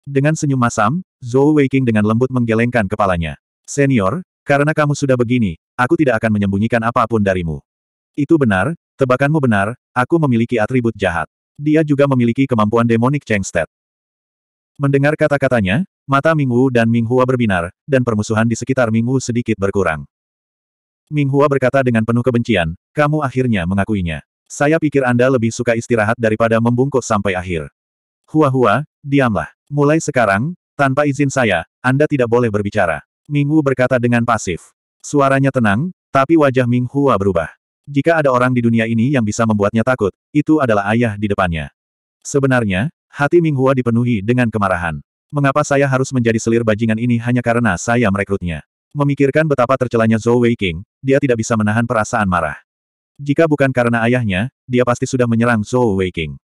Speaker 1: Dengan senyum masam, Zhou Weiqing dengan lembut menggelengkan kepalanya. Senior, karena kamu sudah begini, aku tidak akan menyembunyikan apapun darimu. Itu benar, tebakanmu benar, aku memiliki atribut jahat. Dia juga memiliki kemampuan demonik Chengstead. Mendengar kata-katanya, mata Wu dan Ming Hua berbinar, dan permusuhan di sekitar Wu sedikit berkurang. Ming Hua berkata dengan penuh kebencian, kamu akhirnya mengakuinya. Saya pikir Anda lebih suka istirahat daripada membungkuk sampai akhir. Hua-hua, diamlah. Mulai sekarang, tanpa izin saya, Anda tidak boleh berbicara. Minggu berkata dengan pasif. Suaranya tenang, tapi wajah Ming Hua berubah. Jika ada orang di dunia ini yang bisa membuatnya takut, itu adalah ayah di depannya. Sebenarnya, hati Ming Hua dipenuhi dengan kemarahan. Mengapa saya harus menjadi selir bajingan ini hanya karena saya merekrutnya? Memikirkan betapa tercelanya Zhou Wei King, dia tidak bisa menahan perasaan marah. Jika bukan karena ayahnya, dia pasti sudah menyerang Zhou Wei King.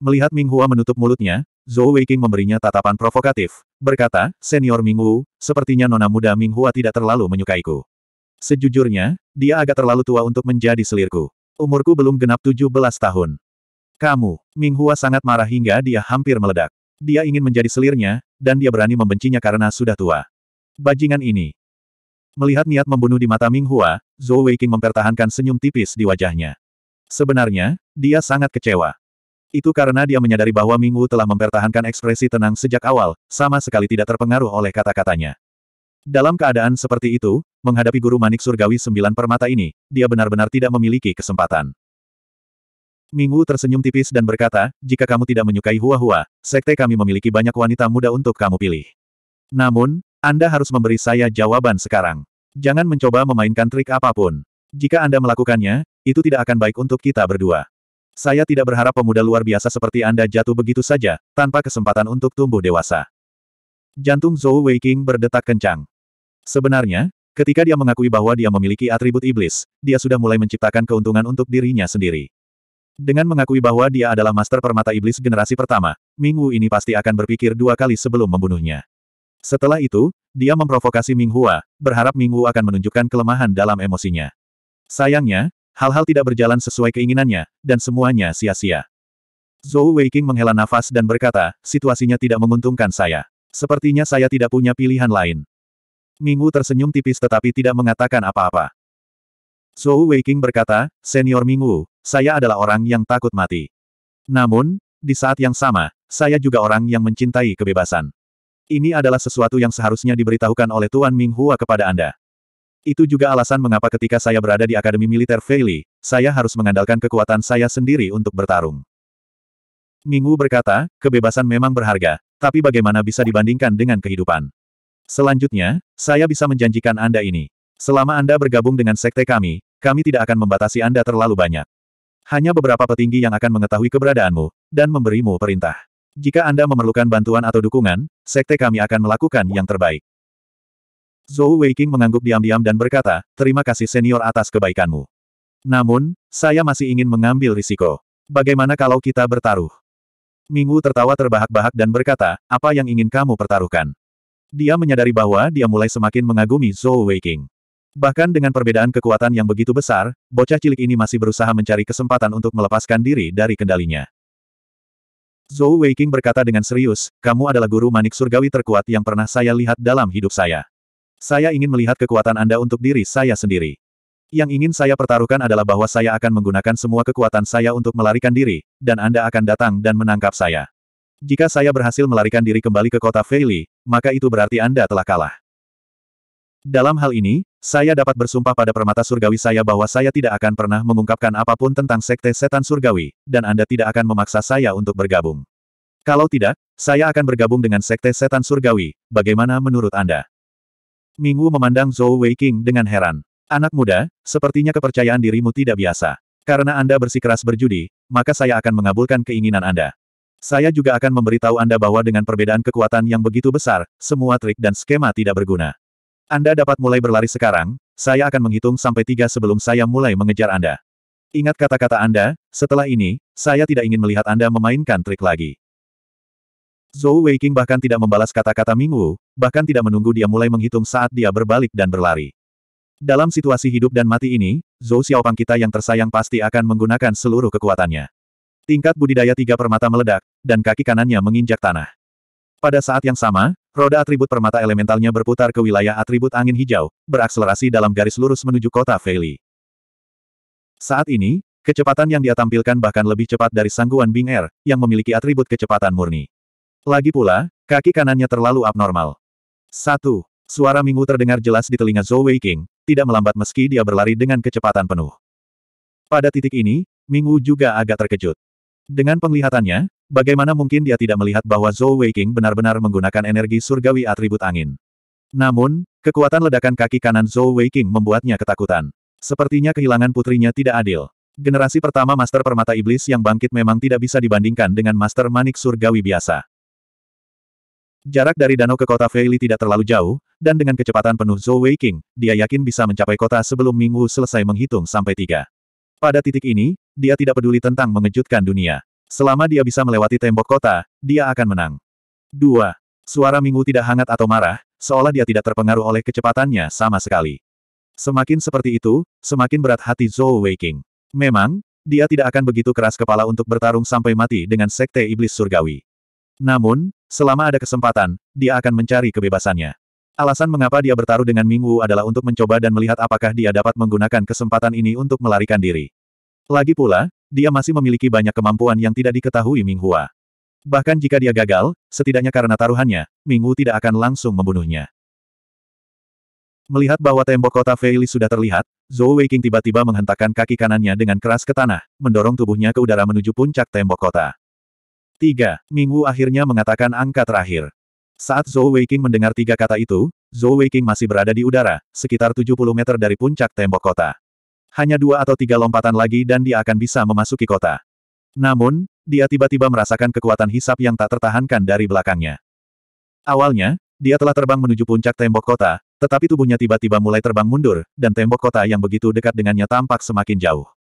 Speaker 1: Melihat Ming Hua menutup mulutnya, Zhou Weiqing memberinya tatapan provokatif, berkata, Senior Wu, sepertinya nona muda Ming Hua tidak terlalu menyukaiku. Sejujurnya, dia agak terlalu tua untuk menjadi selirku. Umurku belum genap 17 tahun. Kamu, Ming Hua sangat marah hingga dia hampir meledak. Dia ingin menjadi selirnya, dan dia berani membencinya karena sudah tua. Bajingan ini. Melihat niat membunuh di mata Ming Hua, Zhou Weiqing mempertahankan senyum tipis di wajahnya. Sebenarnya, dia sangat kecewa. Itu karena dia menyadari bahwa Ming Wu telah mempertahankan ekspresi tenang sejak awal, sama sekali tidak terpengaruh oleh kata-katanya. Dalam keadaan seperti itu, menghadapi guru manik surgawi sembilan permata ini, dia benar-benar tidak memiliki kesempatan. Ming Wu tersenyum tipis dan berkata, jika kamu tidak menyukai Hua-Hua, sekte kami memiliki banyak wanita muda untuk kamu pilih. Namun, Anda harus memberi saya jawaban sekarang. Jangan mencoba memainkan trik apapun. Jika Anda melakukannya, itu tidak akan baik untuk kita berdua. Saya tidak berharap pemuda luar biasa seperti Anda jatuh begitu saja, tanpa kesempatan untuk tumbuh dewasa. Jantung Zhou Weiqing berdetak kencang. Sebenarnya, ketika dia mengakui bahwa dia memiliki atribut iblis, dia sudah mulai menciptakan keuntungan untuk dirinya sendiri. Dengan mengakui bahwa dia adalah master permata iblis generasi pertama, Ming Wu ini pasti akan berpikir dua kali sebelum membunuhnya. Setelah itu, dia memprovokasi Ming Hua, berharap Ming Wu akan menunjukkan kelemahan dalam emosinya. Sayangnya, Hal-hal tidak berjalan sesuai keinginannya, dan semuanya sia-sia. Zhou Weiking menghela nafas dan berkata, situasinya tidak menguntungkan saya. Sepertinya saya tidak punya pilihan lain. Minggu tersenyum tipis tetapi tidak mengatakan apa-apa. Zhou Weiking berkata, Senior Minggu, saya adalah orang yang takut mati. Namun, di saat yang sama, saya juga orang yang mencintai kebebasan. Ini adalah sesuatu yang seharusnya diberitahukan oleh Tuan Ming Minghua kepada Anda. Itu juga alasan mengapa ketika saya berada di Akademi Militer Feili, saya harus mengandalkan kekuatan saya sendiri untuk bertarung. Minggu berkata, kebebasan memang berharga, tapi bagaimana bisa dibandingkan dengan kehidupan? Selanjutnya, saya bisa menjanjikan Anda ini. Selama Anda bergabung dengan sekte kami, kami tidak akan membatasi Anda terlalu banyak. Hanya beberapa petinggi yang akan mengetahui keberadaanmu, dan memberimu perintah. Jika Anda memerlukan bantuan atau dukungan, sekte kami akan melakukan yang terbaik. Zhou Weiqing mengangguk diam-diam dan berkata, terima kasih senior atas kebaikanmu. Namun, saya masih ingin mengambil risiko. Bagaimana kalau kita bertaruh? Minggu tertawa terbahak-bahak dan berkata, apa yang ingin kamu pertaruhkan? Dia menyadari bahwa dia mulai semakin mengagumi Zhou Weiqing. Bahkan dengan perbedaan kekuatan yang begitu besar, bocah cilik ini masih berusaha mencari kesempatan untuk melepaskan diri dari kendalinya. Zhou Weiqing berkata dengan serius, kamu adalah guru manik surgawi terkuat yang pernah saya lihat dalam hidup saya. Saya ingin melihat kekuatan Anda untuk diri saya sendiri. Yang ingin saya pertaruhkan adalah bahwa saya akan menggunakan semua kekuatan saya untuk melarikan diri, dan Anda akan datang dan menangkap saya. Jika saya berhasil melarikan diri kembali ke kota Feili, maka itu berarti Anda telah kalah. Dalam hal ini, saya dapat bersumpah pada permata surgawi saya bahwa saya tidak akan pernah mengungkapkan apapun tentang sekte setan surgawi, dan Anda tidak akan memaksa saya untuk bergabung. Kalau tidak, saya akan bergabung dengan sekte setan surgawi, bagaimana menurut Anda? Minggu memandang Zhou Weiqing dengan heran. Anak muda, sepertinya kepercayaan dirimu tidak biasa. Karena Anda bersikeras berjudi, maka saya akan mengabulkan keinginan Anda. Saya juga akan memberitahu Anda bahwa dengan perbedaan kekuatan yang begitu besar, semua trik dan skema tidak berguna. Anda dapat mulai berlari sekarang, saya akan menghitung sampai tiga sebelum saya mulai mengejar Anda. Ingat kata-kata Anda, setelah ini, saya tidak ingin melihat Anda memainkan trik lagi. Zhou Weiqing bahkan tidak membalas kata-kata Ming Wu, bahkan tidak menunggu dia mulai menghitung saat dia berbalik dan berlari. Dalam situasi hidup dan mati ini, Zhou Xiaopang kita yang tersayang pasti akan menggunakan seluruh kekuatannya. Tingkat budidaya tiga permata meledak, dan kaki kanannya menginjak tanah. Pada saat yang sama, roda atribut permata elementalnya berputar ke wilayah atribut angin hijau, berakselerasi dalam garis lurus menuju kota Feili. Saat ini, kecepatan yang dia tampilkan bahkan lebih cepat dari sangguan Bing Er, yang memiliki atribut kecepatan murni. Lagi pula, kaki kanannya terlalu abnormal. Satu, suara Minggu terdengar jelas di telinga Zhou Weiqing, tidak melambat meski dia berlari dengan kecepatan penuh. Pada titik ini, Minggu juga agak terkejut. Dengan penglihatannya, bagaimana mungkin dia tidak melihat bahwa Zhou Weiqing benar-benar menggunakan energi surgawi atribut angin. Namun, kekuatan ledakan kaki kanan Zhou Weiqing membuatnya ketakutan. Sepertinya kehilangan putrinya tidak adil. Generasi pertama Master Permata Iblis yang bangkit memang tidak bisa dibandingkan dengan Master Manik Surgawi biasa. Jarak dari danau ke kota Feili tidak terlalu jauh, dan dengan kecepatan penuh Zhou Weiqing, dia yakin bisa mencapai kota sebelum Minggu selesai menghitung sampai tiga. Pada titik ini, dia tidak peduli tentang mengejutkan dunia. Selama dia bisa melewati tembok kota, dia akan menang. 2. Suara Minggu tidak hangat atau marah, seolah dia tidak terpengaruh oleh kecepatannya sama sekali. Semakin seperti itu, semakin berat hati Zhou Weiqing. Memang, dia tidak akan begitu keras kepala untuk bertarung sampai mati dengan Sekte Iblis Surgawi. Namun, selama ada kesempatan, dia akan mencari kebebasannya. Alasan mengapa dia bertaruh dengan Ming Wu adalah untuk mencoba dan melihat apakah dia dapat menggunakan kesempatan ini untuk melarikan diri. Lagi pula, dia masih memiliki banyak kemampuan yang tidak diketahui Ming Hua. Bahkan jika dia gagal, setidaknya karena taruhannya, Ming Wu tidak akan langsung membunuhnya. Melihat bahwa tembok kota Feili sudah terlihat, Zhou Weiqing tiba-tiba menghentakkan kaki kanannya dengan keras ke tanah, mendorong tubuhnya ke udara menuju puncak tembok kota. Tiga, minggu akhirnya mengatakan angka terakhir. Saat Zhou Weiqing mendengar tiga kata itu, Zhou Weiqing masih berada di udara, sekitar 70 meter dari puncak tembok kota. Hanya dua atau tiga lompatan lagi dan dia akan bisa memasuki kota. Namun, dia tiba-tiba merasakan kekuatan hisap yang tak tertahankan dari belakangnya. Awalnya, dia telah terbang menuju puncak tembok kota, tetapi tubuhnya tiba-tiba mulai terbang mundur, dan tembok kota yang begitu dekat dengannya tampak semakin jauh.